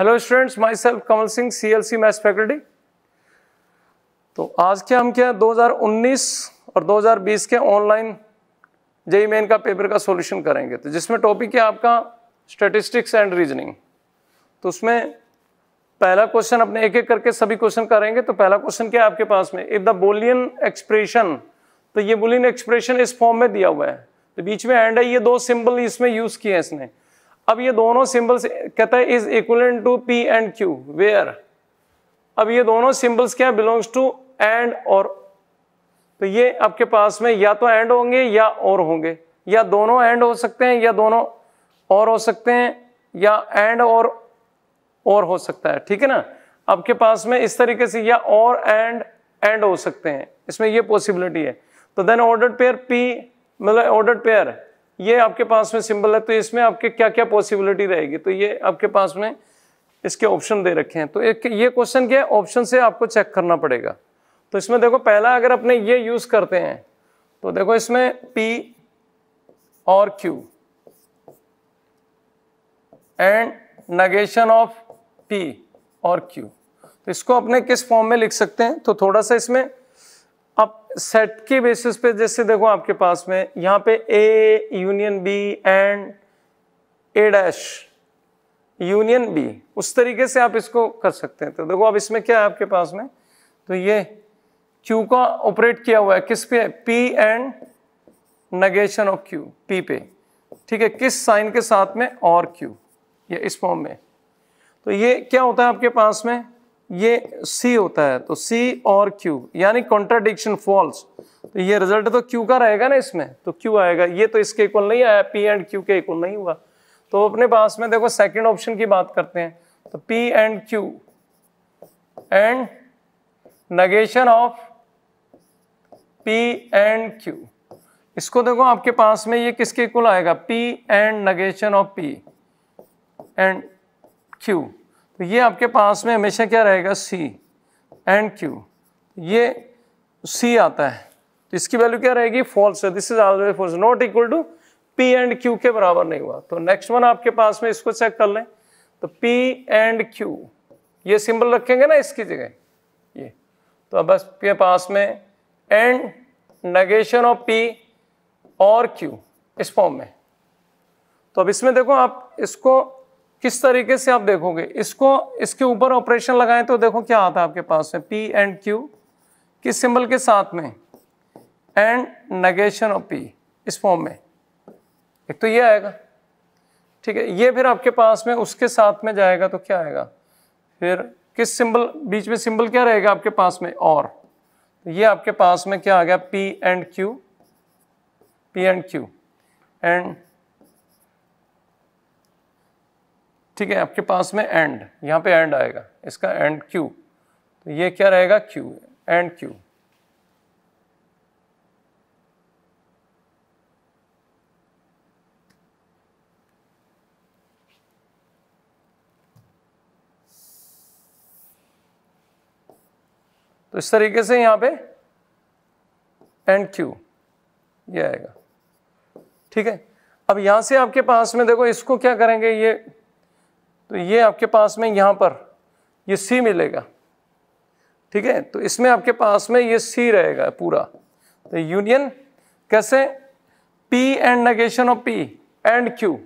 Hello students my self Kamal Singh C L C maths faculty तो आज क्या हम क्या 2019 और 2020 के ऑनलाइन जेई मेन का पेपर का सॉल्यूशन करेंगे तो जिसमें टॉपिक है आपका स्टैटिस्टिक्स एंड रीजनिंग तो उसमें पहला क्वेश्चन अपने एक एक करके सभी क्वेश्चन करेंगे तो पहला क्वेश्चन क्या है आपके पास में इफ द बोलियन एक्सप्रेशन तो ये बोलियन एक्सप्रेशन इस फॉर्म में दिया हुआ है तो बीच में एंड है ये दो सिंबल इसमें यूज़ किए हैं इसने अब ये दोनों सिंबल्स कहता है is equal to P and Q where अब ये दोनों सिंबल्स क्या बिलोंग्स टू एंड और तो ये आपके पास में या तो एंड होंगे या और होंगे या दोनों एंड हो सकते हैं या दोनों और हो सकते हैं या एंड और और हो सकता है ठीक है ना आपके पास में इस तरीके से या और एंड एंड हो सकते हैं इसमें ये पॉसिबिलिटी है तो देन ऑर्डर पेयर पी मतलब ऑर्डर पेयर ये आपके पास में सिंबल है तो इसमें आपके क्या क्या पॉसिबिलिटी रहेगी तो ये आपके पास में इसके ऑप्शन दे रखे हैं तो एक ये क्वेश्चन क्या है ऑप्शन से आपको चेक करना पड़ेगा तो इसमें देखो पहला अगर अपने ये यूज करते हैं तो देखो इसमें पी और Q and negation of P और क्यू तो इसको अपने किस फॉर्म में लिख सकते हैं तो थोड़ा सा इसमें सेट के बेसिस पे जैसे देखो आपके पास में यहां पे A union B and A dash union B उस तरीके से आप इसको कर सकते हैं तो देखो अब इसमें क्या है आपके पास में तो ये क्यू का ऑपरेट किया हुआ है किस पे है P and negation of Q P पे ठीक है किस साइन के साथ में और क्यू ये इस फॉर्म में तो ये क्या होता है आपके पास में ये सी होता है तो सी और क्यू यानी कॉन्ट्राडिक्शन फॉल्स तो ये रिजल्ट तो क्यू का रहेगा ना इसमें तो क्यू आएगा ये तो इसके इक्वल नहीं आया पी एंड क्यू के इक्वल नहीं हुआ तो अपने पास में देखो सेकंड ऑप्शन की बात करते हैं तो P and Q and negation of P and Q इसको देखो आपके पास में ये किसके इक्वल आएगा P and negation of P and Q तो ये आपके पास में हमेशा क्या रहेगा सी एंड क्यू ये सी आता है तो इसकी वैल्यू क्या रहेगी फॉल्स है this is always false not equal to P and Q के बराबर नहीं हुआ तो नेक्स्ट वन आपके पास में इसको चेक कर लें तो पी एंड क्यू ये सिंबल रखेंगे ना इसकी जगह ये तो अब बस के पास में एंड नगेशन ऑफ पी और क्यू इस फॉर्म में तो अब इसमें देखो आप इसको किस तरीके से आप देखोगे इसको इसके ऊपर ऑपरेशन लगाएं तो देखो क्या आता है आपके पास में पी एंड क्यू किस सिंबल के साथ में एंड नगेशन ऑफ पी इस फॉर्म में एक तो ये आएगा ठीक है ये फिर आपके पास में उसके साथ में जाएगा तो क्या आएगा फिर किस सिंबल बीच में सिंबल क्या रहेगा आपके पास में और तो ये आपके पास में क्या आ गया P and Q P and Q and ठीक है आपके पास में एंड यहाँ पे एंड आएगा इसका एंड क्यू तो ये क्या रहेगा क्यू एंड क्यू तो इस तरीके से यहाँ पे एंड क्यू ये आएगा ठीक है अब यहां से आपके पास में देखो इसको क्या करेंगे ये तो ये आपके पास में यहाँ पर ये सी मिलेगा ठीक है तो इसमें आपके पास में ये सी रहेगा पूरा तो यूनियन कैसे P and negation of P and Q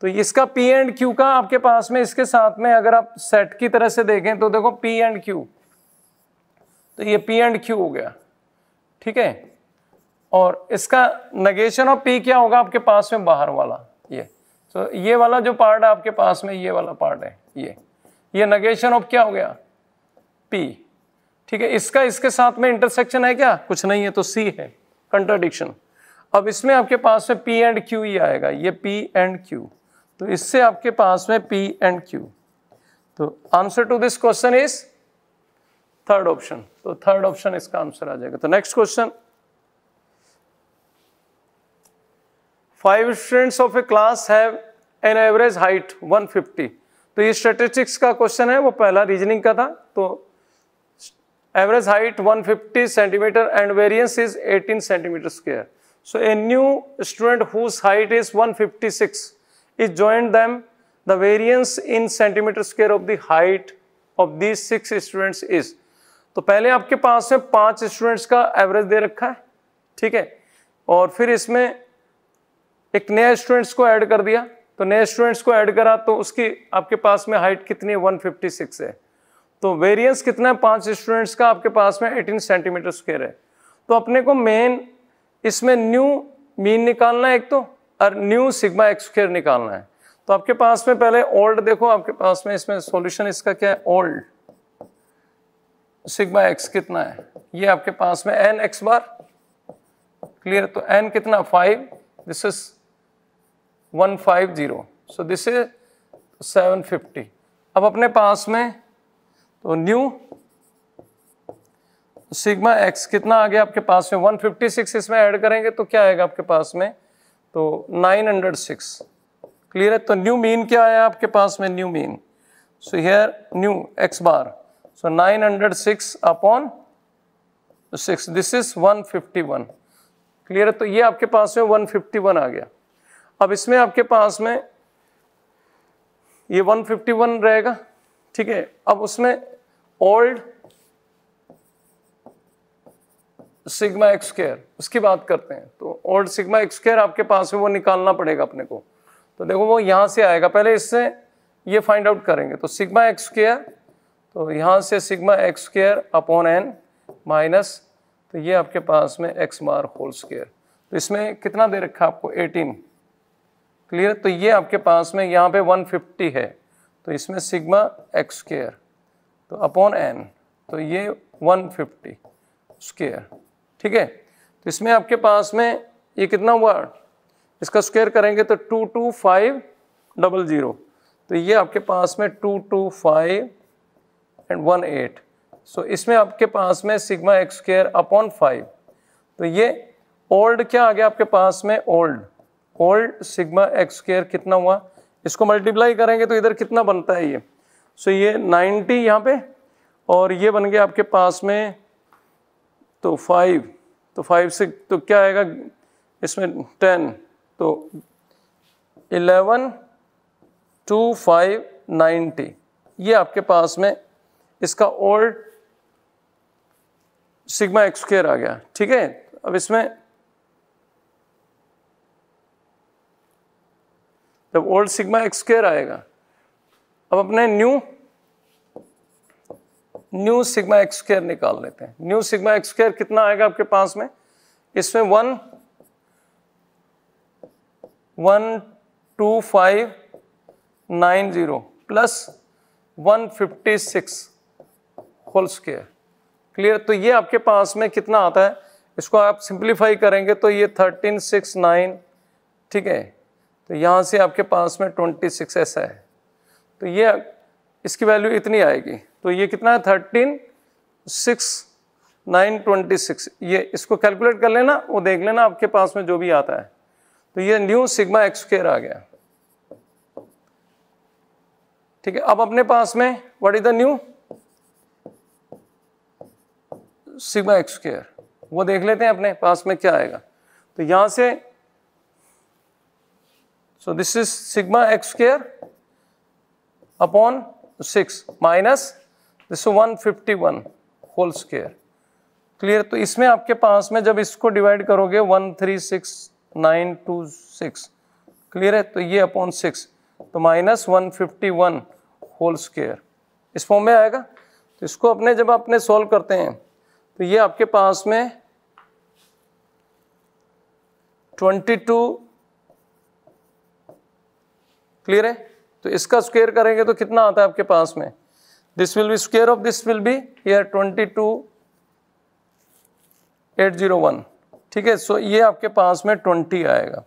तो इसका पी एंड क्यू का आपके पास में इसके साथ में अगर आप सेट की तरह से देखें तो देखो पी एंड क्यू तो ये पी एंड क्यू हो गया ठीक है और इसका नगेशन ऑफ पी क्या होगा आपके पास में बाहर वाला तो ये वाला जो पार्ट है आपके पास में ये वाला पार्ट है ये ये नगेशन ऑफ क्या हो गया पी ठीक है इसका इसके साथ में इंटरसेक्शन है क्या कुछ नहीं है तो सी है कंट्राडिक्शन अब इसमें आपके पास में पी एंड क्यू ही आएगा ये पी एंड क्यू तो इससे आपके पास में पी एंड क्यू तो answer to this question is third option तो थर्ड ऑप्शन इसका आंसर आ जाएगा तो next question five students of a class have an average height 150 तो ये स्टेटिस्टिक्स का क्वेश्चन है वो पहला रीजनिंग का था तो average height 150 centimetre and variance is 18 centimetre square so a new student whose height is 156 fifty six is join them the variance in centimetre square of the height of these six students is तो पहले आपके पास में पांच students का average दे रखा है ठीक है और फिर इसमें एक नए स्टूडेंट्स को ऐड कर दिया तो नए स्टूडेंट्स को ऐड करा तो उसकी आपके पास में हाइट कितनी है 156 है तो वेरियंस कितना है पांच स्टूडेंट्स का आपके पास में 18 सेंटीमीटर स्क्वेयर है तो अपने को मेन इसमें न्यू मीन निकालना है एक तो और न्यू सिग्मा एक्स स्क्र निकालना है तो आपके पास में पहले ओल्ड देखो आपके पास में इसमें सोल्यूशन इसका क्या है ओल्ड सिग्मा एक्स कितना है ये आपके पास में एन एक्स बार क्लियर तो एन कितना five this is one five zero so this is seven fifty अब अपने पास में तो न्यू सिग्मा एक्स कितना आ गया आपके पास में सिक्स इसमें ऐड करेंगे तो क्या आएगा आपके पास में तो नाइन हंड्रेड सिक्स क्लियर है तो न्यू मीन क्या आया आपके पास में new mean so here new X bar so nine hundred six upon six this is one fifty one clear है तो ये आपके पास में वन आ गया अब इसमें आपके पास में ये 151 रहेगा ठीक है अब उसमें ओल्ड सिग्मा एक्स स्क्र उसकी बात करते हैं तो ओल्ड सिग्मा एक्स स्क्र आपके पास में वो निकालना पड़ेगा अपने को तो देखो वो यहां से आएगा पहले इससे ये फाइंड आउट करेंगे तो सिग्मा एक्स स्क्र तो यहां से sigma x square upon N minus तो ये आपके पास में एक्स मार होल स्क्र तो इसमें कितना दे रखा है आपको एटीन क्लियर तो ये आपके पास में यहाँ पे 150 है तो इसमें सिग्मा एक्स स्केयर तो अपॉन एन तो ये 150 स्केयर ठीक है तो इसमें आपके पास में ये कितना हुआ इसका स्क्वेयर करेंगे तो two two five double zero तो ये आपके पास में two two five and one eight so इसमें आपके पास में sigma X square upon five तो ये ओल्ड क्या आ गया आपके पास में old cold sigma x square कितना हुआ इसको मल्टीप्लाई करेंगे तो इधर कितना बनता है ये सो so, ये 90 यहाँ पे और ये बन गया आपके पास में तो फाइव तो फाइव से तो क्या आएगा इसमें टेन तो इलेवन टू फाइव नाइन्टी ये आपके पास में इसका ओल्ड सिग्मा स्क्र आ गया ठीक है अब इसमें जब ओल्ड सिग्मा एक्स स्क्र आएगा अब अपने new new sigma x square निकाल लेते हैं न्यू सिग्मा एक्स स्क्र कितना आएगा आपके पास में इसमें one one two five nine zero plus one fifty six whole square clear तो ये आपके पास में कितना आता है इसको आप सिंप्लीफाई करेंगे तो ये थर्टीन सिक्स नाइन ठीक है तो यहाँ से आपके पास में ट्वेंटी सिक्स ऐसा है तो ये इसकी वैल्यू इतनी आएगी तो ये कितना है thirteen six nine twenty six ये इसको कैलकुलेट कर लेना वो देख लेना आपके पास में जो भी आता है तो ये न्यू सिग्मा एक्स स्क्र आ गया ठीक है अब अपने पास में what is the new sigma x square वो देख लेते हैं अपने पास में क्या आएगा तो यहां से So this is sigma x square upon 6 minus this 151 होल square. क्लियर तो इसमें आपके पास में जब इसको डिवाइड करोगे one three six nine two six clear है तो ये अपॉन सिक्स तो minus one fifty one whole square इस फॉर्म में आएगा तो इसको अपने जब अपने सॉल्व करते हैं तो ये आपके पास में ट्वेंटी टू क्लियर है तो इसका स्क्वेयर करेंगे तो कितना आता है आपके पास में this will be square of this will be ये twenty two eight zero one ठीक है सो ये आपके पास में ट्वेंटी आएगा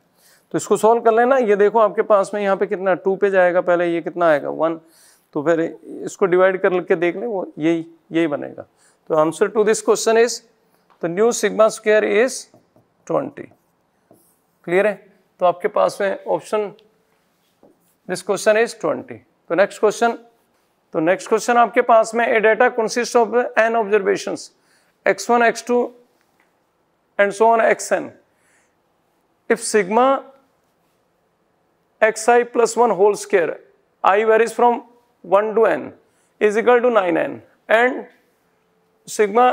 तो इसको सॉल्व कर लेना ये देखो आपके पास में यहाँ पे कितना टू पे जाएगा पहले ये कितना आएगा वन तो फिर इसको डिवाइड करके देख लें वो यही यही बनेगा तो answer to this question is the new sigma square is twenty clear है तो आपके पास में option this question is twenty तो नेक्स्ट क्वेश्चन तो नेक्स्ट क्वेश्चन आपके पास में a data consist of N observation x one x two and so on X N if sigma X I plus one whole square I varies from one to N is equal to nine N and sigma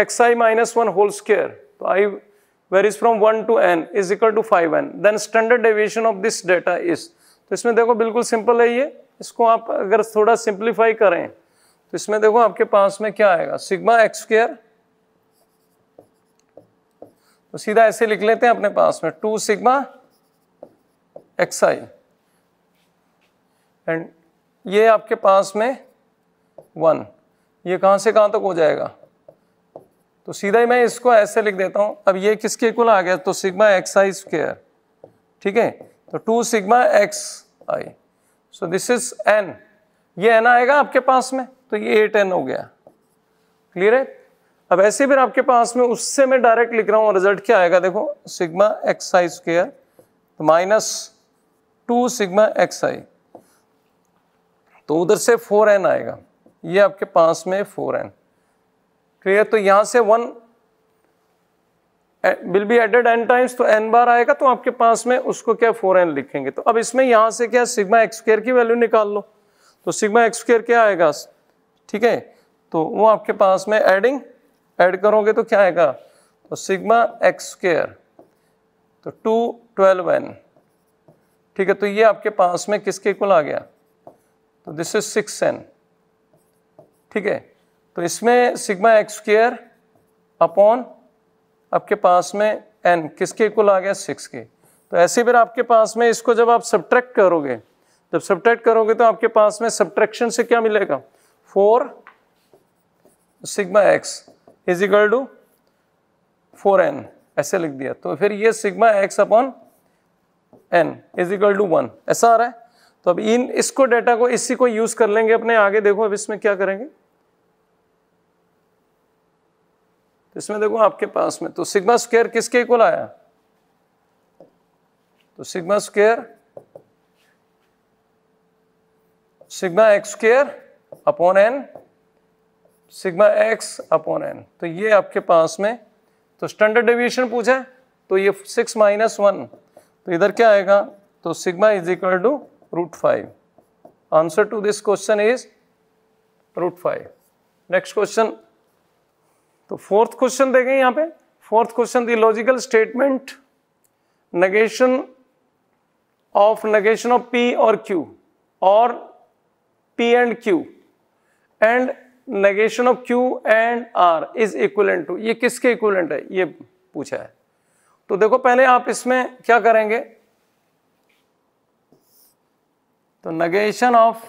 X I minus one whole square तो I varies from one to N is equal to five N then standard deviation of this data is तो इसमें देखो बिल्कुल simple है ये इसको आप अगर थोड़ा सिंप्लीफाई करें तो इसमें देखो आपके पास में क्या आएगा सिग्मा एक्स स्क्र तो सीधा ऐसे लिख लेते हैं अपने पास में two sigma X I and ये आपके पास में वन ये कहां से कहां तक हो जाएगा तो सीधा ही मैं इसको ऐसे लिख देता हूं अब ये किसके इक्वल आ गया तो सिग्मा एक्स आई स्क्र ठीक है तो two sigma X I so this is N ये एन आएगा आपके पास में तो ये एट एन हो गया क्लियर है अब ऐसे फिर आपके पास में उससे मैं डायरेक्ट लिख रहा हूँ रिजल्ट क्या आएगा देखो सिग्मा एक्स आई स्क्र तो minus two sigma X I तो उधर से फोर एन आएगा ये आपके पास में फोर एन क्लियर तो यहां से one will be added N times तो एन बार आएगा तो आपके पास में उसको क्या फोर एन लिखेंगे तो अब इसमें यहाँ से क्या सिग्मा एक्सकेयर की वैल्यू निकाल लो तो सिग्मा एक्सकेयर क्या आएगा ठीक है तो वो आपके पास में एडिंग एड करोगे तो क्या आएगा तो सिग्मा एक्सकेयर तो टू ट्वेल्व एन ठीक है तो ये आपके पास में किसके इक्वल आ गया तो दिस इज सिक्स एन ठीक है तो इसमें सिग्मा एक्सकेयर अपॉन आपके पास में एन किसके इक्वल आ गया सिक्स के तो ऐसे फिर आपके पास में इसको जब आप सब्ट्रैक्ट करोगे जब सब्ट्रैक्ट करोगे तो आपके पास में सब्ट्रैक्शन से क्या मिलेगा four sigma X is equal to four N ऐसे लिख दिया तो फिर ये sigma x upon N is equal to one ऐसा आ रहा है तो अब इन इसको डेटा को इसी को यूज़ कर लेंगे अपने आगे देखो अब इसमें क्या करेंगे तो इसमें देखो आपके पास में तो सिग्मा स्क्वायर किसके इक्वल आया तो sigma square sigma x square upon N sigma x upon N तो ये आपके पास में तो स्टैंडर्ड डेविएशन पूछा तो ये सिक्स माइनस वन तो इधर क्या आएगा तो sigma is equal to root five answer to this question is root five next question तो फोर्थ क्वेश्चन देखें यहां पे fourth question the logical statement negation of negation of P और क्यू और P and Q and negation of Q and R is equivalent to ये किसके equivalent है ये पूछा है तो देखो पहले आप इसमें क्या करेंगे तो negation of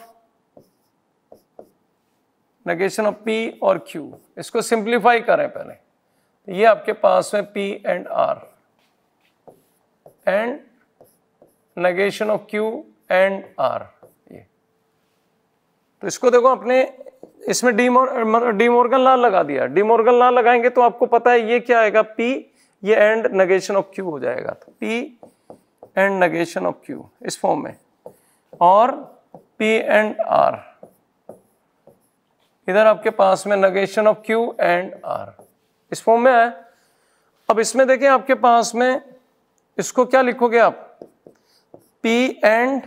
negation of P और क्यू इसको सिंप्लीफाई करें पहले तो ये आपके पास में P and R and negation of Q and R ये तो इसको देखो अपने इसमें डीमोर मतलब डीमोर्गन लाल लगा दिया डीमोर्गन लाल लगाएंगे तो आपको पता है ये क्या आएगा पी ये एंड नगेशन ऑफ क्यू हो जाएगा तो P and negation of Q इस फॉर्म में और पी एंड आर इधर आपके पास में negation of Q and R इस फॉर्म में है अब इसमें देखें आपके पास में इसको क्या लिखोगे आप पी एंड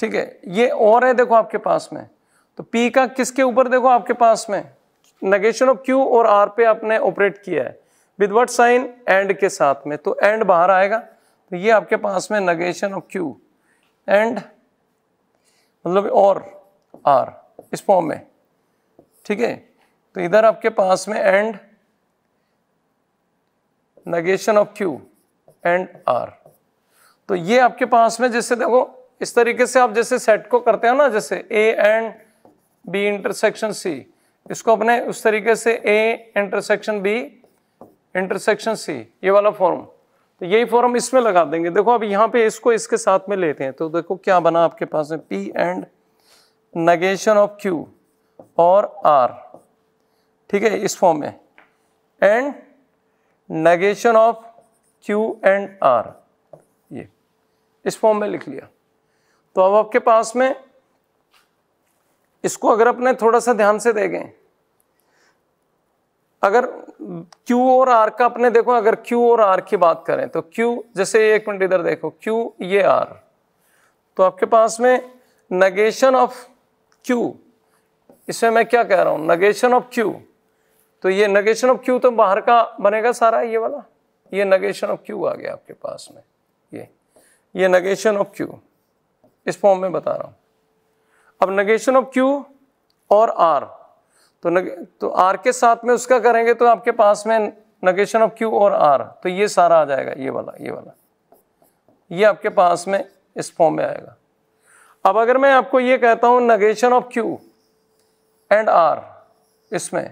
ठीक है ये और है देखो आपके पास में तो पी का किसके ऊपर देखो आपके पास में नगेशन ऑफ क्यू और आर पे आपने ऑपरेट किया है विद वट साइन एंड के साथ में तो एंड बाहर आएगा तो ये आपके पास में नगेशन ऑफ क्यू एंड मतलब और आर इस फॉर्म में ठीक है तो इधर आपके पास में and negation of Q and R तो ये आपके पास में जैसे देखो इस तरीके से आप जैसे सेट को करते हो ना जैसे A and B intersection C इसको अपने उस तरीके से A intersection B intersection C ये वाला फॉर्म तो यही फॉर्म इसमें लगा देंगे देखो अब यहां पे इसको इसके साथ में लेते हैं तो देखो क्या बना आपके पास में P and negation of Q और आर ठीक है इस फॉर्म में and negation of Q and R ये इस फॉर्म में लिख लिया तो अब आपके पास में इसको अगर अपने थोड़ा सा ध्यान से देखें अगर Q और R का अपने देखो अगर Q और R की बात करें तो Q जैसे एक मिनट इधर देखो Q ये R तो आपके पास में नगेशन ऑफ क्यू इसमें मैं क्या कह रहा हूँ नगेशन ऑफ क्यू तो ये नगेशन ऑफ क्यू तो बाहर का बनेगा सारा ये वाला ये नगेशन ऑफ क्यू आ गया आपके पास में ये ये नगेशन ऑफ क्यू इस फॉर्म में बता रहा हूँ अब नगेशन ऑफ क्यू और आर तो नग तो आर के साथ में उसका करेंगे तो आपके पास में नगेशन ऑफ क्यू और आर तो ये सारा आ जाएगा ये वाला ये वाला ये आपके पास में इस फॉर्म में आएगा अब अगर मैं आपको ये कहता हूं negation of Q and R इसमें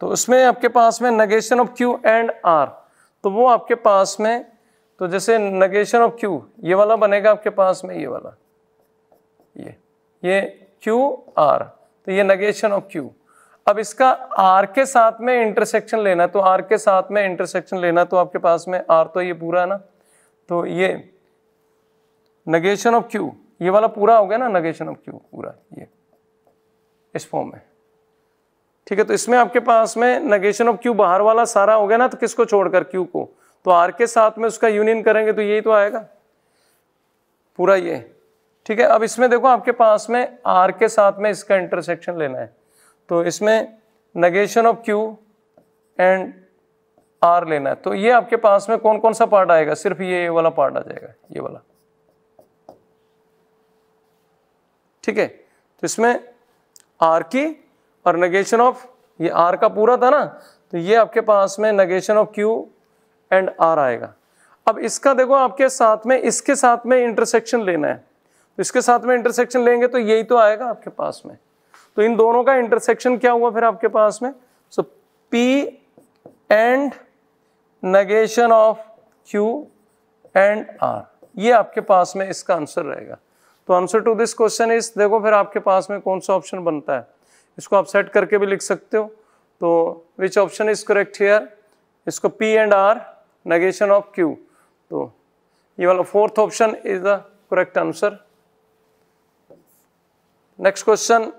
तो उसमें आपके पास में negation of Q and R तो वो आपके पास में तो जैसे नगेशन ऑफ क्यू ये वाला बनेगा आपके पास में ये वाला ये ये क्यू आर तो ये नगेशन ऑफ क्यू अब इसका आर के साथ में इंटरसेक्शन लेना तो आर के साथ में इंटरसेक्शन लेना तो आपके पास में आर तो ये पूरा है ना तो ये नगेशन ऑफ क्यू ये वाला पूरा हो गया ना नगेशन ऑफ क्यू पूरा ये इस फॉर्म में ठीक है तो इसमें आपके पास में नगेशन ऑफ क्यू बाहर वाला सारा हो गया ना तो किसको छोड़कर क्यू को तो आर के साथ में उसका यूनियन करेंगे तो यही तो आएगा पूरा ये ठीक है अब इसमें देखो आपके पास में आर के साथ में इसका इंटरसेक्शन लेना है तो इसमें negation of Q and R लेना है तो ये आपके पास में कौन कौन सा पार्ट आएगा सिर्फ ये वाला पार्ट आ जाएगा ये वाला ठीक है तो इसमें आर की और नगेशन ऑफ ये आर का पूरा था ना तो ये आपके पास में negation of Q and R आएगा अब इसका देखो आपके साथ में इसके साथ में इंटरसेक्शन लेना है तो इसके साथ में इंटरसेक्शन लेंगे तो यही तो आएगा आपके पास में तो इन दोनों का इंटरसेक्शन क्या हुआ फिर आपके पास में so P and negation of Q and R ये आपके पास में इसका आंसर रहेगा तो answer to this question is देखो फिर आपके पास में कौन सा ऑप्शन बनता है इसको आप सेट करके भी लिख सकते हो तो which option is correct here इसको P and R negation of Q तो ये वाला fourth option is the correct answer next question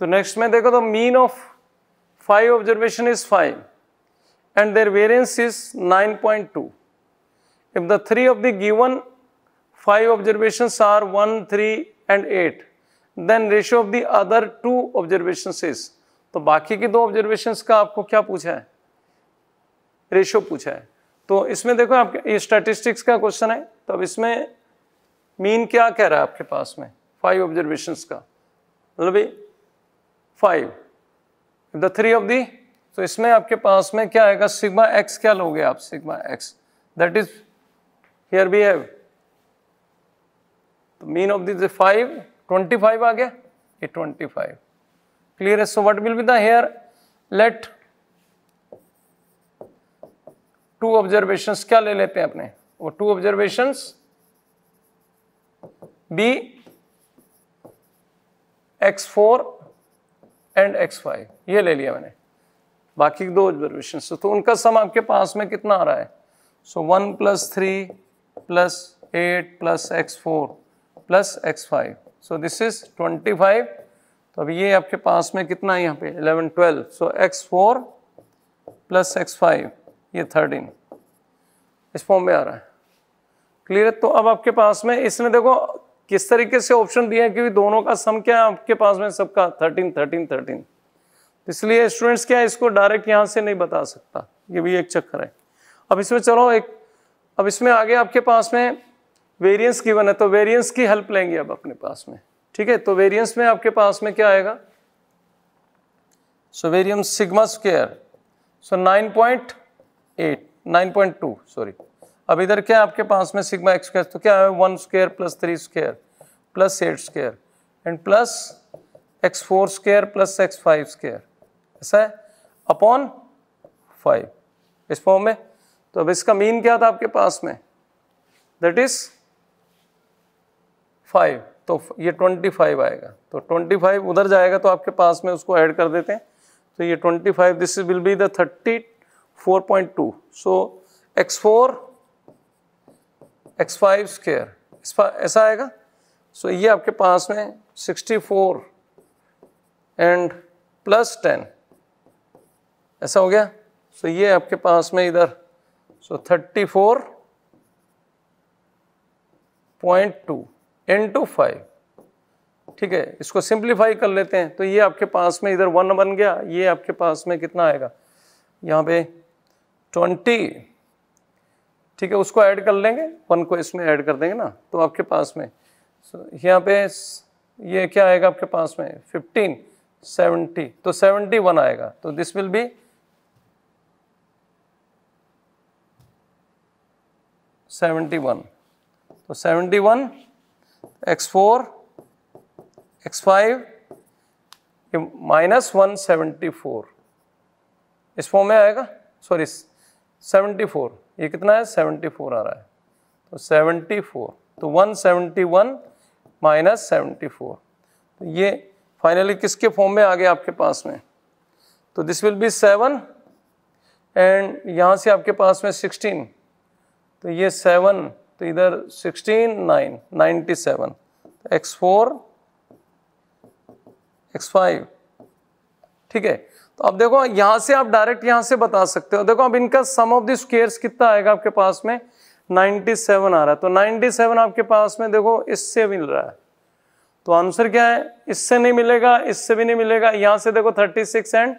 तो नेक्स्ट में देखो तो mean of five observation is five and their variance is nine point two if the three of the five observation are 1, 3 and 8. Then ratio of the other two observations is. तो बाकी के दो observations का आपको क्या पूछा है ratio पूछा है तो इसमें देखो आपके ये स्टैटिस्टिक्स का क्वेश्चन है तो अब इसमें मीन क्या कह रहा है आपके पास में फाइव ऑब्जर्वेशंस का मतलब five the three of the तो इसमें आपके पास में क्या आएगा सिग्मा एक्स क्या लोगे आप sigma x that is here we have तो mean of this five twenty five आ गया ये ट्वेंटी फाइव क्लियर है so what will be the here let two observation क्या ले लेते हैं अपने वो two observation be x four and x five ये ले लिया मैंने बाकी दो ऑब्जर्वेशन तो उनका सम आपके पास में कितना आ रहा है so one plus three plus eight plus x four plus x five so this is twenty five तो अब ये आपके पास में कितना है यहाँ पे eleven twelve so x four plus x five ये थर्टीन इस फॉर्म में आ रहा है क्लियर तो अब आपके पास में इसमें देखो किस तरीके से ऑप्शन दिया है क्योंकि दोनों का सम क्या है आपके पास में सबका थर्टीन थर्टीन थर्टीन इसलिए स्टूडेंट्स क्या है इसको डायरेक्ट यहाँ से नहीं बता सकता ये भी एक चक्कर है अब इसमें चलो एक अब इसमें आगे आपके पास में वेरिएंस गिवन है तो वेरिएंस की हेल्प लेंगे अब अपने पास में ठीक है तो वेरिएंस में आपके पास में क्या आएगा so variance sigma square so 9.8 9.2 sorry अब इधर क्या है आपके पास में सिग्मा एक्स स्क्वायर तो क्या है one square plus three square plus eight square and plus x four square plus x five square ऐसा है अपॉन फाइव इस फॉर्म में तो अब इसका मीन क्या था आपके पास में दैट इज़ फाइव तो ये ट्वेंटी फाइव आएगा तो ट्वेंटी फाइव उधर जाएगा तो आपके पास में उसको ऐड कर देते हैं तो ये twenty five this will be the thirty four point two so x four x five square ऐसा आएगा सो so ये आपके पास में sixty four and plus ten ऐसा हो गया सो so ये आपके पास में इधर so thirty four point two two five ठीक है इसको सिंप्लीफाई कर लेते हैं तो ये आपके पास में इधर वन बन गया ये आपके पास में कितना आएगा यहाँ पे ट्वेंटी ठीक है उसको ऐड कर लेंगे वन को इसमें ऐड कर देंगे ना तो आपके पास में so, यहाँ पे ये क्या आएगा आपके पास में फिफ्टीन सेवेंटी तो सेवेंटी वन आएगा तो this will be seventy one तो सेवेंटी वन x4 x5 ये माइनस वन सेवेंटी फोर इस फॉर्म में आएगा सॉरी सेवेंटी फोर ये कितना है सेवेंटी फोर आ रहा है तो 74 फोर तो one seventy one minus seventy four तो ये फाइनली किसके फॉर्म में आ गया आपके पास में तो this will be seven and यहाँ से आपके पास में सिक्सटीन तो ये सेवन तो इधर 16 9 97 x4 x5 ठीक है तो अब देखो यहां से आप डायरेक्ट यहां से बता सकते हो देखो अब इनका सम ऑफ द स्केयर्स कितना आएगा आपके पास में 97 आ रहा है तो 97 आपके पास में देखो इससे मिल रहा है तो आंसर क्या है इससे नहीं मिलेगा इससे भी नहीं मिलेगा यहां से देखो 36 एंड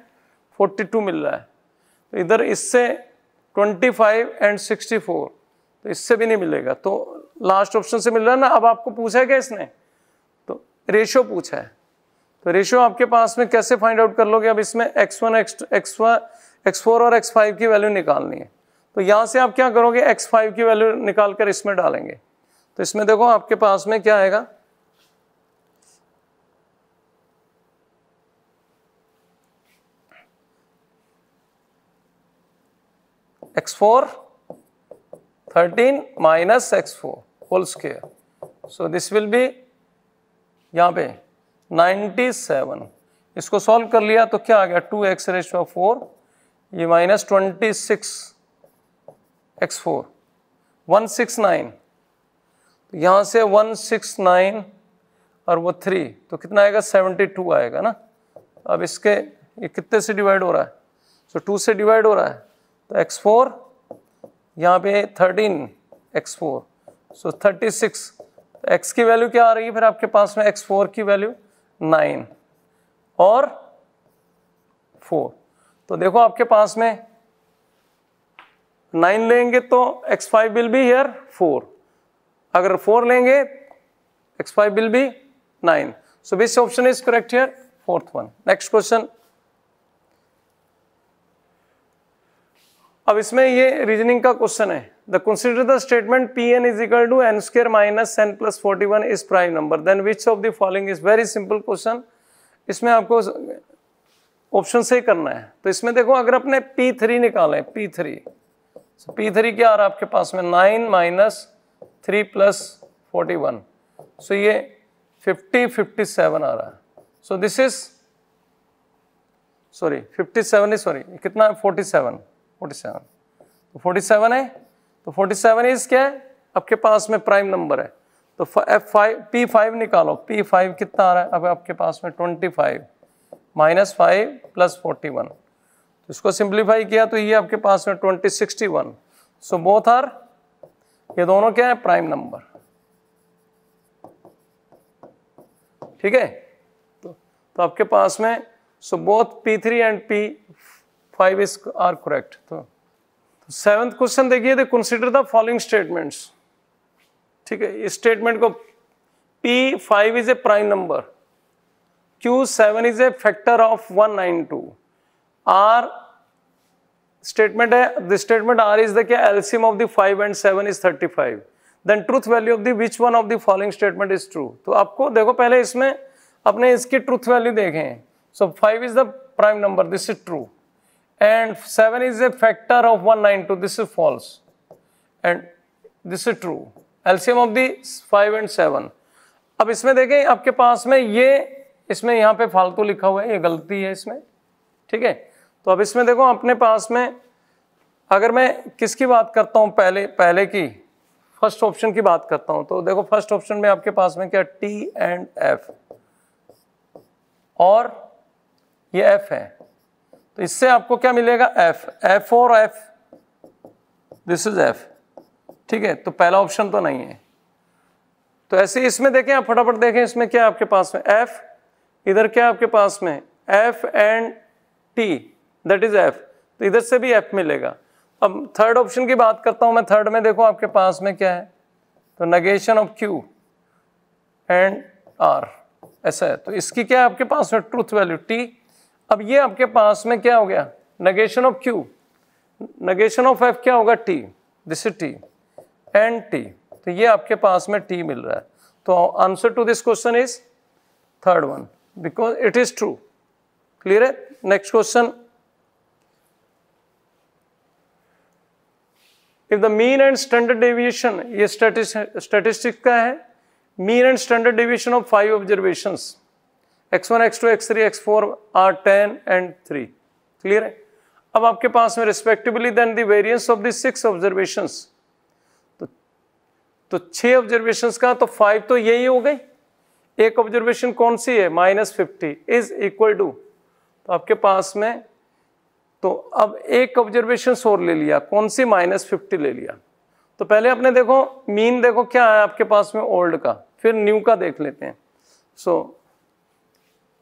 42 मिल रहा है तो इधर इससे 25 एंड 64 तो इससे भी नहीं मिलेगा तो लास्ट ऑप्शन से मिल रहा है ना अब आपको पूछा है क्या इसने तो रेशो पूछा है तो रेशो आपके पास में कैसे फाइंड आउट कर लोगे अब इसमें x one x x x four और एक्स फाइव की वैल्यू निकालनी है तो यहाँ से आप क्या करोगे एक्स फाइव की वैल्यू निकाल कर इसमें डालेंगे तो इसमें देखो आपके पास में क्या आएगा x four thirteen minus x four whole square so this will be यहाँ पे नाइन्टी सेवन इसको सॉल्व कर लिया तो क्या आ गया टू एक्स रेस फोर ये minus twenty six x four one six nine यहाँ से वन सिक्स नाइन और वो थ्री तो कितना आएगा सेवेंटी टू आएगा ना अब इसके ये कितने से डिवाइड हो रहा है सो so, टू से डिवाइड हो रहा है तो एक्स फोर यहाँ पे thirteen x four so thirty six x की वैल्यू क्या आ रही है फिर आपके पास में एक्स फोर की वैल्यू नाइन और फोर तो देखो आपके पास में नाइन लेंगे तो x five will be here four अगर फोर लेंगे x five will be nine so which option is correct here fourth one next question अब इसमें ये रीजनिंग का क्वेश्चन है the consider the statement P n is equal to n square minus n plus forty one is prime number then which of the following is very simple question इसमें आपको option से करना है तो इसमें देखो अगर अपने पी थ्री निकालें पी थ्री पी थ्री क्या आ रहा है आपके पास में nine minus three plus forty one so ये फिफ्टी फिफ्टी सेवन आ रहा है so this is sorry fifty seven is sorry कितना फोर्टी सेवन फोर्टी सेवन तो फोर्टी सेवन है तो फोर्टी सेवन इज क्या है आपके पास में प्राइम नंबर है तो एफ फाइव पी फाइव निकालो पी फाइव कितना आ रहा है अब आपके पास में twenty five minus five plus forty one तो इसको सिंप्लीफाई किया तो ये आपके पास में twenty sixty one so both are ये दोनों क्या है प्राइम नंबर ठीक है तो, तो आपके पास में so both P three and P five is are correct तो सेवंथ क्वेश्चन देखिए the consider the following statements ठीक है इस स्टेटमेंट को P five is a prime number Q seven is a factor of one nine two R statement है the statement R is the क्या LCM of the five and seven is thirty five then truth value of the which one of the following statement is true तो आपको देखो पहले इसमें अपने इसकी truth value देखें so five is the prime number this is true and 7 is a factor of 192 this is false and this is true LCM of the five and seven अब इसमें देखें आपके पास में ये इसमें यहाँ पे फालतू लिखा हुआ है ये गलती है इसमें ठीक है तो अब इसमें देखो अपने पास में अगर मैं किसकी बात करता हूँ पहले पहले की फर्स्ट ऑप्शन की बात करता हूँ तो देखो फर्स्ट ऑप्शन में आपके पास में क्या टी एंड एफ और ये एफ है तो इससे आपको क्या मिलेगा एफ एफ और एफ दिस इज एफ ठीक है तो पहला ऑप्शन तो नहीं है तो ऐसे इसमें देखें आप फटाफट देखें इसमें क्या आपके पास में एफ इधर क्या आपके पास में F and T that is F तो इधर से भी एफ मिलेगा अब थर्ड ऑप्शन की बात करता हूं मैं थर्ड में देखो आपके पास में क्या है तो negation of Q and R ऐसा है तो इसकी क्या है आपके पास में ट्रूथ वैल्यू टी अब ये आपके पास में क्या हो गया negation of Q negation of F क्या होगा T this is T and T तो ये आपके पास में टी मिल रहा है तो answer to this question is third one because it is true clear है next question if the mean and standard deviation ये स्टैटिस्टिक्स का है mean and standard deviation of five observations x1, x2, x3, x4 are 10 and 3. Clear है अब आपके पास में respectively then the variance of the six observation तो तो छह ऑब्जर्वेशन का तो फाइव तो यही हो गई एक ऑब्जर्वेशन कौन सी है minus fifty is equal to तो आपके पास में तो अब एक ऑब्जर्वेशन और ले लिया कौन सी माइनस फिफ्टी ले लिया तो पहले आपने देखो मीन देखो क्या है आपके पास में ओल्ड का फिर न्यू का देख लेते हैं सो so,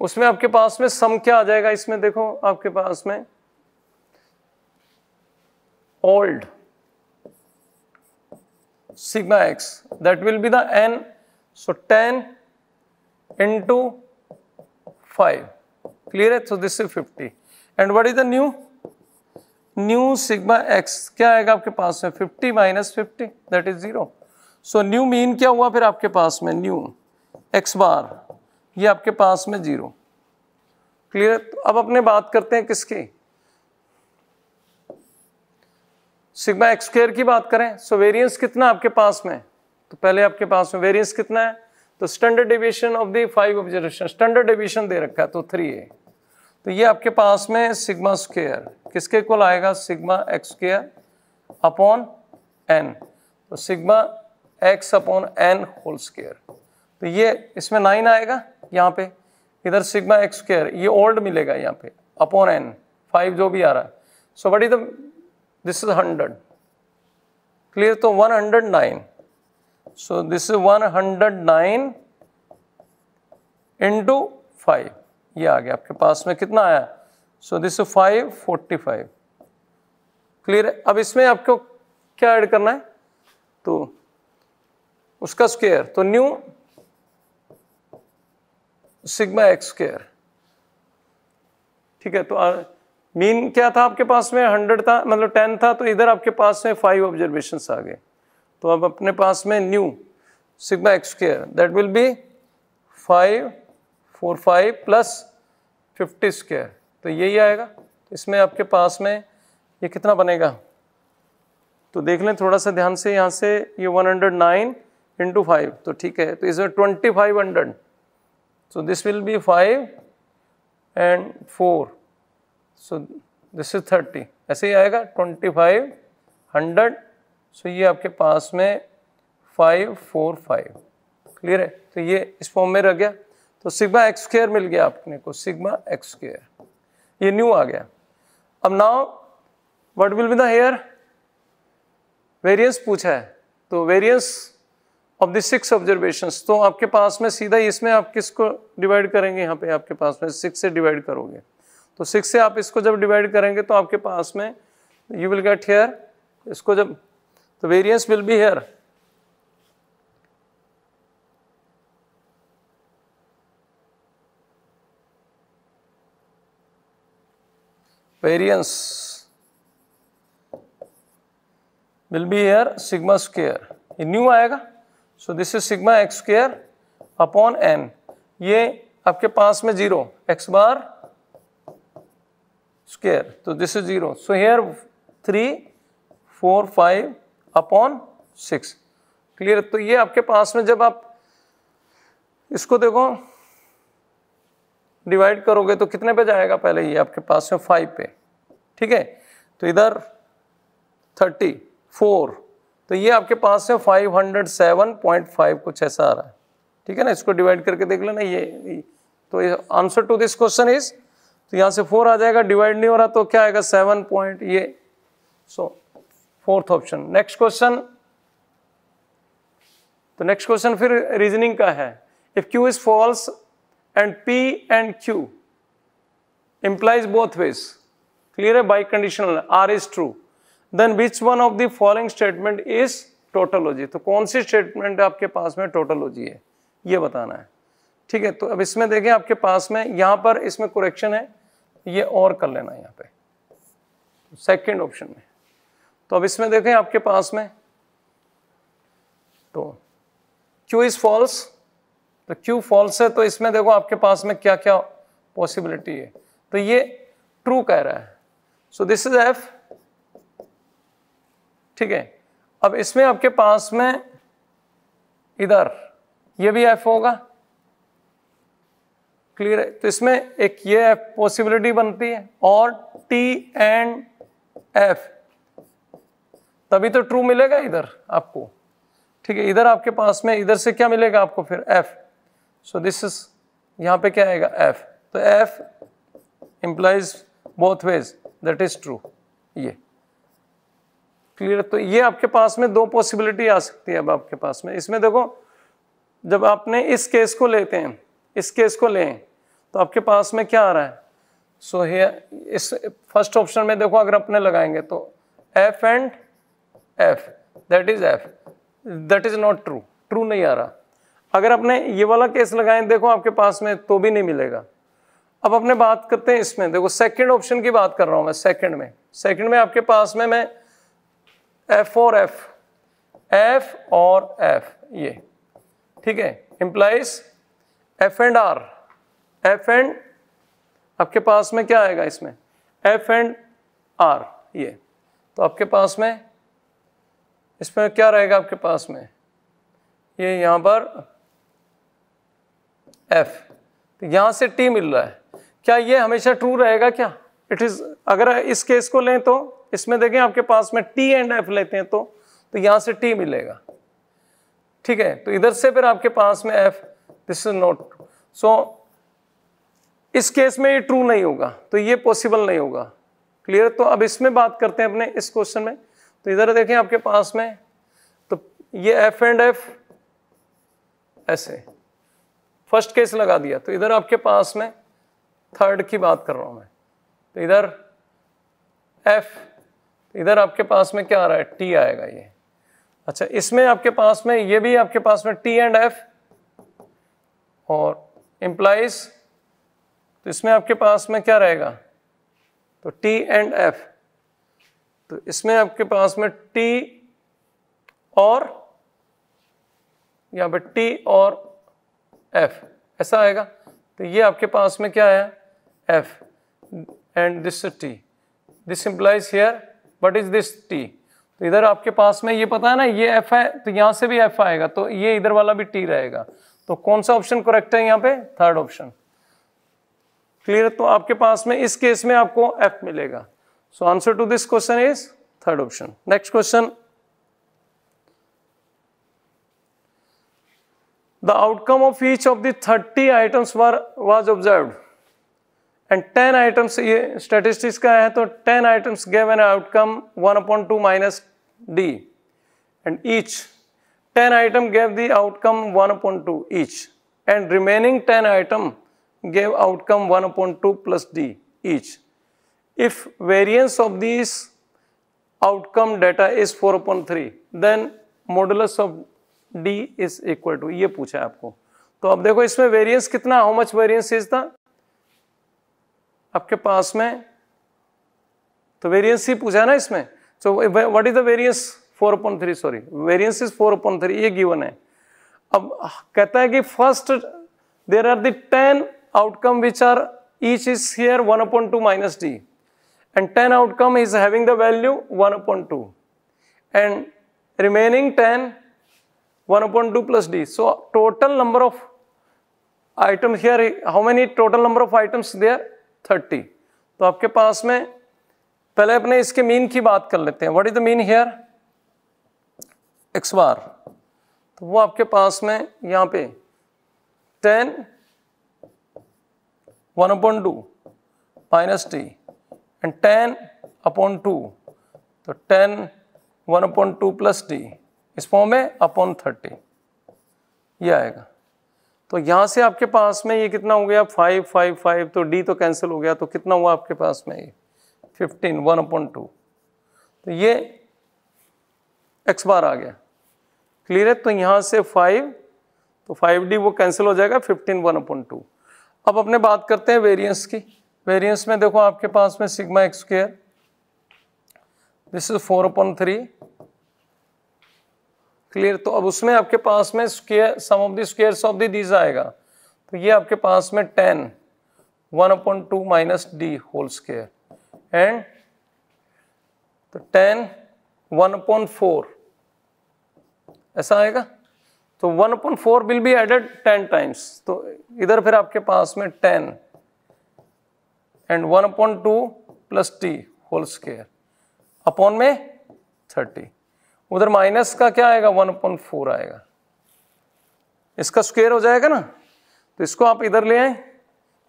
उसमें आपके पास में सम क्या आ जाएगा इसमें देखो आपके पास में old sigma x that will the the n so 10 five clear है so this is fifty and what is the new new sigma x क्या आएगा आपके पास में fifty minus fifty that is zero so new mean क्या हुआ फिर आपके पास में न्यू एक्स बार ये आपके पास में जीरो क्लियर तो अब अपने बात करते हैं किसकी सिग्मा एक्स स्क्र की बात करें सो so, वेरिएंस कितना आपके पास में तो पहले आपके पास में वेरिएंस कितना है तो standard deviation of the five observation standard deviation दे रखा है तो थ्री ए तो ये आपके पास में सिग्मा स्क्र किसके कुल आएगा sigma x square upon N तो sigma x upon N whole square तो ये इसमें नाइन आएगा यहाँ पे इधर सिग्मा एक्स स्क्र ये ओल्ड मिलेगा यहाँ पे अपॉन एन फाइव जो भी आ रहा है so what is this is hundred clear तो one hundred nine so this is one hundred nine into five ये आ गया आपके पास में कितना आया so this is five forty five clear है अब इसमें आपको क्या ऐड करना है तो उसका स्क्वेयर तो न्यू सिग्मा एक्स स्क्र ठीक है तो मीन क्या था आपके पास में हंड्रेड था मतलब टेन था तो इधर आपके पास में फाइव ऑब्जर्वेशन आ गए तो अब अपने पास में new sigma x square that will be five four five plus fifty square तो यही आएगा तो इसमें आपके पास में ये कितना बनेगा तो देख लें थोड़ा सा ध्यान से यहाँ से ये one hundred nine into five तो ठीक है तो इसमें twenty five hundred So, this will be 5 and 4. So, this is 30 ऐसे ही आएगा 25, 100. So, ये आपके पास में 5, 4, 5 क्लियर है तो ये इस फॉर्म में रह गया तो सिग्मा x square मिल गया आपने को सिग्मा x square. ये न्यू आ गया अब now what will be the here? Variance पूछा है तो variance of the six observation तो आपके पास में सीधा इसमें आप किसको डिवाइड करेंगे यहाँ पे आपके पास में सिक्स से डिवाइड करोगे तो सिक्स से आप इसको जब डिवाइड करेंगे तो आपके पास में यू विल गेट हेयर इसको जब तो variance will be here variance will be here sigma square ये न्यू आएगा so this is sigma x square upon n ये आपके पास में जीरो एक्स बार स्क्र तो this is zero so here three four five upon six clear तो ये आपके पास में जब आप इसको देखो डिवाइड करोगे तो कितने पे जाएगा पहले ये आपके पास में फाइव पे ठीक है तो इधर थर्टी फोर तो ये आपके पास है 507.5 कुछ ऐसा आ रहा है ठीक है ना इसको डिवाइड करके देख लेना ये तो answer to this question is तो यहाँ से फोर आ जाएगा डिवाइड नहीं हो रहा तो क्या आएगा सेवन पॉइंट ये so fourth option next question तो नेक्स्ट क्वेश्चन फिर रीजनिंग का है if Q is false and P and Q both wedge clear है biconditional R is true then which one of the following statement is tautology तो कौन सी statement आपके पास में टोटोलॉजी है ये बताना है ठीक है तो अब इसमें देखें आपके पास में यहां पर इसमें कुरेक्शन है ये और कर लेना यहां यहाँ पे सेकंड ऑप्शन में तो अब इसमें देखें आपके पास में तो क्यू इज़ फॉल्स तो क्यू फॉल्स है तो इसमें देखो आपके पास में क्या क्या पॉसिबिलिटी है तो ये ट्रू कह रहा है सो दिस इज एफ ठीक है अब इसमें आपके पास में इधर ये भी एफ होगा क्लियर है तो इसमें एक ये एफ पॉसिबिलिटी बनती है और टी एंड एफ तभी तो ट्रू मिलेगा इधर आपको ठीक है इधर आपके पास में इधर से क्या मिलेगा आपको फिर एफ सो दिस इज यहां पे क्या आएगा एफ तो F implies both ways that is true ये क्लियर तो ये आपके पास में दो पॉसिबिलिटी आ सकती है अब आपके पास में इसमें देखो जब आपने इस केस को लेते हैं इस केस को लें तो आपके पास में क्या आ रहा है सो so इस फर्स्ट ऑप्शन में देखो अगर अपने लगाएंगे तो F and F that is F that is not true true नहीं आ रहा अगर अपने ये वाला केस लगाएं देखो आपके पास में तो भी नहीं मिलेगा अब अपने बात करते हैं इसमें देखो सेकंड ऑप्शन की बात कर रहा हूँ मैं सेकंड में सेकंड में आपके पास में मैं एफ और एफ एफ और एफ ये ठीक है implies F and are F and आपके पास में क्या आएगा इसमें एफ एंड आर ये तो आपके पास में इसमें क्या रहेगा आपके पास में ये यहाँ पर एफ तो यहाँ से टी मिल रहा है क्या ये हमेशा ट्रू रहेगा क्या इट इज़ अगर इस केस को लें तो इसमें देखें आपके पास में टी एंड एफ लेते हैं तो तो यहां से टी मिलेगा ठीक है तो इधर से फिर आपके पास में F this is not so इस केस में ये ट्रू नहीं होगा तो ये पॉसिबल नहीं होगा क्लियर तो अब इसमें बात करते हैं अपने इस क्वेश्चन में तो इधर देखें आपके पास में तो ये एफ एंड एफ ऐसे फर्स्ट केस लगा दिया तो इधर आपके पास में थर्ड की बात कर रहा हूं मैं तो इधर एफ इधर आपके पास में क्या आ रहा है टी आएगा ये अच्छा इसमें आपके पास में ये भी आपके पास में टी एंड एफ और इम्प्लाइज तो इसमें आपके पास में क्या रहेगा तो टी एंड एफ तो इसमें आपके पास में टी और यहां पर टी और एफ ऐसा आएगा तो ये आपके पास में क्या है F and this T this implies here what is this T तो इधर आपके पास में ये पता है ना ये एफ है तो यहां से भी एफ आएगा तो ये इधर वाला भी टी रहेगा तो कौन सा ऑप्शन करेक्ट है यहाँ पे थर्ड ऑप्शन क्लियर तो आपके पास में इस केस में आपको एफ मिलेगा so answer to this question is third option next question the outcome of each of thirty items was observe and ten items ये स्टेटिस्टिक्स का है तो ten items gave an outcome one upon two minus D and each ten item gave the outcome one upon two each and remaining ten item gave outcome one upon two plus D each if variance of this outcome data is four upon three then modulus of D is equal to ये पूछा है आपको तो अब देखो इसमें variance कितना how much variance is था आपके पास में तो वेरियंस ही पूछा ना इसमें तो what is the variance four point three sorry variance is four point three ये गिवन है अब ah, कहता है कि first there are then outcome which are each is here one upon two minus D and ten outcome is having value one point two and remaining ten one point two plus D so total number of item here how many total number of items there thirty तो आपके पास में पहले अपने इसके mean की बात कर लेते हैं what is the mean here X bar तो वो आपके पास में यहां पे ten one upon two minus T and ten upon two तो ten one upon two plus T इस फॉर्म में अपॉन थर्टी ये आएगा तो यहाँ से आपके पास में ये कितना हो गया फाइव फाइव फाइव तो डी तो कैंसिल हो गया तो कितना हुआ आपके पास में ये फिफ्टीन वन अपॉइंट टू तो ये एक्स बार आ गया क्लियर है तो यहाँ से फाइव तो फाइव डी वो कैंसिल हो जाएगा फिफ्टीन वन अपॉइंट टू अब अपने बात करते हैं वेरियंस की वेरियंस में देखो आपके पास में सिग्मा एक्स स्क्र this is four upon three clear तो अब उसमें आपके पास में square sum of the squares of these आएगा तो ये आपके पास में ten one upon two minus D whole square and तो टेन वन अपॉन फोर ऐसा आएगा तो one upon four will be added ten times तो इधर फिर आपके पास में ten and one upon two plus T whole square upon में थर्टी उधर माइनस का क्या आएगा वन पॉइंट फोर आएगा इसका स्क्वेयर हो जाएगा ना तो इसको आप इधर ले आए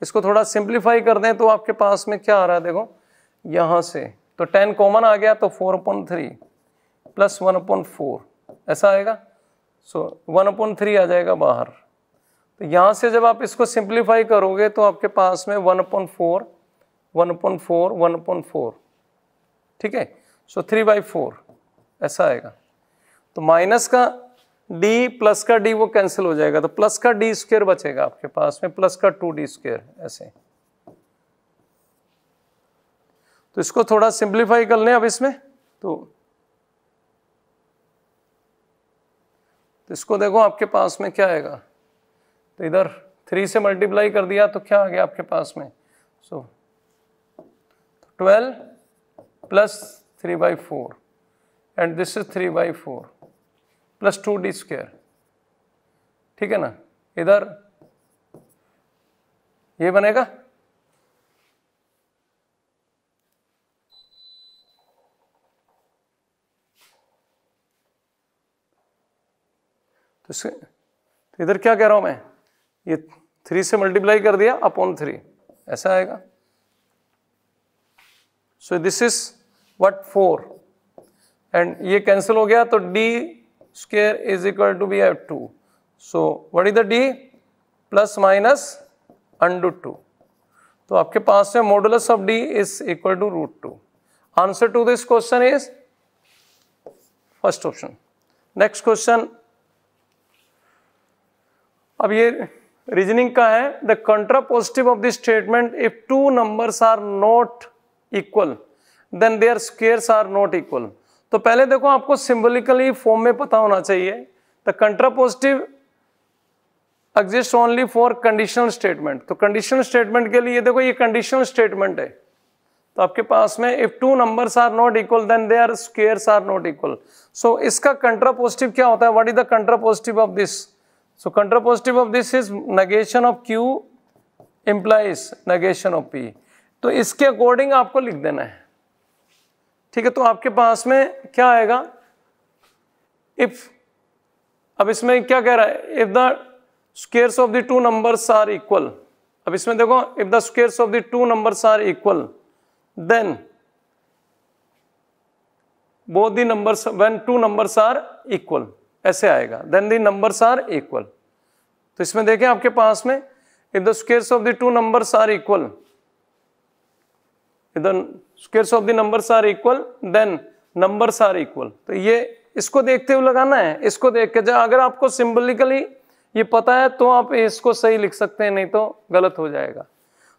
इसको थोड़ा सिंप्लीफाई कर दें तो आपके पास में क्या आ रहा है देखो यहाँ से तो टेन कॉमन आ गया तो four point three plus one point four ऐसा आएगा सो वन पॉइंट थ्री आ जाएगा बाहर तो यहाँ से जब आप इसको सिंप्लीफाई करोगे तो आपके पास में one point four one point four one point four ठीक है सो थ्री बाई फोर ऐसा आएगा तो माइनस का डी प्लस का डी वो कैंसिल हो जाएगा तो प्लस का डी स्क्वेयर बचेगा आपके पास में प्लस का टू डी स्क्वेयर ऐसे तो इसको थोड़ा सिंप्लीफाई कर लें अब इसमें तो तो इसको देखो आपके पास में क्या आएगा तो इधर थ्री से मल्टीप्लाई कर दिया तो क्या आ गया आपके पास में so twelve plus three by four and this is three by four plus two D square ठीक है ना इधर ये बनेगा तो तो इधर क्या कह रहा हूं मैं ये थ्री से मल्टीप्लाई कर दिया अपॉन थ्री ऐसा आएगा so this is what four and ये कैंसिल हो गया तो D square is equal to B F two so what is the D plus minus under two तो आपके पास में modulus of D is equal to root two answer to this question is first option next question अब ये reasoning का है the contrapositive of this statement if two numbers are not equal then their squares are not equal तो पहले देखो आपको सिंबलिकली form में पता होना चाहिए the contrapositive exist only for conditional statement तो कंडीशनल स्टेटमेंट के लिए देखो ये कंडीशनल स्टेटमेंट है तो आपके पास में if two numbers are not equal then they are squares are not equal so इसका कंट्रापोजिटिव क्या होता है what is the positive of this so positive of this is negation of Q implies negation of P तो इसके according आपको लिख देना है ठीक है तो आपके पास में क्या आएगा इफ अब इसमें क्या कह रहा है if the squares of the two numbers are equal अब इसमें देखो if the squares of the two numbers are equal then both the numbers when two numbers are equal ऐसे आएगा then the numbers are equal तो इसमें देखें आपके पास में if the squares of the two numbers are equal if the squares of the numbers are equal then numbers are तो ये इसको देखते हुए लगाना है इसको देख के जब अगर आपको सिंबलिकली ये पता है तो आप इसको सही लिख सकते हैं नहीं तो गलत हो जाएगा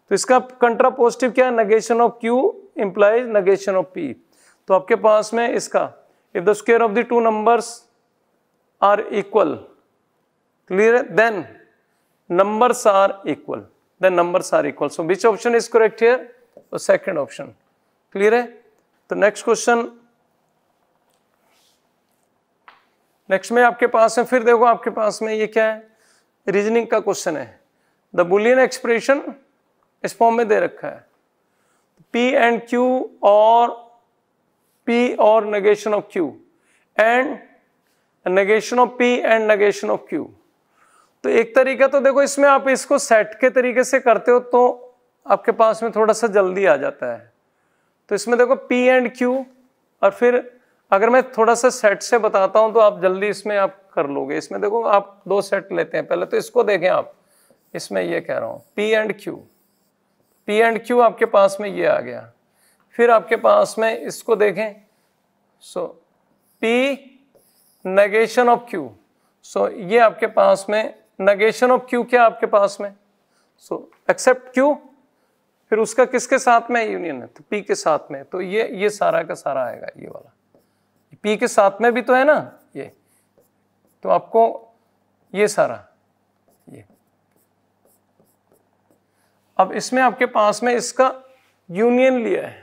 तो इसका कंट्रा पॉजिटिव क्या है negation of Q implies negation of P तो आपके पास में इसका if the square of the two numbers are equal clear है then numbers are equal then numbers are equal so which option is correct here तो second option clear है तो next question next में आपके पास है फिर देखो आपके पास में ये क्या है रीजनिंग का क्वेश्चन है द बुलियन एक्सप्रेशन इस फॉर्म में दे रखा है पी एंड क्यू और पी और negation of Q and negation of P and negation of Q तो एक तरीका तो देखो इसमें आप इसको सेट के तरीके से करते हो तो आपके पास में थोड़ा सा जल्दी आ जाता है तो इसमें देखो पी एंड क्यू और फिर अगर मैं थोड़ा सा सेट से बताता हूँ तो आप जल्दी इसमें आप कर लोगे इसमें देखो आप दो सेट लेते हैं पहले तो इसको देखें आप इसमें ये कह रहा हूँ P and Q P and Q आपके पास में ये आ गया फिर आपके पास में इसको देखें so P negation of Q so ये आपके पास में नगेशन ऑफ क्यू क्या आपके पास में सो एक्सेप्ट क्यू फिर उसका किसके साथ में यूनियन है तो पी के साथ में तो ये ये सारा का सारा आएगा ये वाला पी के साथ में भी तो है ना ये तो आपको ये सारा ये अब इसमें आपके पास में इसका यूनियन लिया है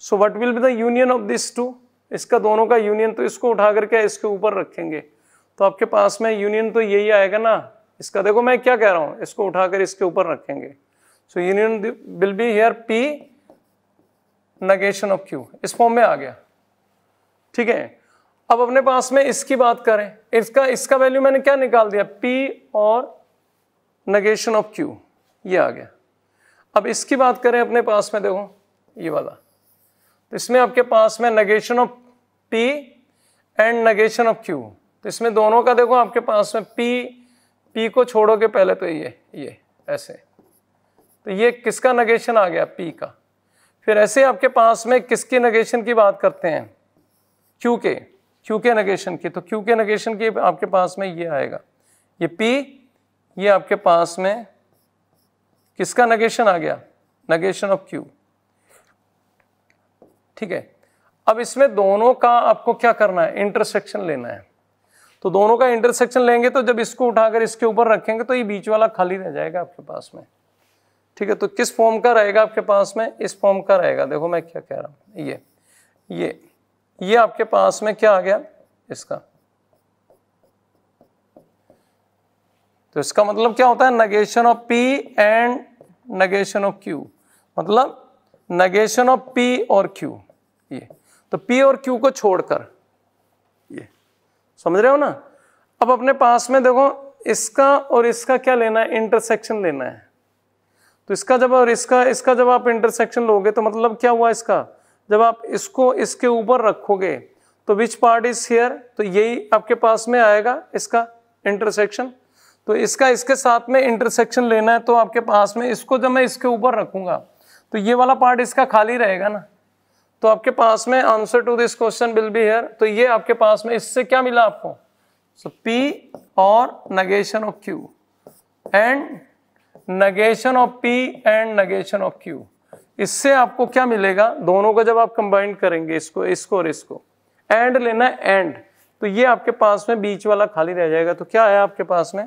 so what will be the union of this two इसका दोनों का यूनियन तो इसको उठा करके इसके ऊपर रखेंगे तो आपके पास में यूनियन तो यही आएगा ना इसका देखो मैं क्या कह रहा हूं इसको उठाकर इसके ऊपर रखेंगे so union will be here P negation of Q इस फॉर्म में आ गया ठीक है अब अपने पास में इसकी बात करें इसका इसका वैल्यू मैंने क्या निकाल दिया पी और नगेशन ऑफ क्यू ये आ गया अब इसकी बात करें अपने पास में देखो ये वाला तो इसमें आपके पास में negation of P and negation of Q तो इसमें दोनों का देखो आपके पास में पी पी को छोड़ोगे पहले तो ये ये ऐसे तो ये किसका नगेशन आ गया पी का फिर ऐसे आपके पास में किसके नगेशन की बात करते हैं क्यू के क्यू के नगेशन की तो क्यू के नगेशन की आपके पास में ये आएगा ये पी ये आपके पास में किसका नगेशन आ गया नगेशन ऑफ क्यू ठीक है अब इसमें दोनों का आपको क्या करना है इंटरसेक्शन लेना है तो दोनों का इंटरसेक्शन लेंगे तो जब इसको उठाकर इसके ऊपर रखेंगे तो ये बीच वाला खाली रह जाएगा आपके पास में ठीक है तो किस फॉर्म का रहेगा आपके पास में इस फॉर्म का रहेगा देखो मैं क्या कह रहा हूं ये ये ये आपके पास में क्या आ गया इसका तो इसका मतलब क्या होता है negation of P and negation of Q मतलब नगेशन ऑफ पी और क्यू ये तो पी और क्यू को छोड़कर ये समझ रहे हो ना अब अपने पास में देखो इसका और इसका क्या लेना है इंटरसेक्शन लेना है तो इसका जब और इसका इसका जब आप इंटरसेक्शन लोगे तो मतलब क्या हुआ इसका जब आप इसको इसके ऊपर रखोगे तो विच पार्ट इज हेयर तो यही आपके पास में आएगा इसका इंटरसेक्शन तो इसका इसके साथ में इंटरसेक्शन लेना है तो आपके पास में इसको जब मैं इसके ऊपर रखूंगा तो ये वाला पार्ट इसका खाली रहेगा ना तो आपके पास में answer to this question will be here तो ये आपके पास में इससे क्या मिला आपको सो पी और negation of Q and negation of P and negation of Q इससे आपको क्या मिलेगा दोनों को जब आप कंबाइंड करेंगे इसको इसको और इसको एंड लेना एंड तो ये आपके पास में बीच वाला खाली रह जाएगा तो क्या आया आपके पास में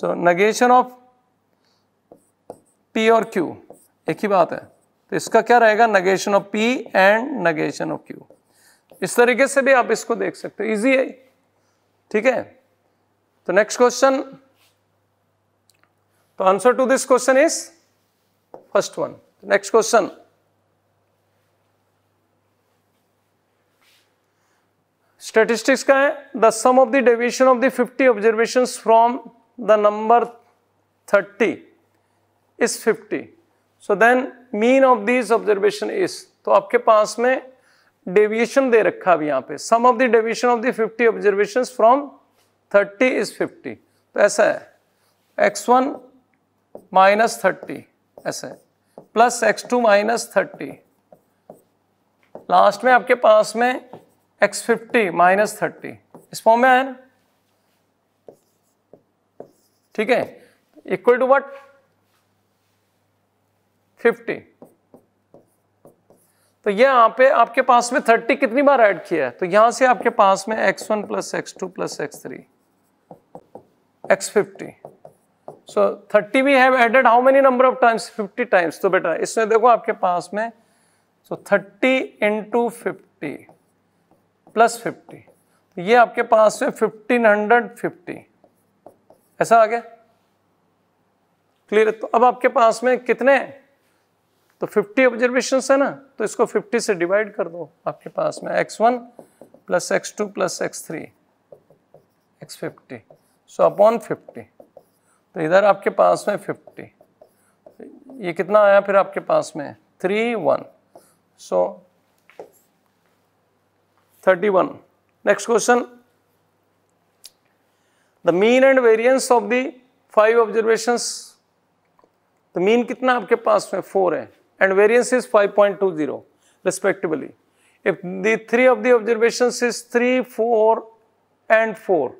सो नगेशन ऑफ पी और क्यू एक ही बात है तो इसका क्या रहेगा negation of P and negation of Q इस तरीके से भी आप इसको देख सकते हो इजी है ठीक है तो नेक्स्ट क्वेश्चन तो answer to this question is first one next question statistics का है the sum of the deviation of the 50 observation from the number 30 is 50 so then mean of this observation is तो आपके पास में deviation दे रखा अभी यहां पे sum of the deviation of the 50 observation from 30 is 50 तो ऐसा है एक्स वन माइनस थर्टी ऐसे plus x two minus thirty last में आपके पास में एक्स फिफ्टी माइनस थर्टी इस फॉर्म में आया ना ठीक है इक्वल टू वट फिफ्टी तो ये यहां पे आपके पास में थर्टी कितनी बार ऐड किया है तो यहां से आपके पास में x one plus x two plus x three X fifty so thirty we have added how many number of times fifty times तो बेटा इसमें देखो आपके पास में so thirty into fifty plus fifty ये आपके पास में फिफ्टीन हंड्रेड फिफ्टी ऐसा आ गया क्लियर तो अब आपके पास में कितने तो 50 ऑब्जर्वेशन है ना तो इसको 50 से डिवाइड कर दो आपके पास में x1 one plus x two plus x three X fifty so upon fifty तो इधर आपके पास में फिफ्टी ये कितना आया फिर आपके पास में three one so thirty one next question the mean and variance of the five observation तो मीन कितना आपके पास में फोर है and variance is five point two zero respectively if three of of the observations is 3 4 and 4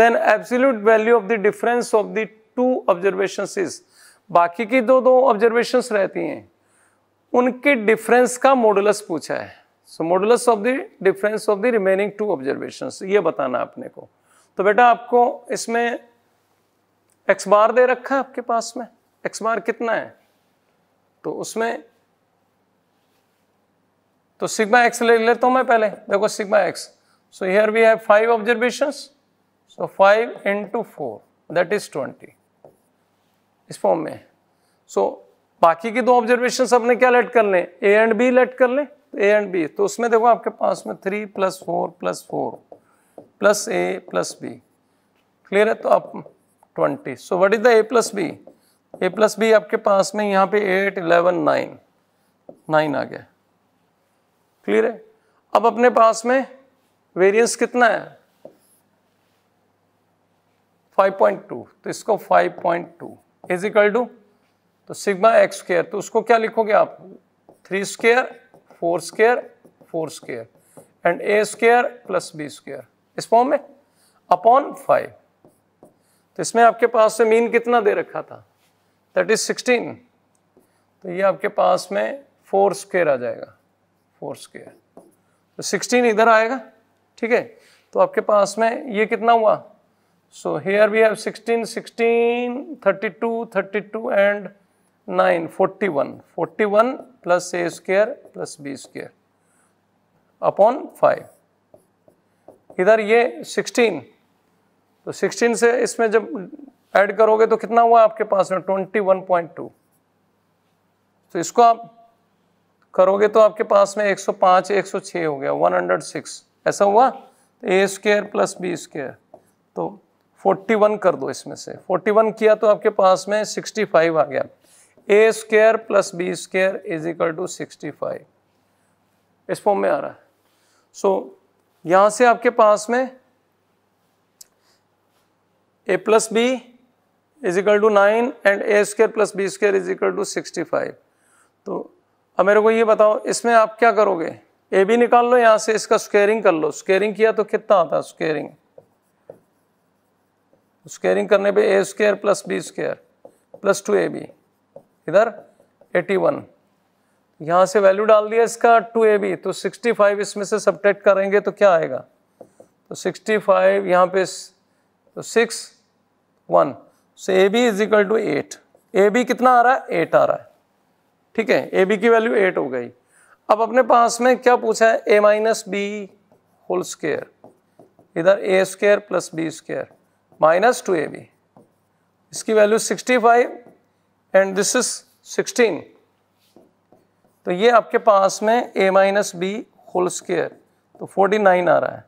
then absolute value of the difference of the two observation is बाकी की दो दो ऑब्जर्वेशन रहती हैं उनके डिफरेंस का मॉडुलस पूछा है सो modulus of the difference of the remaining two observation ये बताना आपने को तो बेटा आपको इसमें एक्स बार दे रखा है आपके पास में एक्स बार कितना है तो उसमें तो सिग्मा एक्स ले लेता हूं मैं पहले देखो sigma X so here we have five observations so five into four that is twenty इस फॉर्म में सो so, बाकी के दो ऑब्जर्वेशन अपने क्या लेट कर लें ए एंड बी लेट कर लें ए एंड बी तो उसमें देखो आपके पास में three plus four plus four plus A plus B clear है तो आप twenty so what is the A plus B A plus B आपके पास में यहाँ पे एट इलेवन नाइन नाइन आ गया क्लियर है अब अपने पास में वेरिएंस कितना है 5.2 तो इसको 5.2 इज इक्वल टू तो सिग्मा एक्स स्केयर तो उसको क्या लिखोगे आप three square four square four square and A square plus B square इस फॉर्म में अपॉन फाइव तो इसमें आपके पास से मीन कितना दे रखा था दैट इज सिक्सटीन तो ये आपके पास में फोर स्केयर आ जाएगा फोर स्केयर तो सिक्सटीन इधर आएगा ठीक है तो आपके पास में ये कितना हुआ So here we have 16, 16, 32, 32 and 9, 41. 41 plus a square plus b square upon 5. इधर ये 16. तो 16 से इसमें जब ऐड करोगे तो कितना हुआ आपके पास में 21.2. तो इसको आप करोगे तो आपके पास में 105, 106 हो गया 106. ऐसा हुआ A square plus B square तो 41 कर दो इसमें से 41 किया तो आपके पास में 65 आ गया A square plus B square is equal to sixty इस फॉर्म में आ रहा है सो so, यहां से आपके पास में A plus B is equal to nine and A square plus B square is equal to sixty five तो अब मेरे को ये बताओ इसमें आप क्या करोगे ए भी निकाल लो यहाँ से इसका स्क्वेयरिंग कर लो स्केयरिंग किया तो कितना आता है स्केयरिंग स्केयरिंग करने पे A square plus B square plus two A B इधर 81 यहाँ से वैल्यू डाल दिया इसका ए बी तो 65 इसमें से सब्ट्रैक्ट करेंगे तो क्या आएगा तो 65 फाइव यहाँ पे तो six one so A B is equal to eight A B कितना आ रहा है एट आ रहा है ठीक है ए बी की वैल्यू एट हो गई अब अपने पास में क्या पूछा है A minus B whole square इधर A square plus B square minus two A B इसकी value sixty five and this is sixteen तो ये आपके पास में A minus B whole square तो फोर्टी नाइन आ रहा है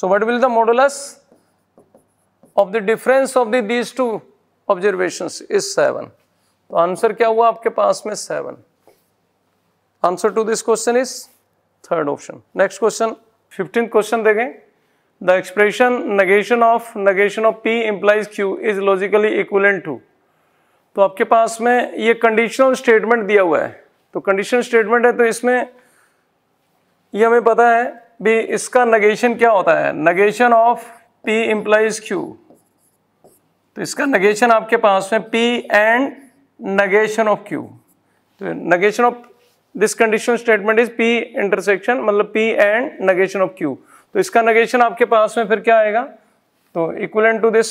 so what will the modulus of the difference of the two टू ऑब्जर्वेशन इज सेवन तो आंसर क्या हुआ आपके पास में seven answer to this question is third option next question fifteen question देखें The expression negation of negation of P implies Q is logically equivalent to तो आपके पास में ये कंडीशनल स्टेटमेंट दिया हुआ है तो कंडीशनल स्टेटमेंट है तो इसमें ये हमें पता है भी इसका नगेशन क्या होता है negation of P implies Q तो इसका नगेशन आपके पास में P and negation of Q तो negation of this conditional statement is P intersection मतलब P and negation of Q तो इसका नगेशन आपके पास में फिर क्या आएगा तो इक्वलेंट टू दिस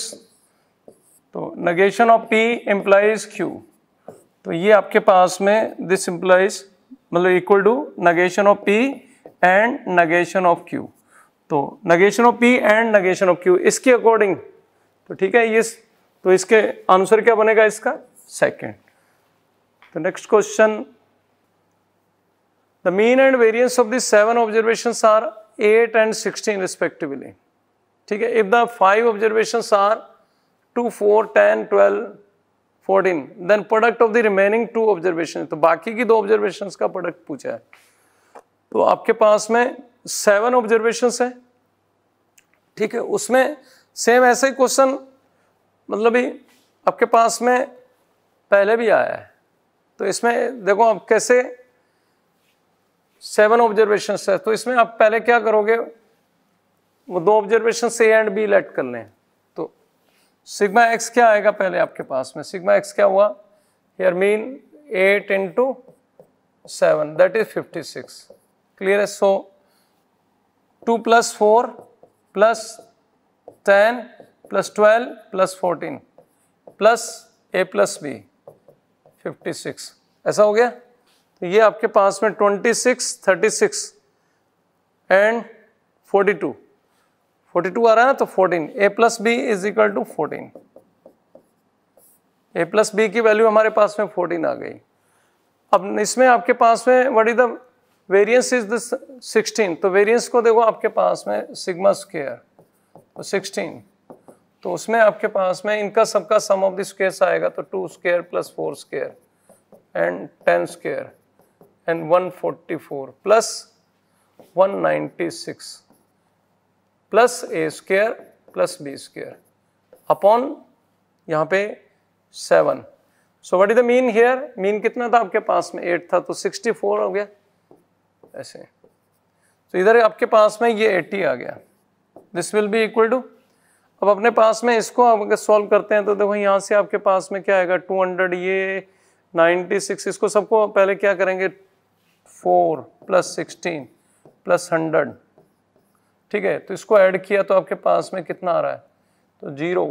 तो negation of P implies Q तो ये आपके पास में दिस इंप्लाइज मतलब equal to negation of P and negation of Q तो negation of P and negation of Q इसके अकॉर्डिंग तो ठीक है ये तो इसके आंसर क्या बनेगा इसका सेकेंड तो next question the mean and variance of this seven observation are eight and 16 respectively ठीक है if the five observation are two four ten twelve fourteen then product of the remaining two observation तो बाकी की दो observation का product पूछा है तो आपके पास में सेवन ऑब्जर्वेशन है ठीक है उसमें सेम ऐसे ही क्वेश्चन मतलब ही आपके पास में पहले भी आया है तो इसमें देखो आप कैसे सेवन ऑब्जर्वेशन है तो इसमें आप पहले क्या करोगे वो दो observation A and B let कर लें तो सिग्मा एक्स क्या आएगा पहले आपके पास में सिग्मा एक्स क्या हुआ here mean eight into seven that is fifty six clear है so two plus four plus ten plus twelve plus fourteen plus A plus B fifty six ऐसा हो गया ये आपके पास में 26, 36 एंड 42 42 आ रहा है ना तो 14 A plus B is equal to fourteen A plus B की वैल्यू हमारे पास में 14 आ गई अब इसमें आपके पास में what is the variance is the 16 तो वेरियंस को देखो आपके पास में सिग्मा स्क्र तो 16 तो उसमें आपके पास में इनका सबका सम ऑफ द स्केयर आएगा तो two square plus four square and ten square and 144 plus 196 plus A square plus B square upon यहाँ पे seven so what is the mean here mean कितना था आपके पास में एट था तो सिक्सटी फोर हो गया ऐसे तो so, इधर आपके पास में ये एट्टी आ गया this will be equal to अब अपने पास में इसको आप अगर सॉल्व करते हैं तो देखो यहाँ से आपके पास में क्या आएगा टू हंड्रेड ये नाइन्टी सिक्स इसको सबको पहले क्या करेंगे four plus sixteen plus hundred ठीक है तो इसको ऐड किया तो आपके पास में कितना आ रहा है तो zero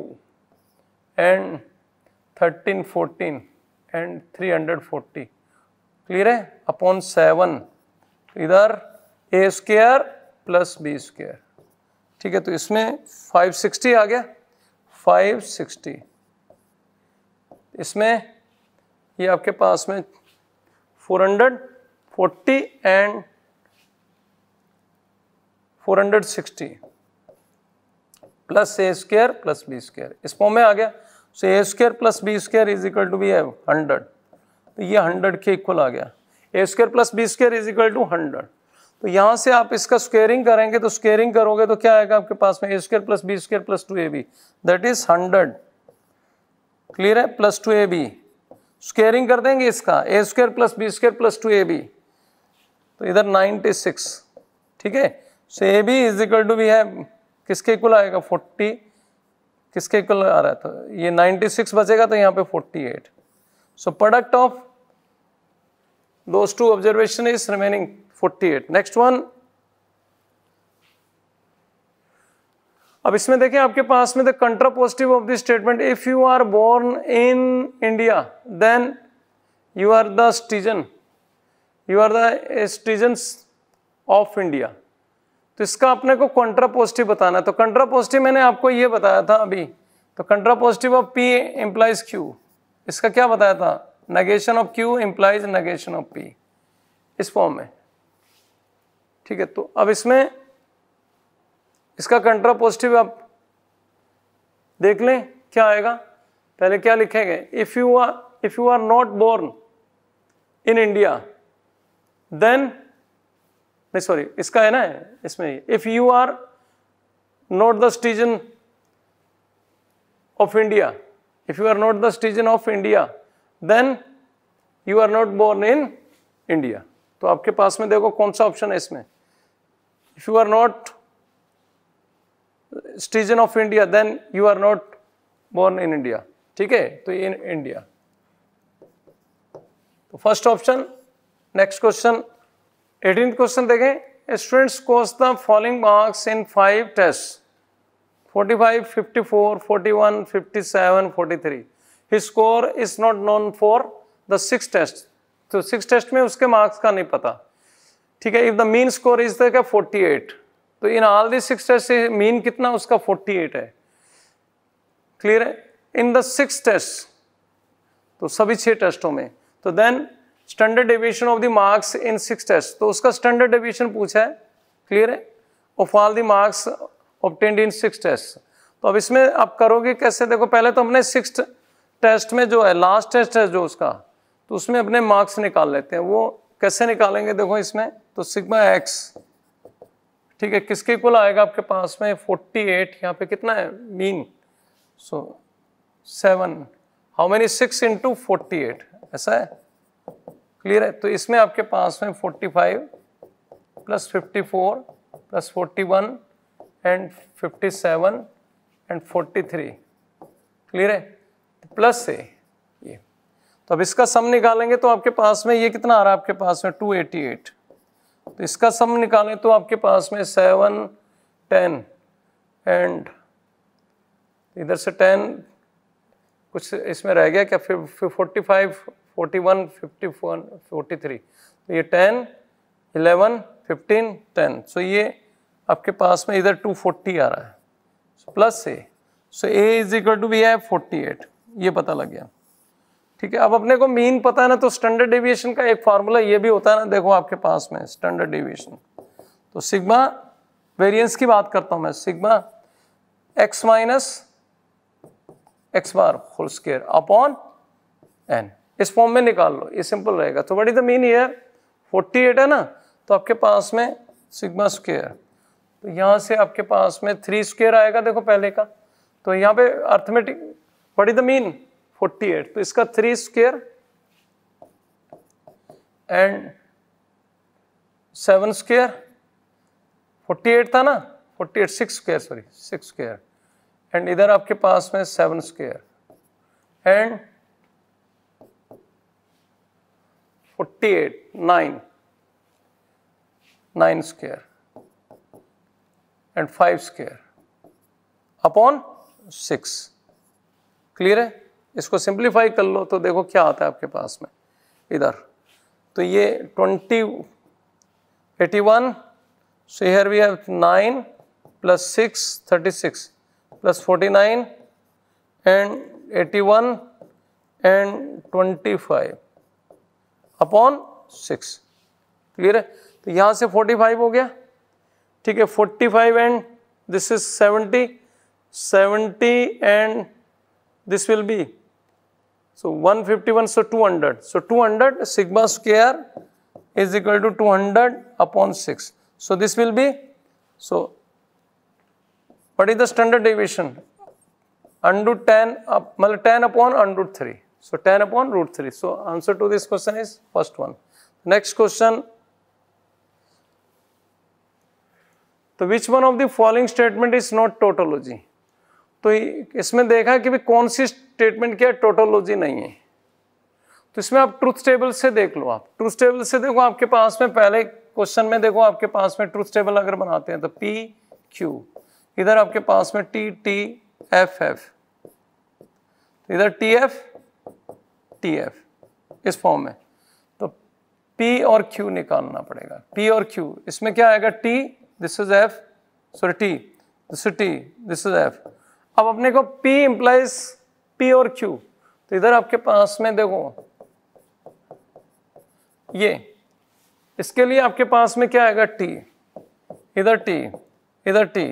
and thirteen fourteen and three hundred forty clear है अपॉन सेवन तो इधर A square plus B square ठीक है तो इसमें फाइव सिक्सटी आ गया फाइव सिक्सटी इसमें ये आपके पास में four hundred 40 and 460 plus A square plus B square इस फॉर्म में आ गया so A square plus B square is equal to B है हंड्रेड तो ये हंड्रेड के इक्वल आ गया A square plus B square is equal to hundred तो यहां से आप इसका स्क्वेयरिंग करेंगे तो स्क्वेयरिंग करोगे तो क्या आएगा आपके पास में A square plus B square plus two A B that is hundred clear है plus two A B squaring कर देंगे इसका A square plus B square plus two A B तो इधर 96 ठीक है so A B is equal to भी है किसके इक्वल आएगा 40 किसके इक्वल आ रहा है तो ये 96 बचेगा तो यहाँ पे 48 so product of those two observation is remaining 48 next one अब इसमें देखिए आपके पास में the contrapositive of the statement if you are born in India then you are the citizen you are the citizens of India तो इसका अपने को कंट्रा पॉजिटिव बताना है तो कंट्रा पॉजिटिव मैंने आपको ये बताया था अभी तो contrapositive of P implies Q इसका क्या बताया था negation of Q implies negation of P इस फॉर्म में ठीक है तो अब इसमें इसका कंट्रा पॉजिटिव आप देख लें क्या आएगा पहले क्या लिखेंगे if you are if you are not born in India then नहीं सॉरी इसका है ना इसमें if you are not the citizen of India if you are not the citizen of India then you are not born in India तो आपके पास में देखो कौन सा ऑप्शन है इसमें if you are not citizen of India then you are not born in India ठीक है तो इन इंडिया तो first option next question eighteen question देखें students scores the following marks in five test 45, 54, 41, 57, 43. His score is not known for the six तो test. तो six test में उसके marks का नहीं पता ठीक है if the mean score is the क्या 48 तो in all the six test mean कितना उसका 48 है क्लियर है इन द सिक्स टेस्ट तो सभी छह टेस्टों में तो then standard deviation of the marks in six test तो उसका स्टैंडर्ड डेविएशन पूछा है क्लियर है of all the marks obtained in six test तो अब इसमें आप करोगे कैसे देखो पहले तो हमने सिक्स टेस्ट में जो है लास्ट टेस्ट है जो उसका तो उसमें अपने मार्क्स निकाल लेते हैं वो कैसे निकालेंगे देखो इसमें तो सिग्मा एक्स ठीक है किसके कुल आएगा आपके पास में फोर्टी एट यहाँ पे कितना है mean so seven how many six into forty eight ऐसा है क्लियर है तो इसमें आपके पास में 45 plus fifty plus forty and 57 and 43 clear है प्लस से ये तो अब इसका सम निकालेंगे तो आपके पास में ये कितना आ रहा है आपके पास में 288 तो इसका सम निकालें तो आपके पास में 7 10 एंड इधर से 10 कुछ इसमें रह गया क्या फिर forty five forty one fifty forty three ये ten eleven fifteen ten so ये आपके पास में इधर टू फोर्टी आ रहा है so, plus A so A is equal to B है फोर्टी एट ये पता लग गया ठीक है अब अपने को मीन पता है ना तो स्टैंडर्ड डेविएशन का एक फार्मूला ये भी होता है ना देखो आपके पास में स्टैंडर्ड डेविएशन तो सिग्मा वेरिएंस की बात करता हूं मैं sigma X minus x bar whole square upon N इस फॉर्म में निकाल लो ये सिंपल रहेगा तो बड़ी is the mean here forty eight है ना तो आपके पास में सिग्मा स्क्वेयर तो यहाँ से आपके पास में थ्री स्क्वेयर आएगा देखो पहले का तो यहाँ पे अर्थमेटिक बड़ी is the mean forty eight तो इसका three square and seven square forty eight था ना forty eight six square sorry six square and इधर आपके पास में seven square and 48, 9, 9 square and 5 square अपॉन 6 क्लियर है इसको सिंप्लीफाई कर लो तो देखो क्या आता है आपके पास में इधर तो ये 20, 81, so here we have 9 plus 6, 36 plus 49 and 81 and 25. Upon six clear है तो यहां से फोर्टी फाइव हो गया ठीक है forty five and this is seventy seventy and this will be so one fifty one so two hundred so two hundred sigma square is equal to two hundred upon six so this will be so what is the standard deviation अंडू ten मतलब ten upon अंडू three So 10 upon root 3. So answer to this question is first one. Next question. तो which one of the following statement is not tautology तो इसमें देखा कि भी कौन सी स्टेटमेंट क्या टोटोलॉजी नहीं है तो इसमें आप ट्रूथ टेबल से देख लो आप ट्रूथ टेबल से देखो आपके पास में पहले क्वेश्चन में देखो आपके पास में ट्रूथ टेबल अगर बनाते हैं तो पी क्यू इधर आपके पास में टी टी एफ एफ इधर टी एफ टी एफ इस फॉर्म में तो पी और क्यू निकालना पड़ेगा पी और क्यू इसमें क्या आएगा T this is F sorry T this is T this is F अब अपने को P इंप्लाइज P और Q तो इधर आपके पास में देखो ये इसके लिए आपके पास में क्या आएगा T इधर T इधर T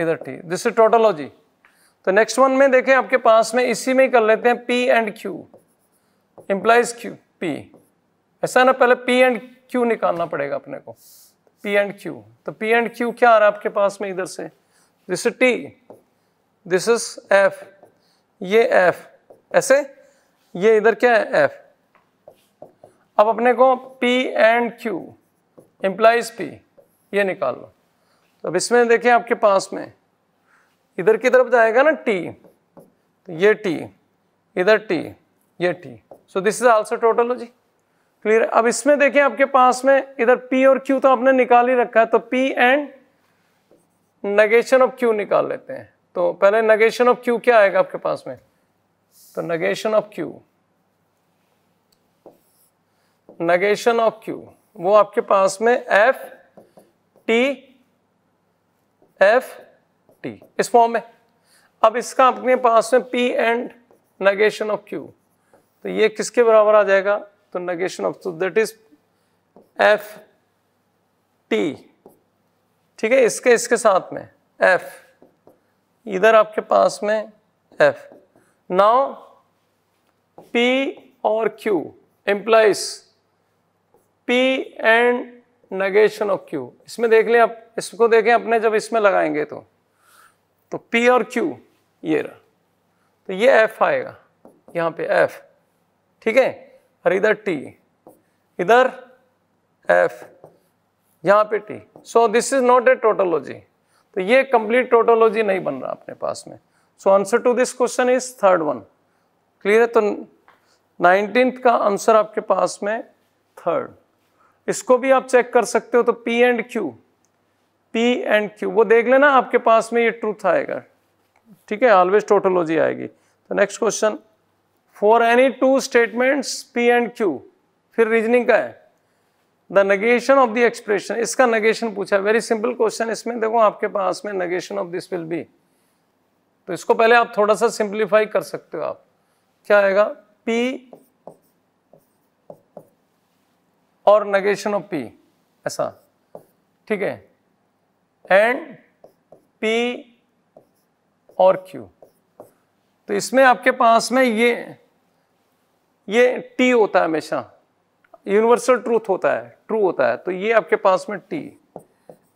इधर T दिस इज टोटोलॉजी तो नेक्स्ट वन में देखें आपके पास में इसी में ही कर लेते हैं P and Q implies Q P ऐसा ना पहले पी एंड क्यू निकालना पड़ेगा अपने को पी एंड क्यू तो पी एंड क्यू क्या आ रहा है आपके पास में इधर से this T this is F ये एफ ऐसे ये इधर क्या है एफ अब अपने को P and Q implies P ये निकाल लो तो अब इसमें देखें आपके पास में इधर की तरफ जाएगा ना टी तो ये टी इधर टी ये T so this is also tautology clear अब इसमें देखें आपके पास में इधर पी और क्यू तो आपने निकाल ही रखा है तो P and negation of Q निकाल लेते हैं तो पहले नगेशन ऑफ क्यू क्या आएगा आपके पास में तो negation of Q negation of Q वो आपके पास में एफ टी एफ टी इस फॉर्म में अब इसका अपने पास में P and negation of Q तो ये किसके बराबर आ जाएगा तो नगेशन ऑफ तो दैट इज एफ टी ठीक है इसके इसके साथ में एफ इधर आपके पास में एफ नाउ पी और Q implies P and negation of Q इसमें देख लें आप इसको देखें अपने जब इसमें लगाएंगे तो तो पी और क्यू ये रहा तो ये एफ आएगा यहां पे एफ ठीक है और इधर टी इधर एफ यहाँ पे T so this is not a tautology तो ये कंप्लीट टोटोलॉजी नहीं बन रहा अपने पास में so answer to this question is third one clear है तो नाइनटीन का आंसर आपके पास में थर्ड इसको भी आप चेक कर सकते हो तो P and Q P and Q वो देख लेना आपके पास में ये ट्रूथ आएगा ठीक है ऑलवेज टोटोलॉजी आएगी तो next question for any two statements P and Q फिर रीजनिंग का है the negation of the expression इसका नगेशन पूछा वेरी सिंपल क्वेश्चन इसमें देखो आपके पास में negation of this will be तो इसको पहले आप थोड़ा सा सिंप्लीफाई कर सकते हो आप क्या आएगा पी और नगेशन ऑफ पी ऐसा ठीक है एंड पी और क्यू तो इसमें आपके पास में ये ये टी होता है हमेशा यूनिवर्सल ट्रूथ होता है ट्रू होता है तो ये आपके पास में टी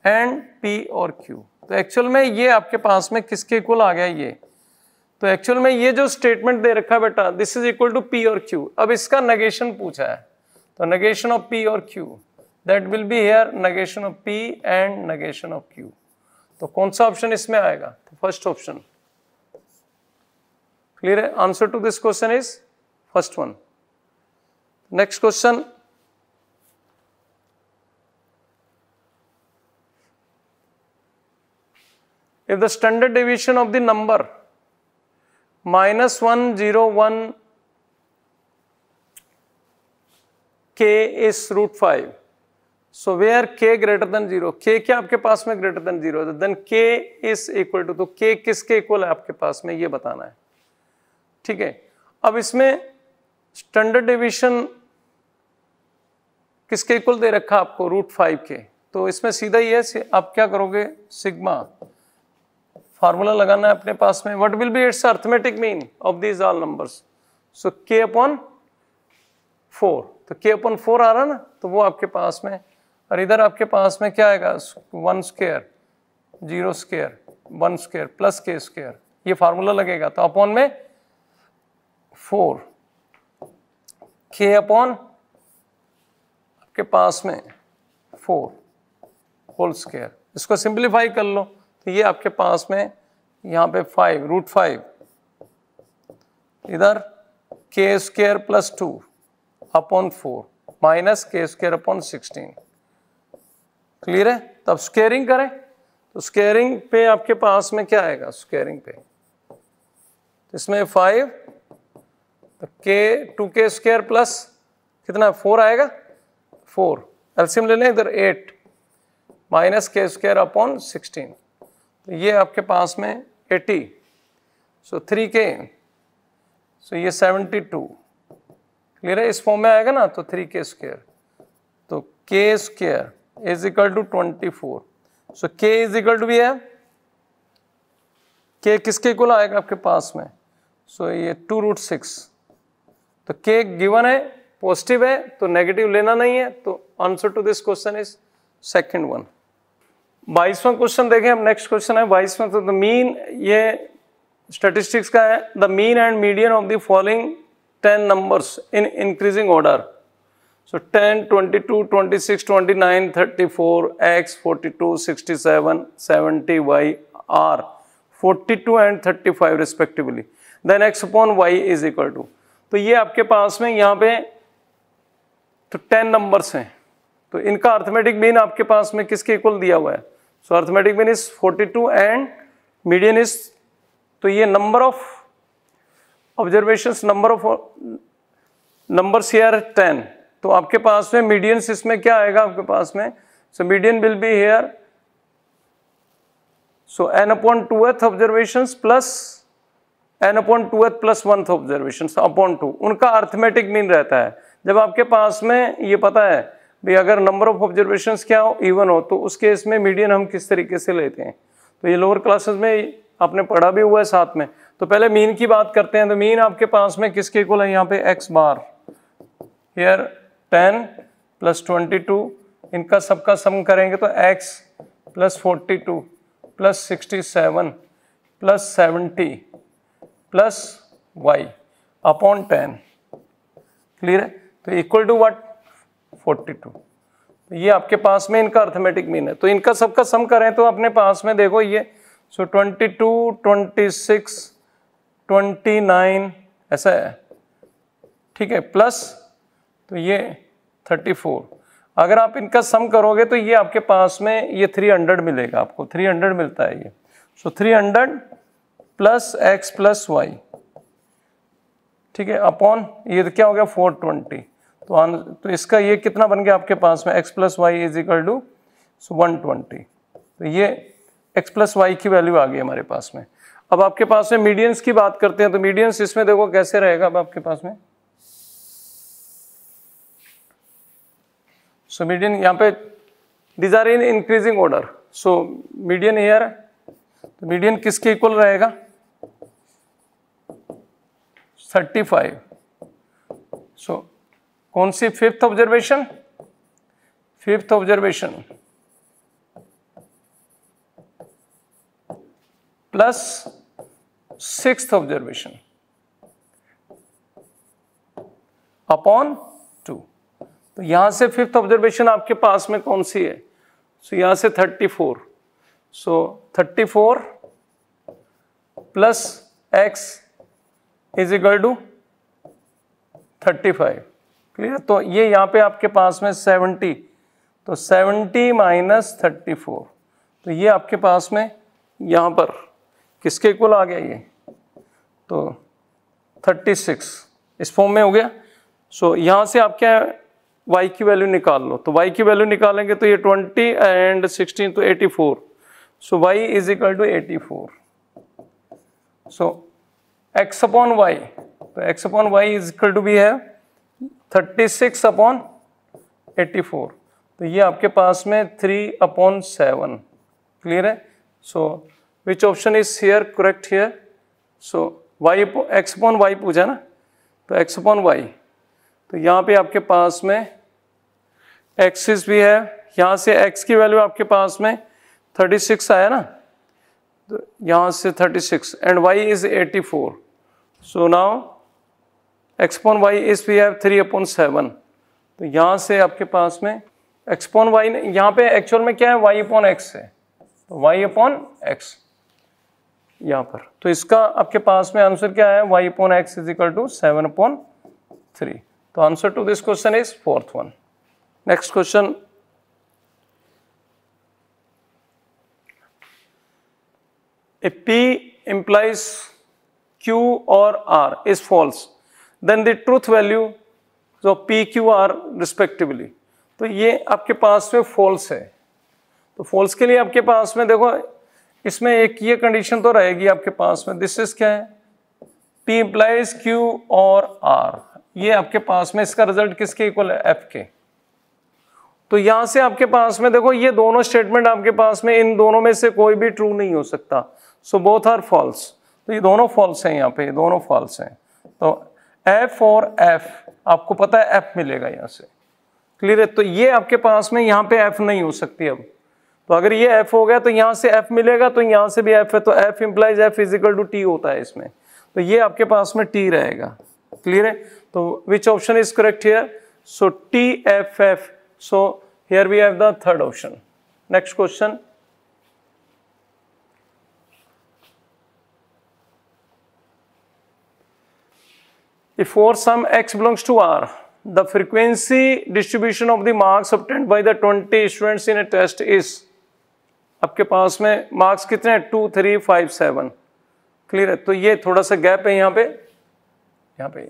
एंड पी और क्यू तो एक्चुअल में ये आपके पास में किसके इक्वल आ गया ये तो एक्चुअल में ये जो स्टेटमेंट दे रखा है बेटा this is equal to P और क्यू अब इसका नगेशन पूछा है तो नगेशन ऑफ पी और Q that will be here negation of P and negation of Q तो कौन सा ऑप्शन इसमें आएगा तो फर्स्ट ऑप्शन क्लियर है answer to this question is first one. Next question. If the standard deviation of the number minus 101 k is root 5. So where k greater than 0, k kya aapke paas mein greater than 0 है then k is equal to to k kiske equal hai aapke paas mein ye batana hai. Theek hai. Ab isme standard division किसके equal दे रखा आपको root five के तो इसमें सीधा ही है आप क्या करोगे सिग्मा फार्मूला लगाना है अपने पास में what will be its arithmetic mean of these all numbers so K upon four तो के अपॉन फोर आ रहा ना तो वो आपके पास में और इधर आपके पास में क्या आएगा one square zero square one square plus K square ये फार्मूला लगेगा तो अपॉन में फोर के अपॉन आपके पास में फोर होल स्केयर इसको सिंप्लीफाई कर लो तो ये आपके पास में यहाँ पे फाइव रूट फाइव इधर K square plus two upon four minus K square upon sixteen clear है तब तो स्केयरिंग करें तो स्केयरिंग पे आपके पास में क्या आएगा स्केयरिंग पे तो इसमें फाइव तो K two K square plus कितना फोर आएगा फोर एल्सियम ले लें इधर eight minus K square upon sixteen ये आपके पास में एटी सो थ्री के सो ये सेवेंटी टू क्लियर है इस फॉर्म में आएगा ना तो थ्री के स्क्वेयर तो K square is equal to twenty four so K is equal to भी है के किसके कुल आएगा आपके पास में सो so, ये टू रूट सिक्स तो के गिवन है पॉजिटिव है तो नेगेटिव लेना नहीं है तो answer to this question is second one बाईसवां क्वेश्चन देखें अब नेक्स्ट क्वेश्चन है बाईसवां तो द मीन ये स्टेटिस्टिक्स का है the mean and median of the following ten numbers in increasing order so ten twenty two twenty six twenty nine thirty four X forty two sixty seven seventy Y are forty two and thirty five respectively then X upon Y is equal to तो ये आपके पास में यहाँ पे तो ten numbers हैं तो इनका अर्थमेटिक मीन आपके पास में किसके इक्वल दिया हुआ है so arithmetic mean is 42 and median is तो ये number of observation number of numbers here ten तो आपके पास में मीडियंस इसमें क्या आएगा आपके पास में so median will be here so N upon two th observation plus N upon two th plus one observation upon two उनका अर्थमेटिक मीन रहता है जब आपके पास में ये पता है भाई अगर नंबर ऑफ ऑब्जर्वेशन क्या हो इवन हो तो उस केस में मीडियन हम किस तरीके से लेते हैं तो ये लोअर क्लासेस में आपने पढ़ा भी हुआ है साथ में तो पहले मीन की बात करते हैं तो मीन आपके पास में किसके इक्वल है यहाँ पे X bar here ten plus twenty two इनका सबका सम करेंगे तो x plus forty two plus sixty seven plus seventy plus Y upon ten clear है तो इक्वल टू व्हाट 42 तो ये आपके पास में इनका अर्थमेटिक मीन है तो इनका सबका सम करें तो अपने पास में देखो ये so twenty two twenty six twenty nine ऐसा है ठीक है प्लस तो ये थर्टी फोर अगर आप इनका सम करोगे तो ये आपके पास में ये थ्री हंड्रेड मिलेगा आपको थ्री हंड्रेड मिलता है ये so three hundred plus x plus Y ठीक है अपॉन ये तो क्या हो गया फोर ट्वेंटी तो आन तो इसका ये कितना बन गया आपके पास में X plus Y is equal to so one twenty तो ये एक्स प्लस वाई की वैल्यू आ गई हमारे पास में अब आपके पास में मीडियंस की बात करते हैं तो मीडियंस इसमें देखो कैसे रहेगा अब आपके पास में सो मीडियन यहाँ पे these are in increasing order so median here तो मीडियन किसके इक्वल रहेगा थर्टी फाइव सो कौन सी fifth observation fifth observation plus six observation upon two तो यहां से फिफ्थ ऑब्जर्वेशन आपके पास में कौन सी है सो so, यहां से thirty four so thirty four plus X is equal to thirty five clear तो ये यहाँ पे आपके पास में सेवेंटी तो सेवेंटी माइनस थर्टी फोर तो ये आपके पास में यहाँ पर किसके इक्वल आ गया ये तो थर्टी सिक्स इस फॉर्म में हो गया सो so, यहाँ से आप क्या वाई की वैल्यू निकाल लो तो वाई की वैल्यू निकालेंगे तो ये ट्वेंटी एंड सिक्सटीन तो eighty four so Y is equal to eighty four so X upon Y तो X upon Y is equal to भी है thirty six upon eighty four तो ये आपके पास में थ्री अपॉन सेवन क्लियर है so which option is here correct here so Y X upon Y पूछा ना तो एक्स अपॉन वाई तो यहाँ पे आपके पास में एक्सिस भी है यहाँ से एक्स की वैल्यू आपके पास में थर्टी सिक्स आया ना तो यहाँ से thirty six and Y is eighty four so now X upon Y is we have three upon seven तो यहाँ से आपके पास में एक्सपोन वाई यहाँ पे एक्चुअल में क्या है वाई अपॉन एक्स है तो वाई अपॉन एक्स यहाँ पर तो इसका आपके पास में आंसर क्या है Y upon X is equal to seven upon three तो answer to this question is fourth one next question a P implies Q or R is false, then the truth value जो P Q R respectively. तो ये आपके पास में false है तो false के लिए आपके पास में देखो इसमें एक ये कंडीशन तो रहेगी आपके पास में दिस इज क्या है P implies Q or R ये आपके पास में इसका रिजल्ट किसके इक्वल है F के तो यहां से आपके पास में देखो ये दोनों स्टेटमेंट आपके पास में इन दोनों में से कोई भी ट्रू नहीं हो सकता सो बोथ आर फॉल्स तो ये दोनों फॉल्स हैं यहाँ पे ये दोनों फॉल्स हैं तो एफ और एफ आपको पता है एफ मिलेगा यहाँ से क्लियर है तो ये आपके पास में यहाँ पे एफ नहीं हो सकती अब तो अगर ये एफ हो गया तो यहाँ से एफ मिलेगा तो यहाँ से भी एफ है तो F implies F is equal to T होता है इसमें तो ये आपके पास में टी रहेगा क्लियर है तो which option is correct here so T F F so here we have the third option next question if for some x belongs to r the frequency distribution of the marks obtained by the 20 students in a test is आपके पास में marks कितने हैं two three five seven clear है तो ये थोड़ा सा गैप है यहाँ पे यहाँ पे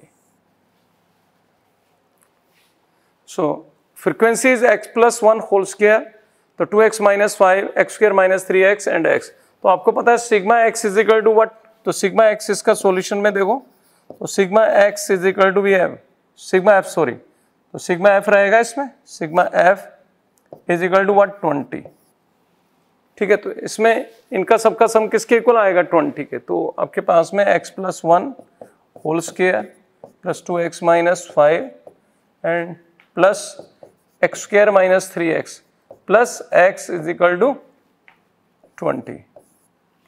so frequency is X plus one whole square तो two X minus five X square minus three X and X तो आपको पता है sigma X is equal to what तो सिग्मा एक्स इसका सोल्यूशन में देखो तो sigma X is equal to B M sigma F sorry तो सिग्मा एफ रहेगा इसमें sigma F is equal to one twenty ठीक है तो इसमें इनका सबका सम किसके इक्वल आएगा ट्वेंटी के तो आपके पास में X plus one whole square plus two X minus five and plus x square minus three X plus X is equal to twenty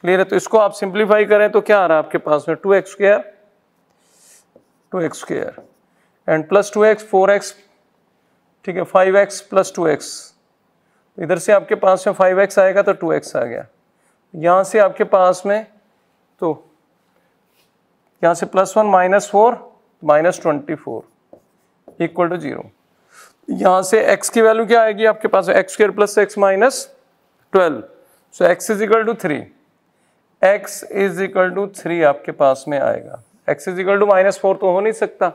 clear है तो इसको आप सिंप्लीफाई करें तो क्या आ रहा है आपके पास में two X square two X square and plus two X four X ठीक है five X plus two X इधर से आपके पास में फाइव एक्स आएगा तो टू एक्स आ गया यहाँ से आपके पास में तो यहाँ से plus one minus four minus twenty four equal to zero यहाँ से x की वैल्यू क्या आएगी आपके पास X square plus X minus twelve so x is equal to three X is equal to three आपके पास में आएगा X is equal to minus four तो हो नहीं सकता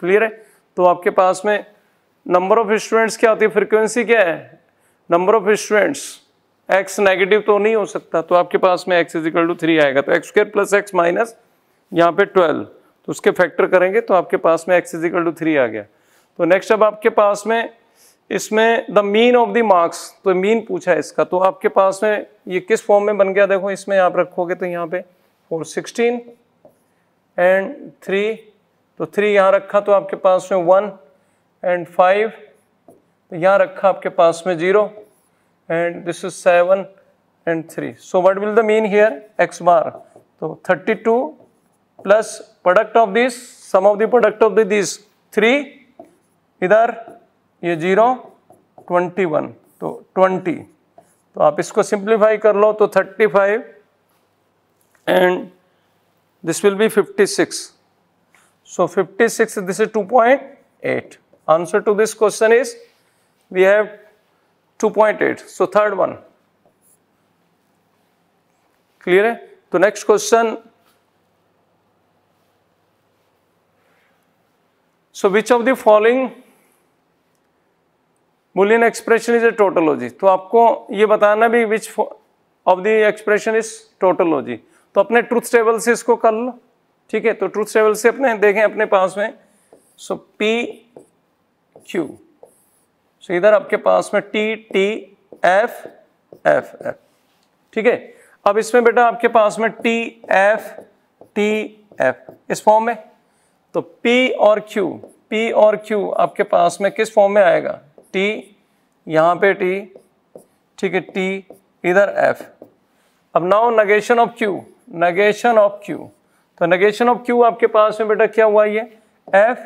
क्लियर है तो आपके पास में नंबर ऑफ स्टूडेंट्स क्या होती है फ्रिक्वेंसी क्या है number of students X negative तो नहीं हो सकता तो आपके पास में X is equal to three आएगा तो X square plus X minus यहाँ पे ट्वेल्व तो उसके फैक्टर करेंगे तो आपके पास में X is equal to three आ गया तो नेक्स्ट अब आपके पास में इसमें the mean of the marks तो मीन पूछा है इसका तो आपके पास में ये किस फॉर्म में बन गया देखो इसमें आप रखोगे तो यहाँ पे फोर सिक्सटीन एंड थ्री तो थ्री यहाँ रखा तो आपके पास में वन एंड फाइव तो यहाँ रखा आपके पास में zero and this is seven and three so what will the mean here X bar तो thirty two plus product of this sum of the product of this three इधर ये zero twenty one तो twenty तो आप इसको simplify कर लो तो thirty five and This will be 56. So 56, this is 2.8. Answer to this question is, we have 2.8. So third one. Clear है? तो next question. So which of the following boolean expression is a tautology तो aapko ye batana bhi which of the expression is tautology तो अपने truth table से इसको कर लो ठीक है तो ट्रूथ टेबल से अपने देखें अपने पास में सो पी क्यू सो इधर आपके पास में T T F F F ठीक है अब इसमें बेटा आपके पास में टी एफ टी एफ इस फॉर्म में तो P और Q P और Q आपके पास में किस फॉर्म में आएगा T यहाँ पे T ठीक है T इधर F अब now negation of Q negation of Q तो नगेशन ऑफ क्यू आपके पास में बेटा क्या हुआ ये एफ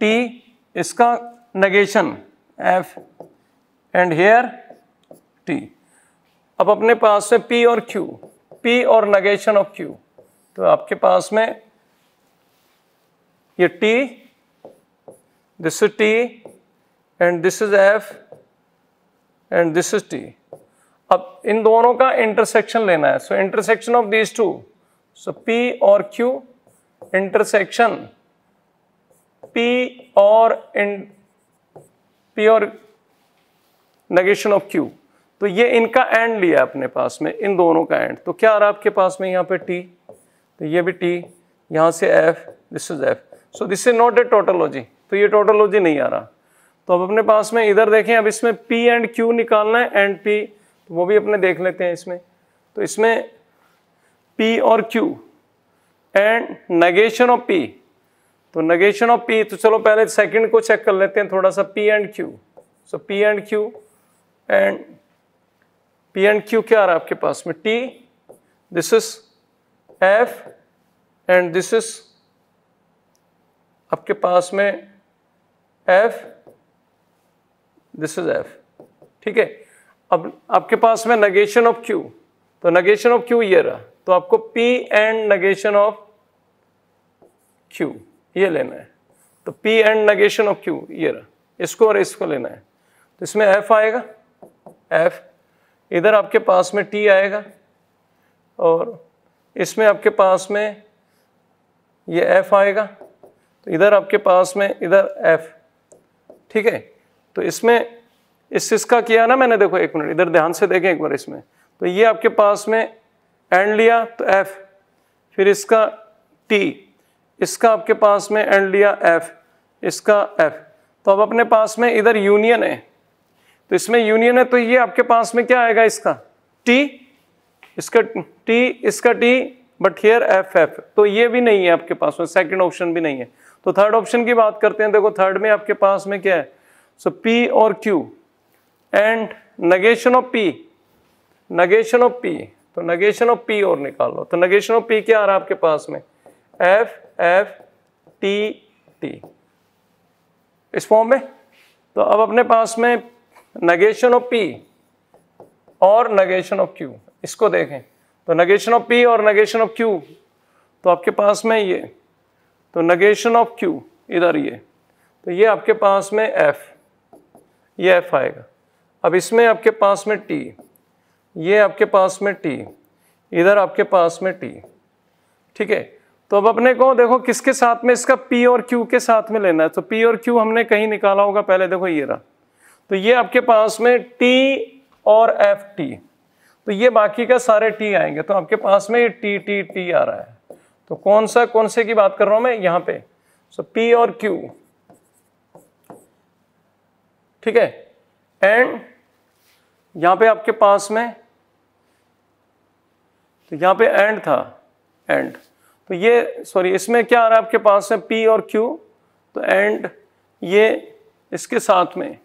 टी इसका negation F and here T अब अपने पास में पी और क्यू पी और नगेशन ऑफ क्यू तो आपके पास में ये T this is T and this is F and this is T अब इन दोनों का इंटरसेक्शन लेना है so intersection of these two so P और क्यू इंटरसेक्शन पी और इन P or negation of Q तो ये इनका एंड लिया अपने पास में इन दोनों का एंड तो क्या आ रहा है आपके पास में यहाँ पे टी तो ये भी टी यहाँ से F this is F so this is not a tautology तो ये टोटोलॉजी नहीं आ रहा तो अब अपने पास में इधर देखें अब इसमें पी एंड क्यू निकालना है एंड पी तो वो भी अपने देख लेते हैं इसमें तो इसमें पी और Q and negation of P तो नगेशन ऑफ पी तो चलो पहले सेकंड को चेक कर लेते हैं थोड़ा सा P and Q so P and Q and P and Q क्या आ रहा है आपके पास में T this is F and this is आपके पास में एफ दिस इज एफ ठीक है अब आपके पास में नगेशन ऑफ क्यू तो नगेशन ऑफ क्यू ये रहा तो आपको P and negation of Q ये लेना है तो P and negation of Q ये रहा इसको और इसको लेना है तो इसमें एफ आएगा एफ इधर आपके पास में टी आएगा और इसमें आपके पास में ये एफ आएगा तो इधर आपके पास में इधर एफ ठीक है तो इसमें इस इसका किया ना मैंने देखो एक मिनट इधर ध्यान से देखें एक बार इसमें तो ये आपके पास में एंड लिया तो एफ फिर इसका टी इसका आपके पास में एंड लिया एफ इसका एफ तो अब अपने पास में इधर यूनियन है तो इसमें यूनियन है तो ये आपके पास में क्या आएगा इसका टी इसका टी इसका T but here F F तो ये भी नहीं है आपके पास में सेकेंड ऑप्शन भी नहीं है तो थर्ड ऑप्शन की बात करते हैं देखो थर्ड में आपके पास में क्या है सो पी और Q and negation of P negation of P तो नगेशन ऑफ पी और निकालो तो नगेशन ऑफ पी क्या आ रहा है आपके पास में एफ एफ टी टी इस फॉर्म में तो अब अपने पास में नगेशन ऑफ पी और नगेशन ऑफ क्यू इसको देखें तो नगेशन ऑफ पी और नगेशन ऑफ क्यू तो आपके पास में ये तो नगेशन ऑफ क्यू इधर ये तो ये आपके पास में एफ ये एफ आएगा अब इसमें आपके पास में टी ये आपके पास में टी इधर आपके पास में टी ठीक है तो अब अपने को देखो किसके साथ में इसका पी और क्यू के साथ में लेना है तो पी और क्यू हमने कहीं निकाला होगा पहले देखो ये रहा तो ये आपके पास में टी और एफ टी तो ये बाकी का सारे टी आएंगे तो आपके पास में ये टी टी टी आ रहा है तो कौन सा कौन से की बात कर रहा हूं मैं यहां पे सो so, पी और क्यू ठीक है एंड यहाँ पे आपके पास में तो यहाँ पे एंड था एंड तो ये सॉरी इसमें क्या आ रहा है आपके पास में पी और क्यू तो एंड ये इसके साथ में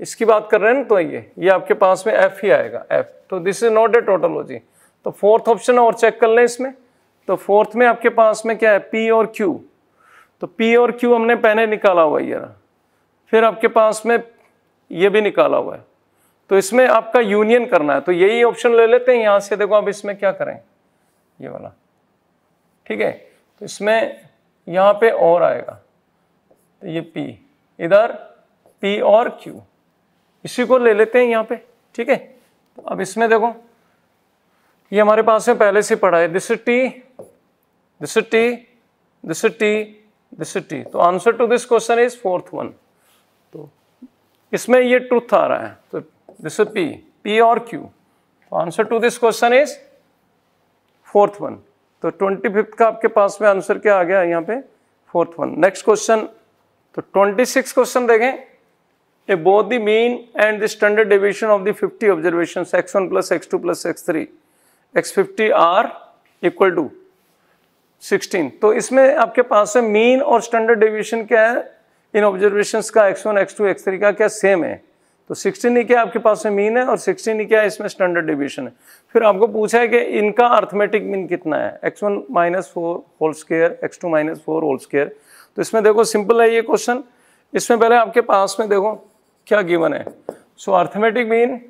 इसकी बात कर रहे हैं ना तो ये ये आपके पास में एफ ही आएगा एफ तो this is not a tautology तो फोर्थ ऑप्शन और चेक कर लें इसमें तो फोर्थ में आपके पास में क्या है पी और क्यू तो पी और क्यू हमने पहले निकाला हुआ ये फिर आपके पास में ये भी निकाला हुआ है तो इसमें आपका यूनियन करना है तो यही ऑप्शन ले लेते हैं यहां से देखो आप इसमें क्या करें ये वाला ठीक है तो इसमें यहां पे और आएगा तो ये पी इधर पी और क्यू इसी को ले लेते हैं यहां पे ठीक है तो अब इसमें देखो ये हमारे पास में पहले से पढ़ा है this T this T this T this T तो answer to this question is fourth one तो इसमें ये ट्रुथ आ रहा है तो This is P, P or Q. So answer to this question is fourth one. तो ट्वेंटी फिफ्थ का आपके पास में आंसर क्या आ गया यहाँ पे फोर्थ वन नेक्स्ट क्वेश्चन तो ट्वेंटी सिक्स क्वेश्चन देखें a both the mean and the standard deviation of the fifty observation x one plus x two plus x three X fifty are equal to sixteen तो इसमें आपके पास में mean और standard deviation क्या है इन ऑब्जर्वेशन का X one x two x three का क्या सेम है तो सिक्सटीन क्या आपके पास में मीन है और सिक्सटीन क्या इसमें स्टैंडर्ड डिविएशन है फिर आपको पूछा है कि इनका अर्थमेटिक मीन कितना है x one minus four whole square X two minus four whole square तो इसमें देखो सिंपल है ये क्वेश्चन इसमें पहले आपके पास में देखो क्या गिवन है so arithmetic mean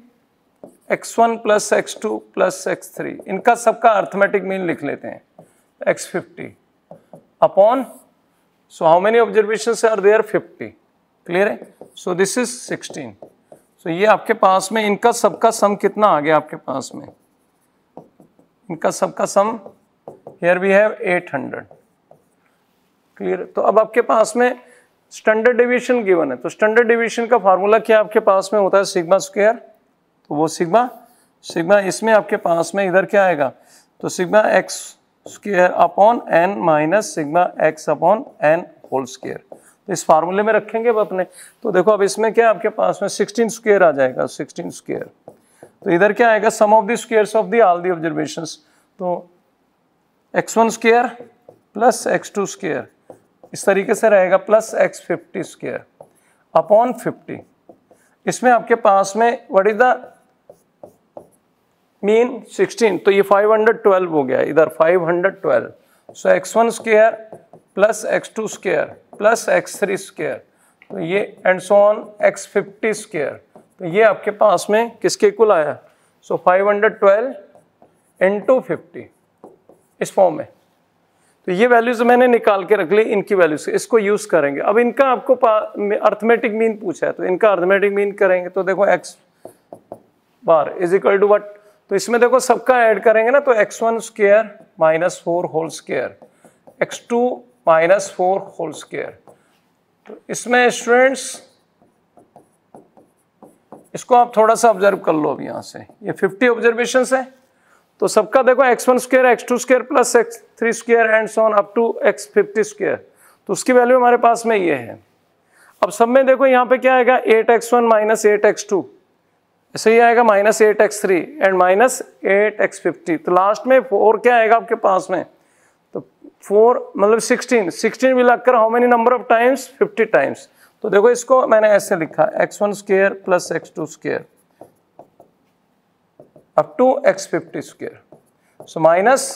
X one plus x two plus x three इनका सबका अर्थमेटिक मीन लिख लेते हैं X fifty upon so how many observation are there fifty clear है सो दिस इज सिक्सटीन तो ये आपके पास में इनका सबका सम कितना आ गया आपके पास में इनका सबका sum here we have 800 clear तो अब आपके पास में स्टैंडर्ड डिवीजन गिवन है तो स्टैंडर्ड डिवीजन का फार्मूला क्या आपके पास में होता है सिग्मा स्क्वायर तो वो सिग्मा सिग्मा इसमें आपके पास में इधर क्या आएगा तो sigma x square upon N minus sigma x upon N whole square इस फार्मूले में रखेंगे अब अपने तो देखो अब इसमें क्या आपके पास में सिक्सटीन स्क्वेयर आ जाएगा सिक्सटीन स्क्वेयर तो इधर क्या आएगा sum of the squares of the all the observation तो X one square plus x two square इस तरीके से रहेगा plus X fifty square upon fifty इसमें आपके पास में what is the mean sixteen तो ये ट्वेल्व हो गया इधर five hundred twelve so X one square plus x two square plus x three square तो ये and so on X fifty square तो ये आपके पास में किसके कुल आया so five hundred twelve into fifty इस फॉर्म में तो ये वैल्यूज मैंने निकाल के रख ली इनकी वैल्यूज इसको यूज करेंगे अब इनका आपको अर्थमेटिक मीन पूछा है तो इनका अर्थमेटिक मीन करेंगे तो देखो X bar is equal to what तो इसमें देखो सबका ऐड करेंगे ना तो X one square minus four whole square X two minus four whole square तो इसमें स्टूडेंट्स इसको आप थोड़ा सा ऑब्जर्व कर लो अब यहां से ये 50 ऑब्जर्वेशन है तो सबका देखो x one square X two square plus x three square and so on up to X fifty square तो उसकी वैल्यू हमारे पास में ये है अब सब में देखो यहाँ पे क्या आएगा eight X one minus eight X two ऐसे ही आएगा minus eight X three and minus eight X fifty तो लास्ट में फोर क्या आएगा आपके पास में तो फोर मतलब सिक्सटीन सिक्सटीन भी लगकर how many number of times fifty times तो देखो इसको मैंने ऐसे लिखा X one square plus x two square up to X fifty square so minus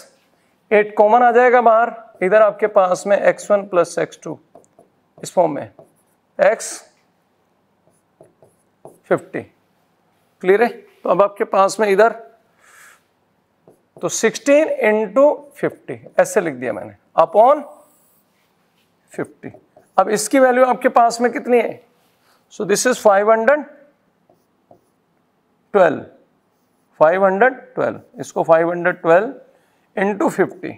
eight common आ जाएगा बाहर इधर आपके पास में x one plus x two इस फॉर्म में एक्स फिफ्टी क्लियर है तो अब आपके पास में इधर तो 16 इंटू फिफ्टी ऐसे लिख दिया मैंने अपॉन 50 अब इसकी वैल्यू आपके पास में कितनी है सो दिस इज 512 512 इसको 512 into fifty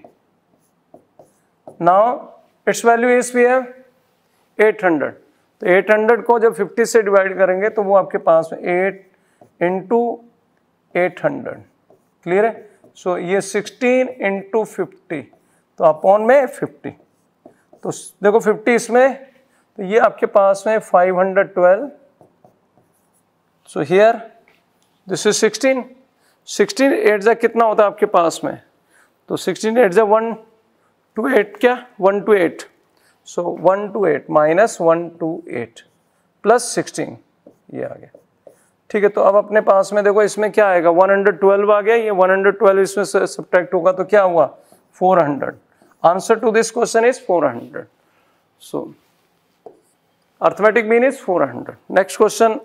now its value is we have 800 तो 800 को जब 50 से डिवाइड करेंगे तो वो आपके पास में 8 इंटू एट क्लियर है सो ये 16 इंटू फिफ्टी तो अपॉन में 50 तो देखो 50 इसमें तो ये आपके पास में 512 so here this is 16 16 eight जा कितना होता है आपके पास में तो 16 एट जै वन टू एट क्या one two eight so one two eight minus one two eight plus sixteen ये आ गया ठीक है तो अब अपने पास में देखो इसमें क्या आएगा 112 आ गया ये 112 इसमें सब्ट्रैक्ट होगा तो क्या हुआ 400 answer to this question is 400 so arithmetic mean is 400 next question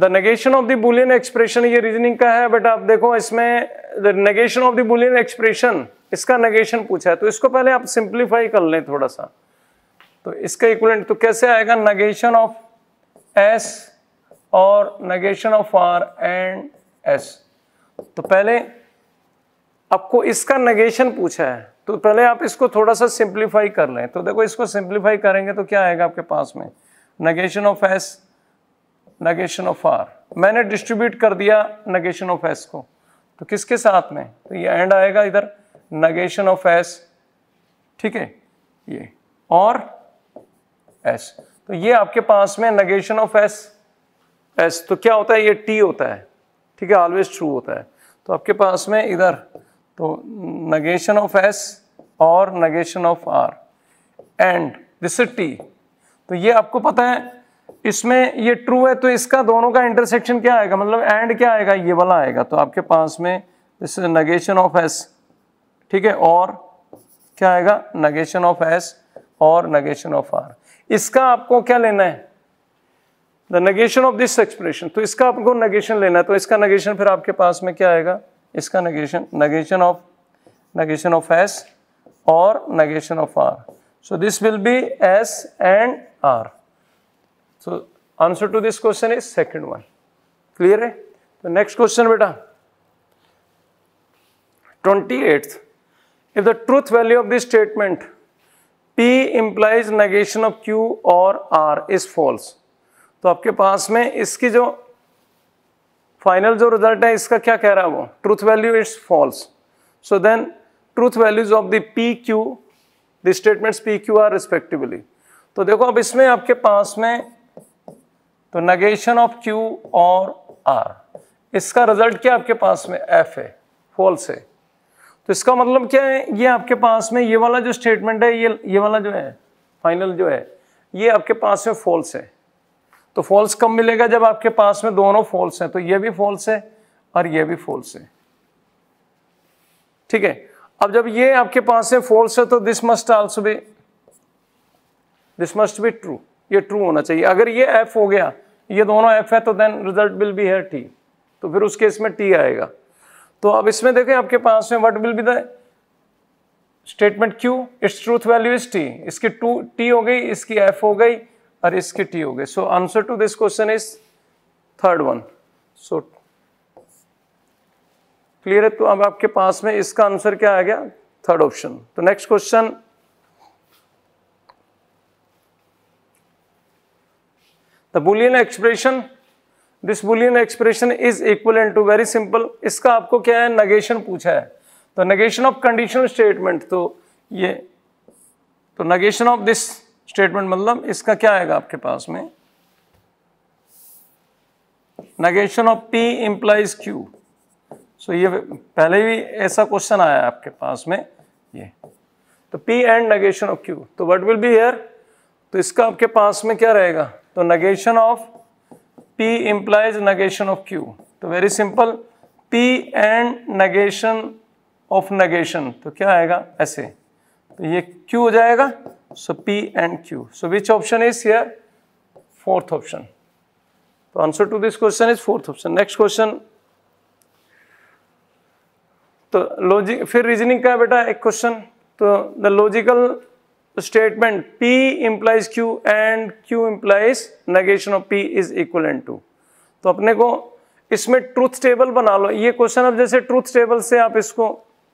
the negation of the Boolean expression ये रीजनिंग का है बट आप देखो इसमें the negation of the Boolean expression इसका नेगेशन पूछा है तो इसको पहले आप सिंप्लीफाई कर लें थोड़ा सा तो इसका इक्वलेंट तो कैसे आएगा negation of S or negation of R and S तो पहले आपको इसका नगेशन पूछा है तो पहले आप इसको थोड़ा सा सिंप्लीफाई कर लें तो देखो इसको सिंप्लीफाई करेंगे तो क्या आएगा आपके पास में negation of S negation of R मैंने डिस्ट्रीब्यूट कर दिया नगेशन ऑफ एस को तो किसके साथ में तो ये एंड आएगा इधर नगेशन ऑफ एस ठीक है ये और एस तो ये आपके पास में नगेशन ऑफ एस एस तो क्या होता है ये टी होता है ठीक है ऑलवेज ट्रू होता है तो आपके पास में इधर तो negation of S or negation of R and this is T तो ये आपको पता है इसमें ये ट्रू है तो इसका दोनों का इंटरसेक्शन क्या आएगा मतलब एंड क्या आएगा ये वाला आएगा तो आपके पास में this is negation of S ठीक है और क्या आएगा negation of S or negation of R इसका आपको क्या लेना है the negation of this expression तो इसका आपको नगेशन लेना है तो इसका नगेशन फिर आपके पास में क्या आएगा इसका negation negation of negation of S or negation of R so this will be S and R so answer to this question is second one clear है तो नेक्स्ट क्वेश्चन बेटा twenty eighth if the truth value of this statement P implies negation of Q or R is false तो आपके पास में इसकी जो final जो रिजल्ट है इसका क्या कह रहा है वो truth value is false so then truth values of the P Q the statements P Q are respectively तो देखो अब इसमें आपके पास में तो नगेशन ऑफ क्यू और आर इसका रिजल्ट क्या आपके पास में एफ है फॉल्स है तो इसका मतलब क्या है ये आपके पास में ये वाला जो स्टेटमेंट है ये ये वाला जो है फाइनल जो है ये आपके पास में फॉल्स है तो फॉल्स कब मिलेगा जब आपके पास में दोनों फॉल्स हैं तो ये भी फॉल्स है और ये भी फॉल्स है ठीक है अब जब ये आपके पास में फॉल्स है तो this must also be this must be true ये ट्रू होना चाहिए अगर ये एफ हो गया ये दोनों एफ है तो देन रिजल्ट विल बी है टी तो फिर उस केस में टी आएगा तो अब इसमें देखें आपके पास में what will be the statement Q its truth value is T इसकी टू टी हो गई इसकी एफ हो गई और इसकी टी हो गई so answer to this question is third one so clear है तो अब आपके पास में इसका आंसर क्या आ गया थर्ड ऑप्शन तो next question the Boolean expression this Boolean expression is equal and to very simple इसका आपको क्या है नगेशन पूछा है तो नगेशन ऑफ कंडीशनल स्टेटमेंट तो ये तो नगेशन ऑफ दिस स्टेटमेंट मतलब इसका क्या आएगा आपके पास में negation of P implies Q. So ये पहले भी ऐसा क्वेश्चन आया आपके पास में ये तो P and negation of Q. तो वट विल बी हेयर तो इसका आपके पास में क्या रहेगा तो negation of P implies negation of Q. तो very simple P and negation of negation तो क्या आएगा ऐसे तो ये Q हो जाएगा so P and Q. So which option is here fourth option तो answer to this question is fourth option next question तो लॉजिक फिर रीजनिंग का है बेटा एक क्वेश्चन तो the logical P P Q Q Q Q negation of P P equal and to तो अपने को इसमें ट्रूथ टेबल बना लो ये क्वेश्चन अब जैसे ट्रूथ टेबल से आप इसको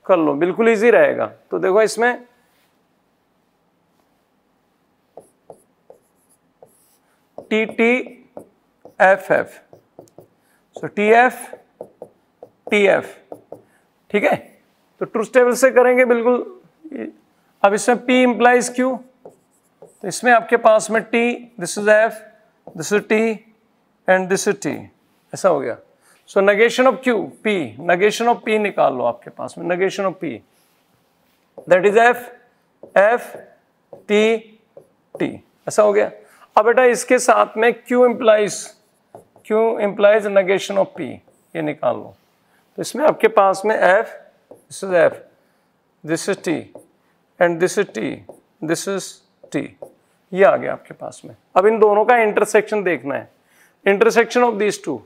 कर लो बिल्कुल इजी रहेगा तो देखो इसमें T T F F so T F T F ठीक है तो ट्रूथ टेबल से करेंगे बिल्कुल अब इसमें P इंप्लाइज Q तो इसमें आपके पास में T this is F this is T and this is T ऐसा हो गया so negation of Q P negation of P निकाल लो आपके पास में negation of P that is F F T T ऐसा हो गया अब बेटा इसके साथ में Q implies Q implies negation of P ये निकाल लो तो इसमें आपके पास में F this is F this is T and this is T this is T ये आ गया आपके पास में अब इन दोनों का इंटरसेक्शन देखना है इंटरसेक्शन ऑफ दिस टू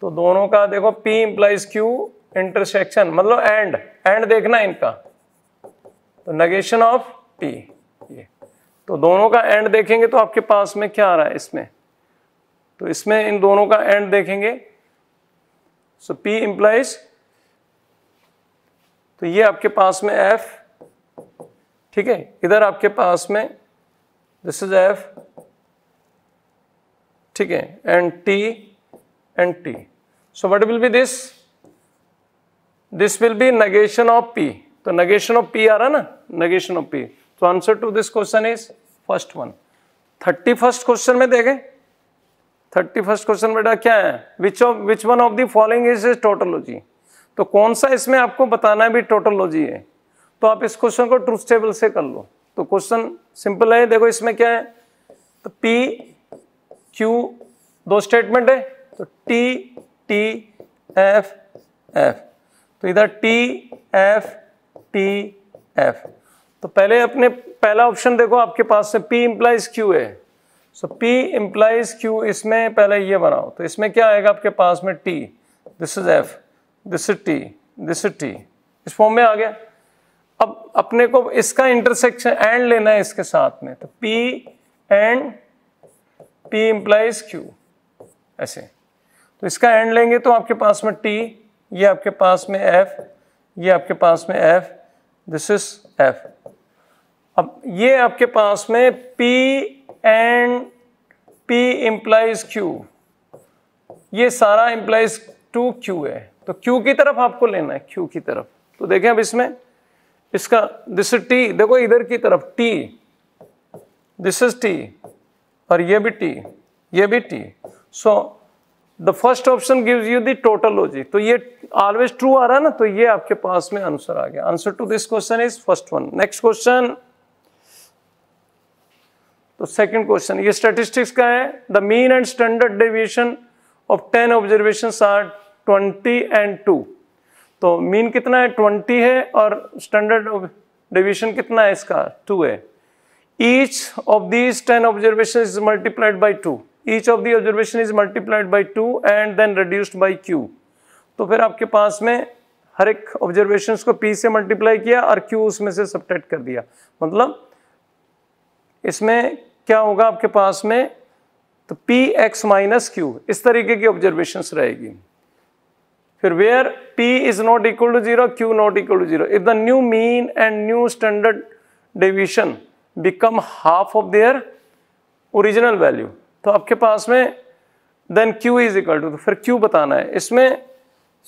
तो दोनों का देखो P इंप्लाइज Q इंटरसेक्शन मतलब एंड एंड देखना इनका तो नगेशन ऑफ P ये तो दोनों का एंड देखेंगे तो आपके पास में क्या आ रहा है इसमें तो इसमें इन दोनों का एंड देखेंगे सो P इंप्लाइज तो ये आपके पास में F ठीक है इधर आपके पास में दिस इज एफ ठीक है and T and T so what will be this this will be negation of P तो नगेशन ऑफ पी आ रहा ना नगेशन ऑफ पी तो answer to this question is first one thirty first question में देखें thirty first question बेटा क्या है which of which one of the following is is tautology तो कौन सा इसमें आपको बताना है भी टोटोलॉजी है तो आप इस क्वेश्चन को ट्रूथ टेबल से कर लो तो क्वेश्चन सिंपल है देखो इसमें क्या है तो पी क्यू दो स्टेटमेंट है तो टी टी एफ एफ तो इधर टी एफ टी एफ तो पहले अपने पहला ऑप्शन देखो आपके पास से पी इम्प्लाइज क्यू है सो पी इम्प्लाइज क्यू इसमें पहले ये बनाओ तो इसमें क्या आएगा आपके पास में T this is F this is T this is T इस फॉर्म में आ गया अब अपने को इसका इंटरसेक्शन एंड लेना है इसके साथ में तो P and P implies Q ऐसे तो इसका एंड लेंगे तो आपके पास में टी ये आपके पास में एफ ये आपके पास में एफ दिस इज एफ अब ये आपके पास में P and P implies Q ये सारा इंप्लाइज टू क्यू है तो क्यू की तरफ आपको लेना है क्यू की तरफ तो देखें अब इसमें इसका दिस इज टी देखो इधर की तरफ टी दिस इज टी और ये भी टी ये भी T so the first option gives you the tautology तो ये ऑलवेज ट्रू आ रहा है ना तो ये आपके पास में आंसर आ गया answer to this question is first one next question तो सेकंड क्वेश्चन ये स्टैटिस्टिक्स का है the mean and standard deviation of ten observation are twenty and to तो मीन कितना है ट्वेंटी है और स्टैंडर्ड डिविएशन कितना है इसका टू है each of these ten observation is multiplied by two each of the observation is multiplied by two and then reduced by Q तो फिर आपके पास में हर एक ऑब्जर्वेशन को पी से मल्टीप्लाई किया और क्यू उसमें से सब कर दिया मतलब इसमें क्या होगा आपके पास में तो पी एक्स माइनस क्यू इस तरीके की ऑब्जर्वेशन रहेगी फिर where p is not equal to zero q not equal to zero if the new mean and new standard division become half of their original value तो आपके पास में then q is equal to फिर q बताना है इसमें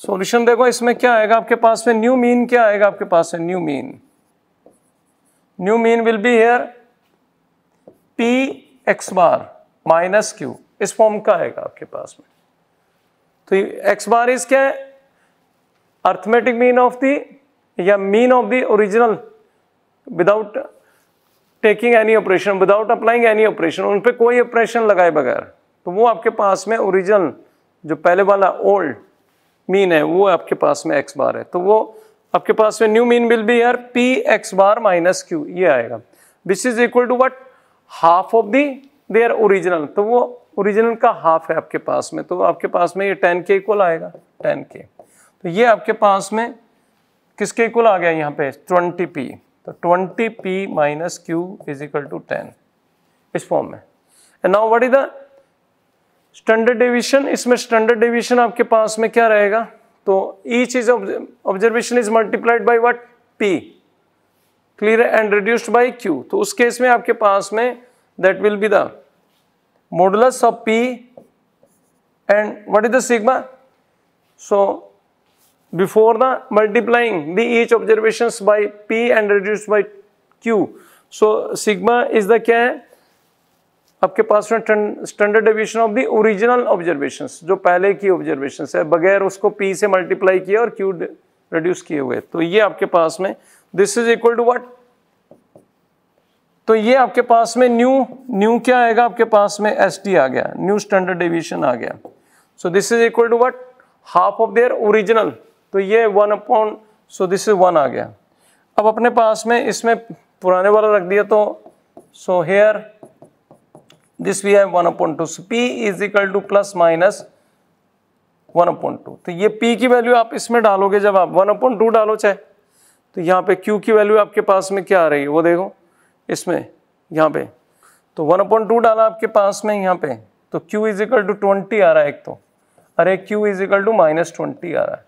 solution देखो इसमें क्या आएगा आपके पास में न्यू मीन क्या आएगा आपके पास में new mean new mean will be here P X bar minus Q इस फॉर्म का आएगा आपके पास में तो एक्स बार इज क्या है अर्थमेटिक मीन ऑफ दी या mean of the original without taking any operation without applying any operation उन पर कोई ऑपरेशन लगाए बगैर तो वो आपके पास में ओरिजिनल जो पहले वाला ओल्ड मीन है वो आपके पास में एक्स बार है तो वो आपके पास में न्यू मीन विल बी यार P X bar minus Q ये आएगा this is equal to what half of the their original तो वो ओरिजिनल का हाफ है आपके पास में तो आपके पास में ये टेन के इक्वल आएगा टेन के तो ये आपके पास में किसके इक्वल आ गया यहाँ पे ट्वेंटी पी तो twenty P minus Q is equal to ten इस फॉर्म में and now what is the standard division इसमें स्टैंडर्ड डिवीजन आपके पास में क्या रहेगा तो each is observation is multiplied by what P clear and reduced by Q तो उस केस में आपके पास में that will be the modulus of P and what is the sigma? So before the multiplying the each observations by P and reduced by Q. So sigma is the kya hai आपके पास में standard deviation of the original observations जो पहले की observations है बगैर उसको P से मल्टीप्लाई किया और Q रिड्यूस किए हुए तो ये आपके पास में this is equal to what तो ये आपके पास में न्यू न्यू क्या आएगा आपके पास में एस टी आ गया न्यू स्टैंडर्ड डेविएशन आ गया so this is equal to what half of their original तो ये one upon so this is one आ गया अब अपने पास में इसमें पुराने वाला रख दिया तो so here this we have one upon two so P is equal to plus minus one upon two तो ये पी की वैल्यू आप इसमें डालोगे जब आप वन अपॉइंट टू डालो चाहे तो यहाँ पे क्यू की वैल्यू आपके पास में क्या आ रही है वो देखो इसमें यहाँ पे तो वन अपॉइंट टू डाला आपके पास में यहाँ पे तो Q is equal to twenty आ रहा है एक तो अरे Q is equal to minus twenty आ रहा है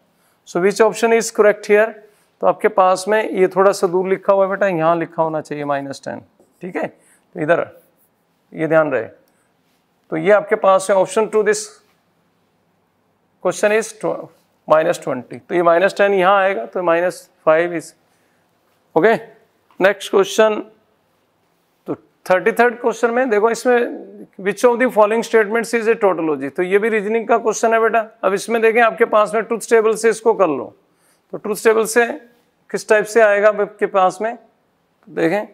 so which option is correct here तो आपके पास में ये थोड़ा सा दूर लिखा हुआ है बेटा यहाँ लिखा होना चाहिए माइनस टेन ठीक है तो इधर ये ध्यान रहे तो ये आपके पास में option to this question is minus twenty तो ये माइनस टेन यहाँ आएगा तो minus five is okay next question thirty third question में देखो इसमें which of the following statement is a tautology तो ये भी रीजनिंग का क्वेश्चन है बेटा अब इसमें देखें आपके पास में ट्रूथ टेबल से इसको कर लो तो ट्रूथ टेबल से किस टाइप से आएगा आपके पास में देखें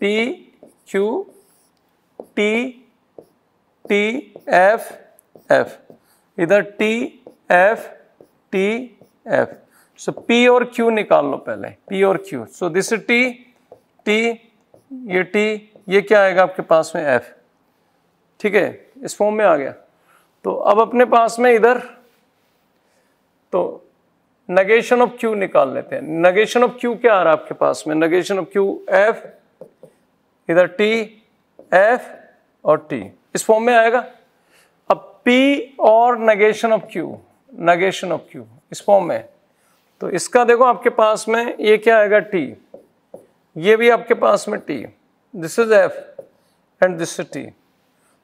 P Q T T F F इधर T F T F so P और क्यू निकाल लो पहले पी और Q so this T T ये टी ये क्या आएगा आपके पास में एफ ठीक है इस फॉर्म में आ गया तो अब अपने पास में इधर तो नगेशन ऑफ क्यू निकाल लेते हैं नगेशन ऑफ क्यू क्या आ रहा है आपके पास में नगेशन ऑफ क्यू एफ इधर टी एफ और टी इस फॉर्म में आएगा अब पी और negation of Q negation of Q इस फॉर्म में तो इसका देखो आपके पास में ये क्या आएगा टी ये भी आपके पास में T this is F and this is T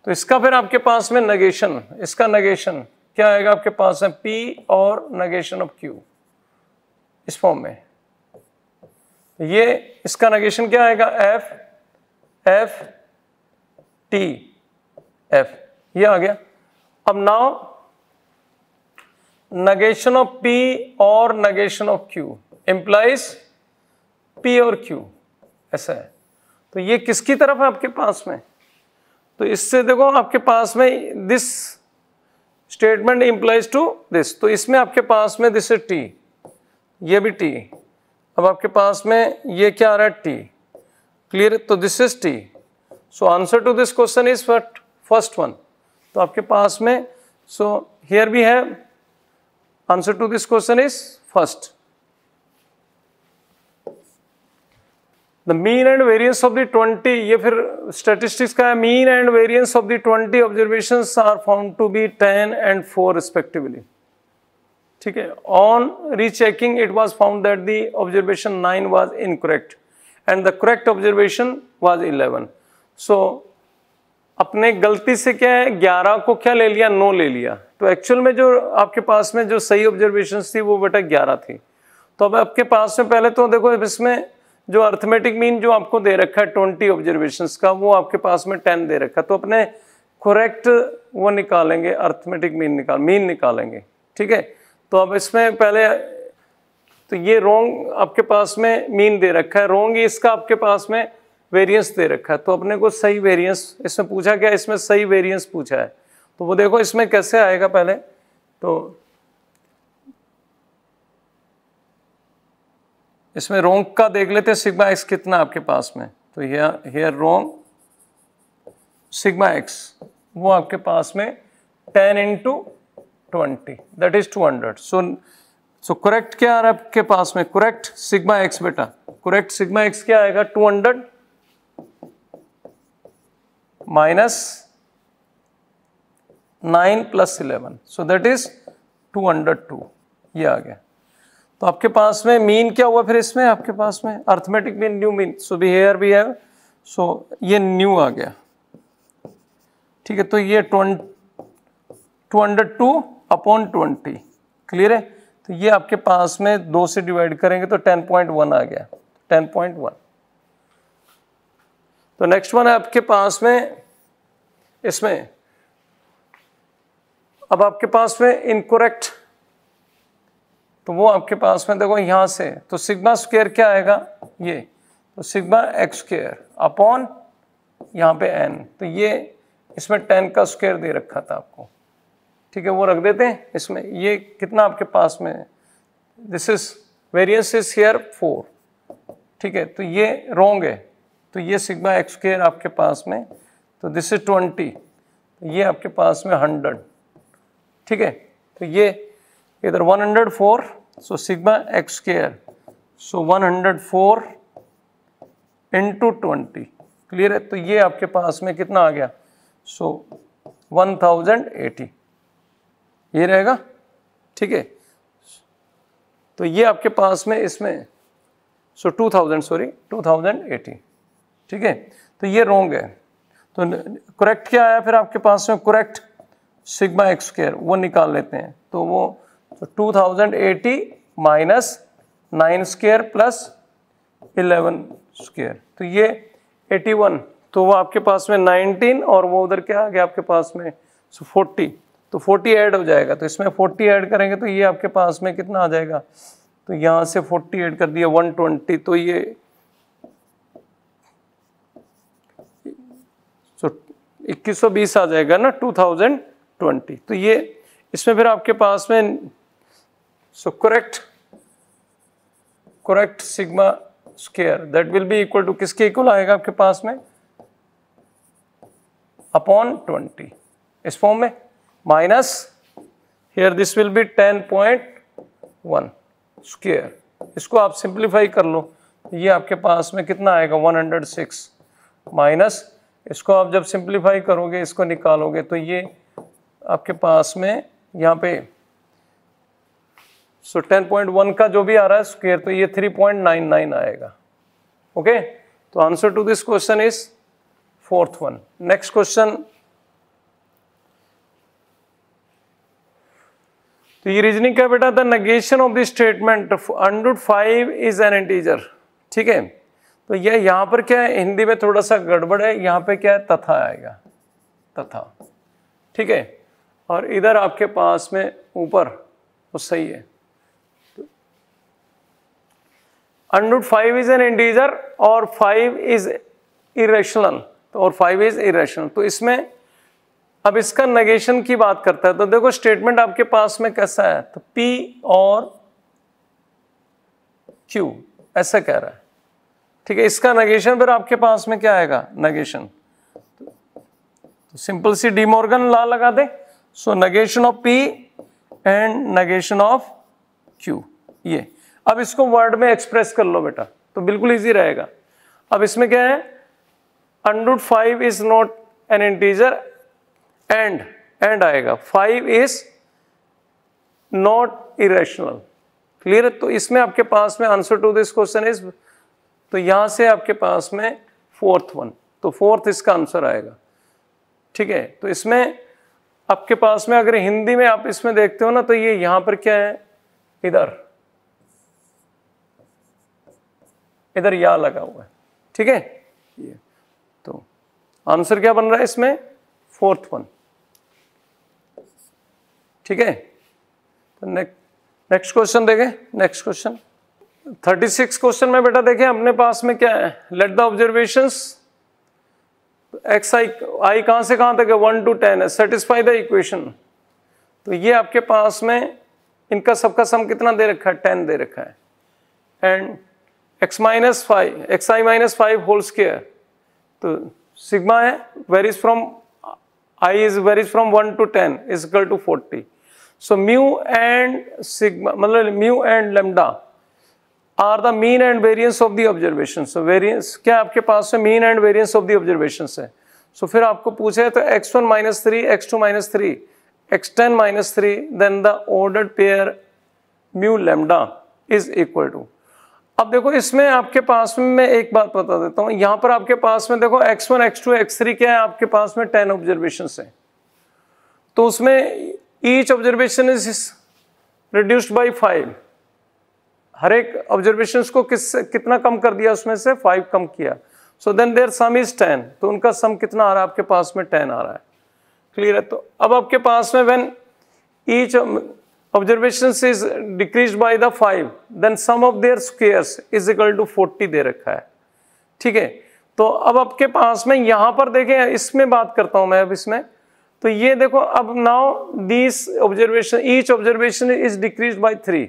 तो इसका फिर आपके पास में नगेशन इसका नगेशन क्या आएगा आपके पास में पी और नगेशन ऑफ क्यू इस फॉर्म में ये इसका नगेशन क्या आएगा एफ एफ टी एफ ये आ गया अब नाउ नगेशन ऑफ पी और negation of Q implies P और क्यू ऐसा है तो ये किसकी तरफ है आपके पास में तो इससे देखो आपके पास में this statement implies to this तो इसमें आपके पास में दिस टी ये भी टी अब आपके पास में ये क्या आ रहा है टी क्लियर तो this is T so answer to this question is fut first one तो आपके पास में सो हियर भी है answer to this question is first the mean and variance of the 20 ये फिर स्टेटिस्टिक्स का है mean and variance of the 20 observation are found to be 10 and 4 respectively ठीक है on rechecking it was found that the observation 9 was incorrect and the correct observation was eleven so अपने गलती से क्या है ग्यारह को क्या ले लिया नो ले लिया तो एक्चुअल में जो आपके पास में जो सही ऑब्जर्वेशन थी वो बेटा ग्यारह थी तो अब आपके पास में पहले तो देखो इसमें जो अर्थमेटिक मीन जो आपको दे रखा है ट्वेंटी ऑब्जर्वेशन का वो आपके पास में टेन दे रखा है तो अपने करेक्ट वो निकालेंगे अर्थमेटिक मीन निकाल मीन निकालेंगे ठीक है तो अब इसमें पहले तो ये रोंग आपके पास में मीन दे रखा है रोंग इसका आपके पास में वेरिएंस दे रखा है तो अपने को सही वेरिएंस इसमें पूछा गया इसमें सही वेरिएंस पूछा है तो वो देखो इसमें कैसे आएगा पहले तो इसमें रोंग का देख लेते हैं सिग्मा एक्स कितना आपके पास में तो हेयर रोंग सिग्मा एक्स वो आपके पास में ten into twenty that is two hundred so so correct क्या आ रहा है आपके पास में करेक्ट सिग्मा एक्स बेटा करेक्ट सिग्मा एक्स क्या आएगा two hundred minus nine plus eleven so that is two hundred two ये आ गया तो आपके पास में मीन क्या हुआ फिर इसमें आपके पास में arithmetic mean new mean so be here भी है सो ये न्यू आ गया ठीक है तो ये two hundred two upon twenty clear है तो ये आपके पास में दो से डिवाइड करेंगे तो टेन पॉइंट वन आ गया टेन पॉइंट वन तो नेक्स्ट वन है आपके पास में इसमें अब आपके पास में इनकोरेक्ट तो वो आपके पास में देखो यहाँ से तो सिग्मा स्क्वेयर क्या आएगा ये तो सिग्मा एक्स स्क्र अपॉन यहाँ पे एन तो ये इसमें टेन का स्क्वेयर दे रखा था आपको ठीक है वो रख देते हैं इसमें ये कितना आपके पास में this is variance is here four ठीक है तो ये रोंग है तो ये सिग्मा एक्स स्क्र आपके पास में तो दिस इज ट्वेंटी ये आपके पास में हंड्रेड ठीक है तो ये इधर 104 so sigma X square so 104 into 20 clear है तो ये आपके पास में कितना आ गया सो थाउजेंड 1080 ये रहेगा ठीक है तो ये आपके पास में इसमें so two thousand sorry two thousand eighty ठीक है तो ये रोंग है तो करेक्ट क्या आया फिर आपके पास में करेक्ट सिग्मा एक्स स्क्र वो निकाल लेते हैं तो वो तो two thousand eighty minus nine square plus eleven square तो ये एटी वन तो वो आपके पास में नाइनटीन और वो उधर क्या आ गया आपके पास में सो फोर्टी तो फोर्टी ऐड हो जाएगा तो इसमें फोर्टी ऐड करेंगे तो ये आपके पास में कितना आ जाएगा तो यहाँ से फोर्टी ऐड कर दिया वन ट्वेंटी तो ये सो इक्कीस सौ बीस आ जाएगा ना टू थाउजेंड ट्वेंटी तो ये इसमें फिर आपके पास में So correct correct sigma square that will be equal to किसके equal आएगा आपके पास में upon 20 इस फॉर्म में minus here this will be 10.1 square इसको आप सिंप्लीफाई कर लो ये आपके पास में कितना आएगा 106 माइनस इसको आप जब सिंप्लीफाई करोगे इसको निकालोगे तो ये आपके पास में यहाँ पे सो टेन पॉइंट वन का जो भी आ रहा है स्क्वेयर तो ये थ्री पॉइंट नाइन नाइन आएगा ओके okay? तो answer to this question is fourth one next question तो ये रीजनिंग क्या बेटा the negation of the statement under root five is an integer ठीक है तो ये यहां पर क्या है हिंदी में थोड़ा सा गड़बड़ है यहां पे क्या है तथा आएगा तथा ठीक है और इधर आपके पास में ऊपर वो सही है under root five is an integer और फाइव इज इेशनल तो और फाइव इज इेशनल तो इसमें अब इसका नगेशन की बात करता है तो देखो स्टेटमेंट आपके पास में कैसा है तो पी और क्यू ऐसा कह रहा है ठीक है इसका नगेशन फिर आपके पास में क्या आएगा नगेशन तो सिंपल सी डिमोर्गन ला लगा दे so negation of P and negation of Q ये अब इसको वर्ड में एक्सप्रेस कर लो बेटा तो बिल्कुल ईजी रहेगा अब इसमें क्या है under root five is not an integer and and आएगा five is not irrational clear है तो इसमें आपके पास में answer to this question is तो यहां से आपके पास में फोर्थ वन तो फोर्थ इसका आंसर आएगा ठीक है तो इसमें आपके पास में अगर हिंदी में आप इसमें देखते हो ना तो ये यहां पर क्या है इधर इधर या लगा हुआ है ठीक है ये तो आंसर क्या बन रहा है इसमें फोर्थ वन ठीक है तो नेक्स्ट क्वेश्चन देखें next question thirty six question में बेटा देखें अपने पास में क्या है let the observation X I I कहां से कहां तक है वन टू टेन है सेटिस्फाई द इक्वेशन तो ये आपके पास में इनका सबका सम कितना दे रखा है टेन दे रखा है and X minus five X I minus five whole square तो सिग्मा है varies from I is varies from one to ten is equal to forty so mu and sigma मतलब mu and lambda are the mean and variance of the observation so variance क्या आपके पास है mean and variance of the observation है so फिर आपको पूछे तो X one minus three X two minus three X ten minus three then the ordered pair mu lambda is equal to अब देखो इसमें आपके पास में मैं एक बात बता देता हूं यहां पर आपके पास में देखो x1, x2, x3 क्या है आपके पास में टेन ऑब्जर्वेशन है तो उसमें each observation is reduced by five हर एक ऑब्जर्वेशन को किस कितना कम कर दिया उसमें से फाइव कम किया so then their sum is ten तो उनका सम कितना आ रहा है आपके पास में टेन आ रहा है क्लियर है तो अब आपके पास में when each observation is decrease by the five then sum of their squares is equal to forty दे रखा है ठीक है तो अब आपके पास में यहां पर देखें इसमें बात करता हूं मैं अब इसमें तो ये देखो अब now this observation each observation is decrease by three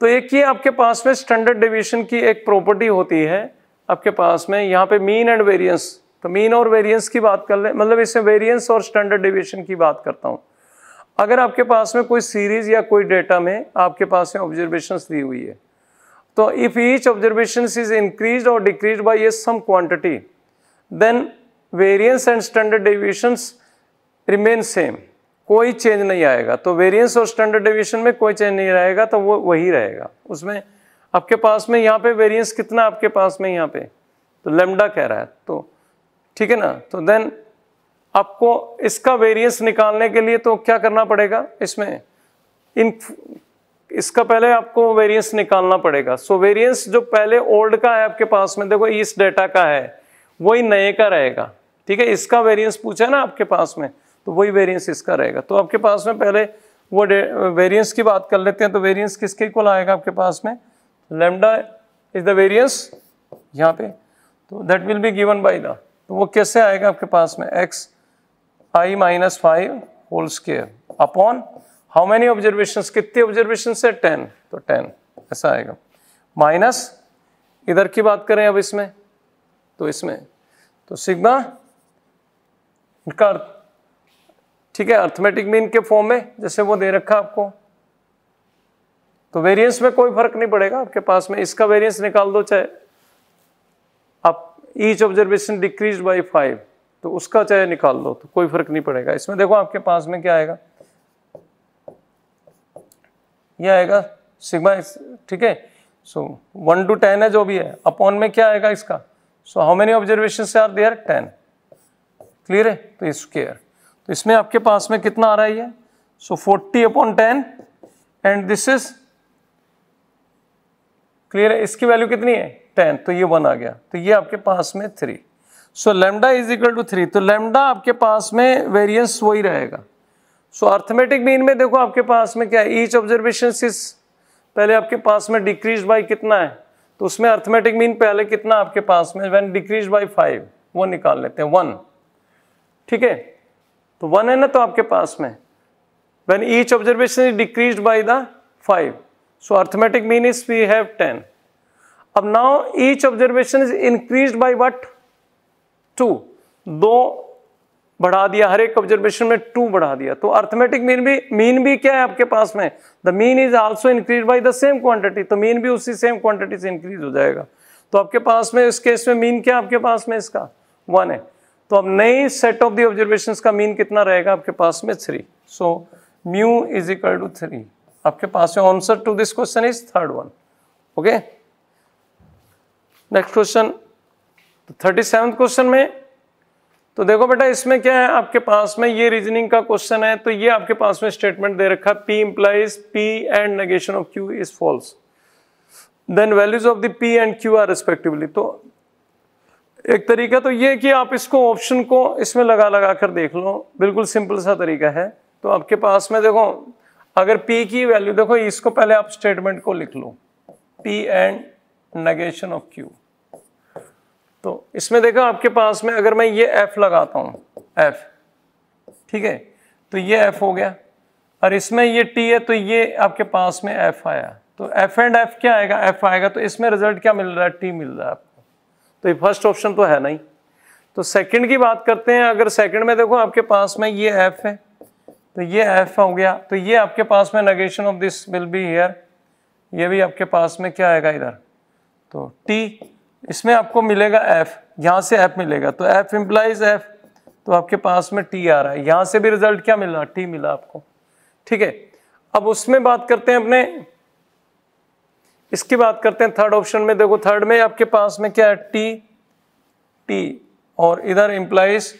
तो एक ये आपके पास में स्टैंडर्ड डिविएशन की एक प्रॉपर्टी होती है आपके पास में यहाँ पे मीन एंड वेरिएंस तो मीन और वेरिएंस की बात कर ले मतलब इसमें वेरिएंस और स्टैंडर्ड डिविएशन की बात करता हूँ अगर आपके पास में कोई सीरीज या कोई डेटा में आपके पास में ऑब्जर्वेशन दी हुई है तो if each observation is increase और डिक्रीज बाई ये some quantity then variance and standard deviations remain same कोई चेंज नहीं आएगा तो वेरिएंस और स्टैंडर्ड डेविएशन में कोई चेंज नहीं रहेगा तो वो वही रहेगा उसमें आपके पास में यहाँ पे वेरिएंस कितना आपके पास में यहाँ पे तो लेमडा कह रहा है तो ठीक है ना तो देन आपको इसका वेरिएंस निकालने के लिए तो क्या करना पड़ेगा इसमें इन इसका पहले आपको वेरिएंस निकालना पड़ेगा सो so, वेरिएंस जो पहले ओल्ड का है आपके पास में देखो इस डेटा का है वही नए का रहेगा ठीक है इसका वेरिएंस पूछा है ना आपके पास में तो वही वेरिएंस इसका रहेगा तो आपके पास में पहले वो वेरिएंस की बात कर लेते हैं तो वेरिएंस किसके को आएगा आपके पास में लेमडा इज द वेरियंस यहाँ पे तो that will be given by the तो वो कैसे आएगा आपके पास में x I minus five whole square upon how many observation कितने ऑब्जर्वेशन है टेन तो टेन ऐसा आएगा माइनस इधर की बात करें अब इसमें तो इसमें तो सिग्मा इनका ठीक है अर्थमेटिक मीन के फॉर्म में जैसे वो दे रखा आपको तो वेरिएंस में कोई फर्क नहीं पड़ेगा आपके पास में इसका वेरिएंस निकाल दो चाहे आप each observation decrease by five तो उसका चाहे निकाल लो तो कोई फर्क नहीं पड़ेगा इसमें देखो आपके पास में क्या आएगा ये आएगा सिग्मा ठीक है सो वन टू टेन है जो भी है अपॉन में क्या आएगा इसका so how many observation are there ten clear है तो स्केयर तो इसमें आपके पास में कितना आ रहा है so forty upon ten and this is clear है इसकी वैल्यू कितनी है टेन तो ये वन आ गया तो ये आपके पास में three so lambda is equal to three तो लेमडा आपके पास में वेरियंस वही रहेगा सो अर्थमेटिक मीन में देखो आपके पास में क्या है ईच ऑब्जर्वेशन इज पहले आपके पास में डिक्रीज बाई कितना है तो उसमें अर्थमेटिक मीन पहले कितना आपके पास में वैन डिक्रीज बाई फाइव वो निकाल लेते हैं वन ठीक है तो वन है ना तो आपके पास में when each observation is decrease by the five so arithmetic mean is we have ten अब now each observation is increase by what two दो बढ़ा दिया हर एक ऑब्जर्वेशन में टू बढ़ा दिया तो अर्थमेटिक मीन भी मीन भी क्या है आपके पास में the mean is also increase by the same quantity तो मीन भी उसी सेम क्वांटिटी से इंक्रीज हो जाएगा तो आपके पास में इस केस में मीन क्या आपके पास में इसका वन है तो अब नई सेट ऑफ द ऑब्जर्वेशन का मीन कितना रहेगा आपके पास में three so mu is equal to three आपके पास में answer to this question is third one okay next question तो थर्टी सेवन क्वेश्चन में तो देखो बेटा इसमें क्या है आपके पास में ये रीजनिंग का क्वेश्चन है तो ये आपके पास में स्टेटमेंट दे रखा p implies p and negation of q is false then values of the p and q are respectively तो एक तरीका तो ये कि आप इसको ऑप्शन को इसमें लगा लगा कर देख लो बिल्कुल सिंपल सा तरीका है तो आपके पास में देखो अगर पी की वैल्यू देखो इसको पहले आप स्टेटमेंट को लिख लो p and negation of Q तो इसमें देखा आपके पास में अगर मैं ये एफ लगाता हूँ एफ ठीक है तो ये एफ हो गया और इसमें ये टी है तो ये आपके पास में एफ आया तो एफ एंड एफ क्या आएगा एफ आएगा तो इसमें रिजल्ट क्या मिल रहा है टी मिल रहा है आपको तो ये फर्स्ट ऑप्शन तो है नहीं तो सेकंड की बात करते हैं अगर सेकंड में देखो आपके पास में ये एफ है तो ये एफ हो गया तो ये आपके पास में negation of this will be here ये भी आपके पास में क्या आएगा इधर तो टी इसमें आपको मिलेगा एफ यहाँ से एफ मिलेगा तो एफ इम्प्लाइज एफ तो आपके पास में टी आ रहा है यहाँ से भी रिजल्ट क्या मिला टी मिला आपको ठीक है अब उसमें बात करते हैं अपने इसकी बात करते हैं थर्ड ऑप्शन में देखो थर्ड में आपके पास में क्या है टी टी और इधर इम्प्लाइज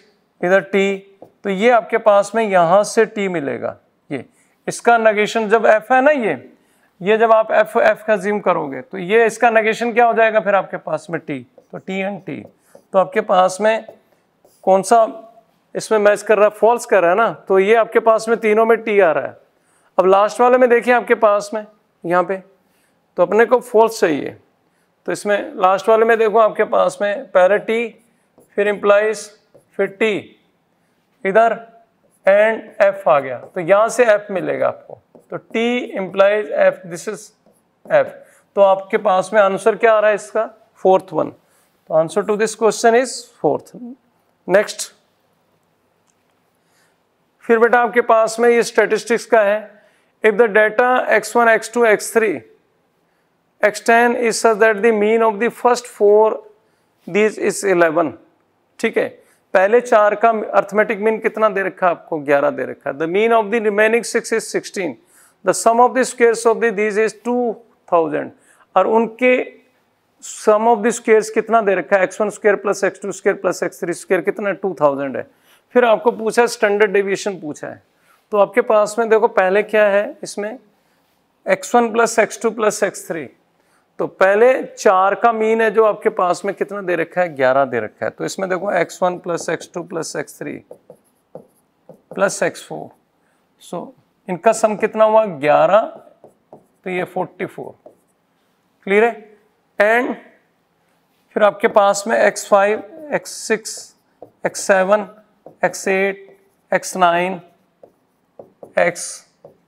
इधर टी तो ये आपके पास में यहाँ से टी मिलेगा ये इसका नगेशन जब एफ है ना ये ये जब आप एफ एफ का जिम करोगे तो ये इसका नगेशन क्या हो जाएगा फिर आपके पास में टी तो टी एंड टी तो आपके पास में कौन सा इसमें मैच कर रहा है फॉल्स कर रहा है ना तो ये आपके पास में तीनों में टी आ रहा है अब लास्ट वाले में देखिए आपके पास में यहाँ पे तो अपने को फॉल्स चाहिए तो इसमें लास्ट वाले में देखो आपके पास में पहले टी फिर इम्प्लाइज फिर टी इधर एंड एफ आ गया तो यहाँ से एफ मिलेगा आपको तो T implies F this is F तो आपके पास में आंसर क्या आ रहा है इसका फोर्थ वन तो answer to this question is fourth next फिर बेटा आपके पास में ये स्टेटिस्टिक्स का है if the data x1 x2 x3 x10 is such that the mean of the first four this is eleven ठीक है पहले चार का अर्थमेटिक मीन कितना दे रखा है आपको 11 दे रखा है the mean of the remaining six is 16 the sum of the squares of the these is two thousand और उनके सम ऑफ द स्क्वेयर्स कितना दे रखा है x one square plus x two square plus x three square कितना two thousand है फिर आपको पूछा है स्टैंडर्ड डेविएशन पूछा है तो आपके पास में देखो पहले क्या है इसमें x one plus x two plus x three तो पहले चार का मीन है जो आपके पास में कितना दे रखा है ग्यारह दे रखा है तो इसमें देखो x one plus x two plus x three plus x four so इनका सम कितना हुआ ग्यारह तो ये फोर्टी फोर क्लियर है एंड फिर आपके पास में x five x six x seven x eight x nine x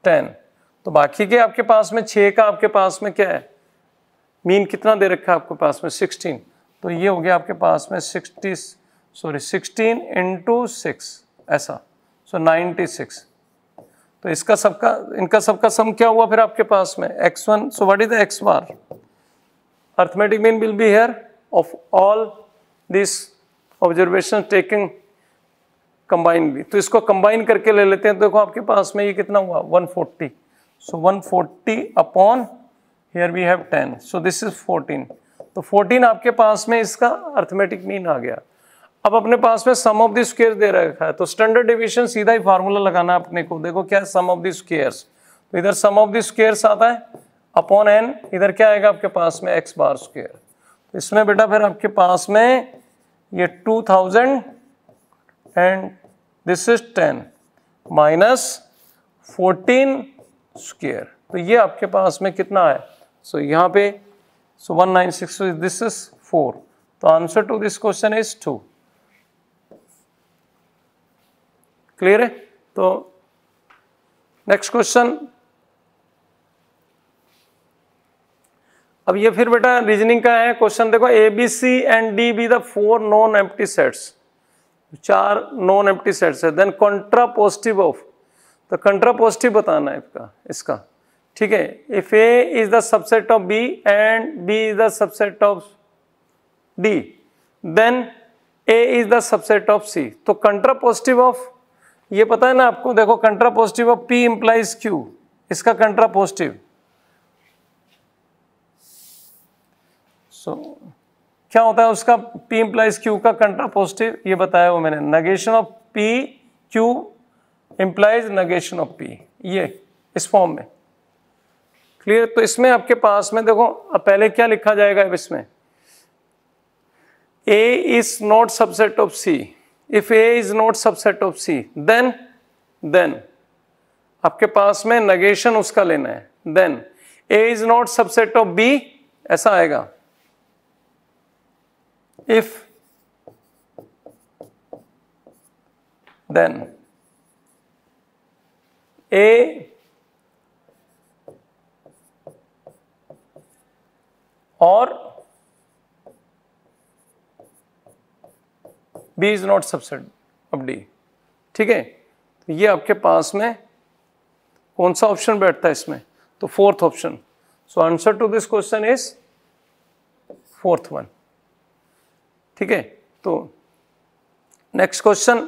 ten तो बाकी के आपके पास में छः का आपके पास में क्या है मीन कितना दे रखा है आपके पास में सिक्सटीन तो ये हो गया आपके पास में sixty sorry sixteen into six ऐसा सो नाइन्टी सिक्स तो इसका सबका इनका सबका सम क्या हुआ फिर आपके पास में x one so what is the x bar arithmetic mean will be here of all this observation taking combine भी तो इसको कंबाइन करके ले लेते हैं तो देखो आपके पास में ये कितना हुआ 140 so so, 140 upon here we have 10 so this is 14 तो 14 आपके पास में इसका अर्थमेटिक मीन आ गया अब अपने पास में सम ऑफ द स्क्वेयर दे रखा है तो स्टैंडर्ड डिविजन सीधा ही फार्मूला लगाना अपने को देखो क्या है सम ऑफ द स्क्वेयर्स तो इधर सम ऑफ द स्क्वेयर्स आता है अपॉन एन इधर क्या आएगा आपके पास में एक्स बार स्क्वेयर तो इसमें बेटा फिर आपके पास में ये two thousand and this is ten minus fourteen square तो ये आपके पास में कितना है सो so, यहाँ पे so one nine six this is four तो answer to this question is two clear है तो नेक्स्ट क्वेश्चन अब ये फिर बेटा रीजनिंग का है क्वेश्चन देखो A B C and D be the four non empty sets चार नॉन एम्प्टी सेट्स है देन कंट्रा पॉजिटिव ऑफ तो कंट्रा पॉजिटिव बताना है इसका इसका ठीक है if A is the subset of B and B is the subset of D then A is the subset of C तो कंट्रा पॉजिटिव ऑफ ये पता है ना आपको देखो contrapositive of P implies q इसका कंट्रा पॉजिटिव सो क्या होता है उसका P इंप्लाइज Q का कंट्रा पॉजिटिव ये बताया वो मैंने negation of P Q implies negation of P ये इस फॉर्म में क्लियर तो इसमें आपके पास में देखो अब पहले क्या लिखा जाएगा अब इसमें A is not subset of C if A is not subset of C then then आपके पास में नगेशन उसका लेना है then A is not subset of B ऐसा आएगा इफ देन ए और B is not subset of D ठीक है तो ये आपके पास में कौन सा ऑप्शन बैठता है इसमें तो fourth option so answer to this question is fourth one ठीक है तो नेक्स्ट क्वेश्चन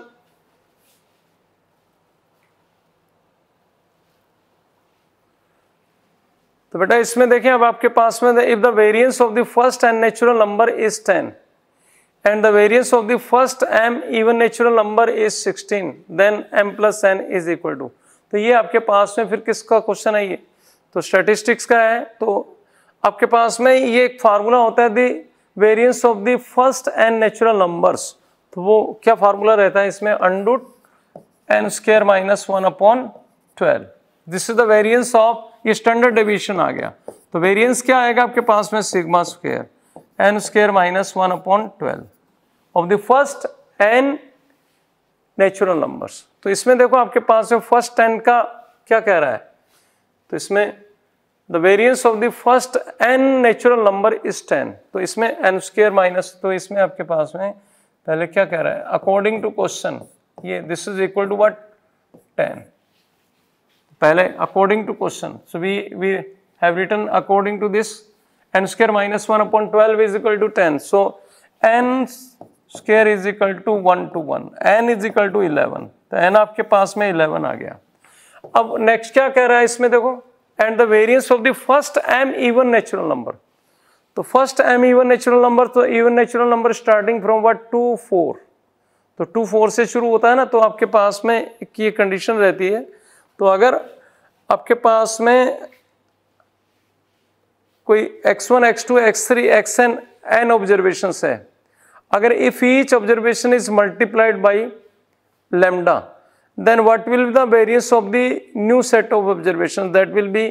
तो बेटा इसमें देखें अब आपके पास में if the variance of the first and natural number is ten and the variance of the first m even natural number is 16 then m plus n is equal to तो ये आपके पास में फिर किसका क्वेश्चन है ये तो स्टेटिस्टिक्स का है तो आपके पास में ये एक फार्मूला होता है the variance of the first n natural numbers तो वो क्या फार्मूला रहता है इसमें अंडूट n square minus one upon twelve this is the variance of ये स्टैंडर्ड डिविजन आ गया तो वेरियंस क्या आएगा आपके पास में sigma square n square minus one upon twelve of the first n natural numbers तो इसमें देखो आपके पास है फर्स्ट एन का क्या कह रहा है तो इसमें the variance of the first n natural number is ten तो इसमें एन स्क्र माइनस तो इसमें आपके पास में पहले क्या कह रहा है अकॉर्डिंग टू क्वेश्चन ये this is equal to what ten पहले according to question so we we have return according to this n square minus 1 upon 12 is equal to 10. So, n square is equal to 1 to 1. n is equal to 11. तो n आपके पास में 11 आ गया अब next क्या कह रहा है इसमें देखो and the variance of the first m even natural number तो first m even natural number तो even natural number starting from what two four तो टू फोर से शुरू होता है ना तो आपके पास में की कंडीशन रहती है तो अगर आपके पास में कोई x1, x2, x3, xn n observation है अगर if each observation is multiplied by lambda then what will be the variance of the new set of observation that will be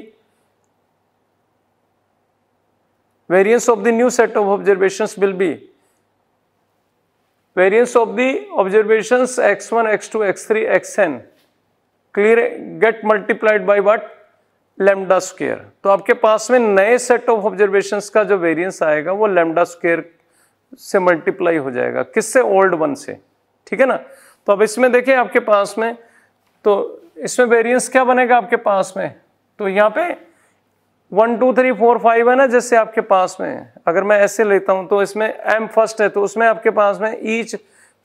variance of the new set of observation will be variance of the observation x one x two x three x n clear get multiplied by what lambda square तो आपके पास में नए set of observations का जो variance आएगा वो lambda square से मल्टीप्लाई हो जाएगा किससे ओल्ड वन से ठीक है ना तो अब इसमें देखिए आपके पास में तो इसमें वेरिएंस क्या बनेगा आपके पास में तो यहाँ पे one two three four five है ना जैसे आपके पास में अगर मैं ऐसे लेता हूँ तो इसमें एम फर्स्ट है तो उसमें आपके पास में ईच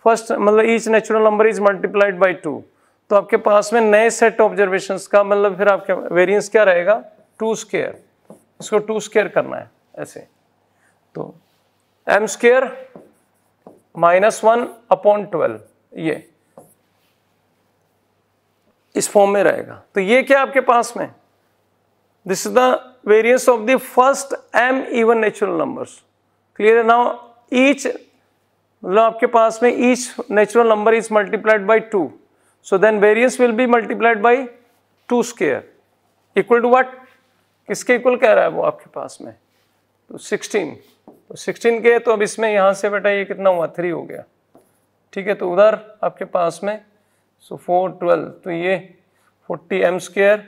फर्स्ट मतलब each natural number is multiplied by two तो आपके पास में नए सेट ऑब्जर्वेशन का मतलब फिर आपके वेरियंस क्या रहेगा टू स्केयर इसको टू स्केयर करना है ऐसे तो m square minus one upon twelve ये इस फॉर्म में रहेगा तो ये क्या आपके पास में this is the variance of the first m even natural numbers clear है नाउ ईच मतलब आपके पास में each natural number is multiplied by two So then variance will be multiplied by two square equal to what किसके इक्वल कह रहा है वो आपके पास में तो सिक्सटीन तो सिक्सटीन के तो अब इसमें यहाँ से बेटा ये कितना हुआ थ्री हो गया ठीक है तो उधर आपके पास में सो फोर ट्वेल्व तो ये forty m square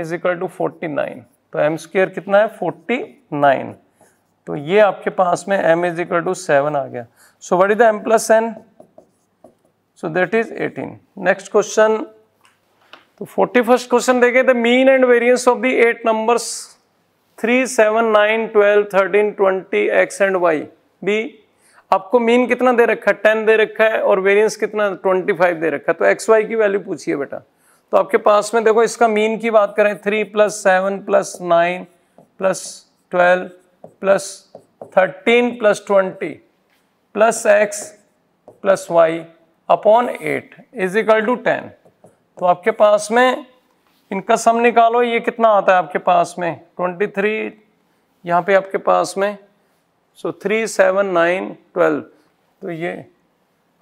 is equal to forty nine तो एम स्केयर कितना है फोर्टी नाइन तो ये आपके पास में m is equal to seven आ गया so what is the m plus n so that is 18 next question तो 41st क्वेश्चन देखें the mean and variance of the eight numbers 3 7 9 12 13 20 x and y be आपको mean कितना दे रखा है 10 दे रखा है और वेरिएंस कितना 25 दे रखा है तो एक्स वाई की वैल्यू पूछिए बेटा तो आपके पास में देखो इसका मीन की बात करें 3 plus seven plus nine plus twelve plus thirteen plus twenty plus x plus Y upon eight is equal to ten तो आपके पास में इनका सम निकालो ये कितना आता है आपके पास में ट्वेंटी थ्री यहाँ पे आपके पास में so three seven nine twelve तो ये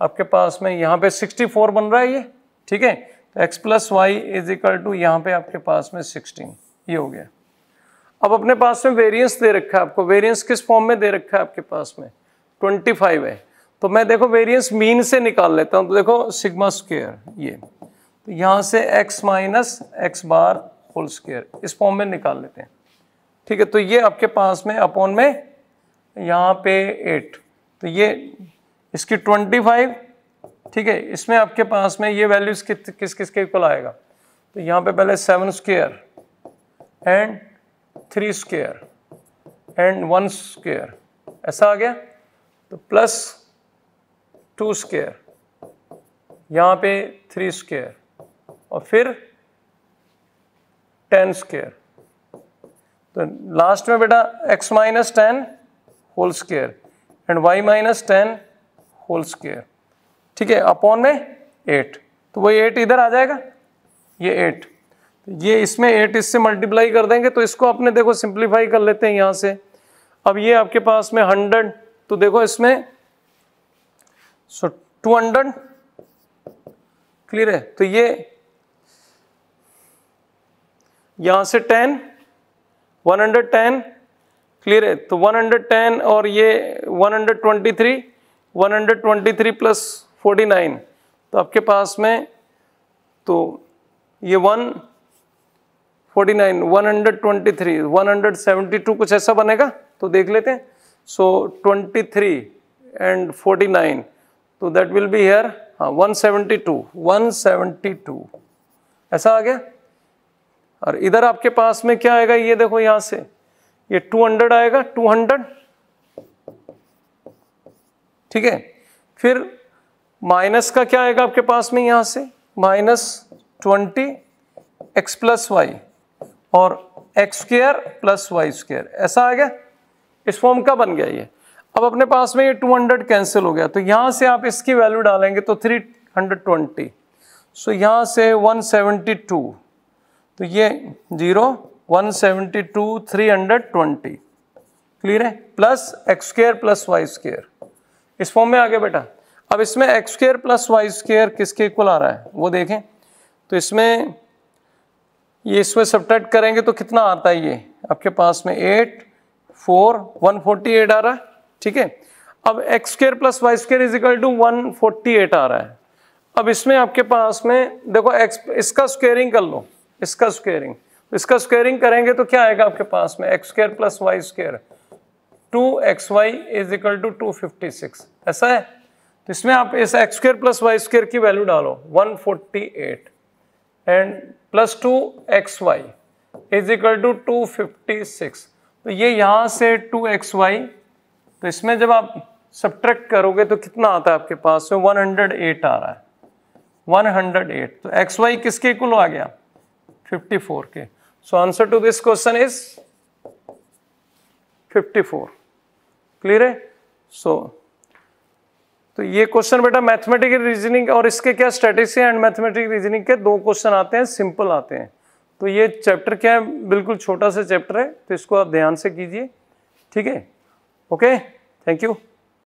आपके पास में यहाँ पे सिक्सटी फोर बन रहा है ये ठीक है तो x plus Y is equal to यहाँ पे आपके पास में सिक्सटीन ये हो गया अब अपने पास में वेरिएंस दे रखा है आपको वेरिएंस किस फॉर्म में दे रखा है आपके पास में ट्वेंटी फाइव है तो मैं देखो वेरियंस मीन से निकाल लेता हूँ तो देखो सिग्मा स्क्वेयर ये तो यहाँ से x minus x bar whole square इस फॉर्म में निकाल लेते हैं ठीक है तो ये आपके पास में अपॉन में यहाँ पे एट तो ये इसकी ट्वेंटी फाइव ठीक है इसमें आपके पास में ये वैल्यूज कि, किस किस के इक्वल आएगा तो यहाँ पे पहले seven square and three square and one square ऐसा आ गया तो प्लस टू स्केयर यहाँ पे थ्री स्केयर और फिर टेन स्केयर तो लास्ट में बेटा x minus ten whole square and y minus ten whole square ठीक है अपॉन में एट तो वही एट इधर आ जाएगा ये एट तो ये इसमें एट इससे मल्टीप्लाई कर देंगे तो इसको अपने देखो सिंप्लीफाई कर लेते हैं यहाँ से अब ये आपके पास में हंड्रेड तो देखो इसमें सो टू हंड्रेड क्लियर है तो ये यहां से ten one hundred ten clear है तो वन हंड्रेड टेन और ये one hundred twenty three one hundred twenty three plus forty nine तो आपके पास में तो ये one forty nine one hundred twenty three one hundred seventy two कुछ ऐसा बनेगा तो देख लेते हैं so twenty three and forty nine तो दैट विल बी हेयर हाँ सेवेंटी टू ऐसा आ गया और इधर आपके पास में क्या आएगा ये देखो यहां से ये 200 आएगा 200 ठीक है फिर माइनस का क्या आएगा आपके पास में यहां से minus twenty x plus y और x square plus y square ऐसा आ गया इस फॉर्म का बन गया ये अब अपने पास में ये 200 कैंसिल हो गया तो यहाँ से आप इसकी वैल्यू डालेंगे तो 320 सो यहाँ से 172 तो ये जीरो 172 320 क्लियर है plus x square plus y square इस फॉर्म में आगे बेटा अब इसमें x square plus y square किसके इक्वल आ रहा है वो देखें तो इसमें ये इसमें सब्ट्रैक्ट करेंगे तो कितना आता है ये आपके पास में एट फोर वन आ रहा है ठीक है अब x square plus y square is equal to one forty eight आ रहा है अब इसमें आपके पास में देखो एक्स इसका स्क्वेयरिंग कर लो इसका स्क्वेयरिंग इसका स्क्वेयरिंग करेंगे तो क्या आएगा आपके पास में x square plus y square two x y is equal to two fifty six ऐसा है तो इसमें आप इस x square plus y square की वैल्यू डालो one forty eight and plus two x y is equal to two fifty six तो ये यहाँ से टू एक्स वाई तो इसमें जब आप सब्ट्रैक्ट करोगे तो कितना आता है आपके पास में एट आ रहा है वन हंड्रेड एट तो एक्स वाई किसके कुल आ गया फिफ्टी फोर के so answer to this question is fifty four clear है सो so, तो ये क्वेश्चन बेटा मैथमेटिकल रीजनिंग और इसके क्या स्टैटिक्स एंड मैथमेटिकल रीजनिंग के दो क्वेश्चन आते हैं सिंपल आते हैं तो ये चैप्टर क्या है बिल्कुल छोटा सा चैप्टर है तो इसको आप ध्यान से कीजिए ठीक है Okay, thank you.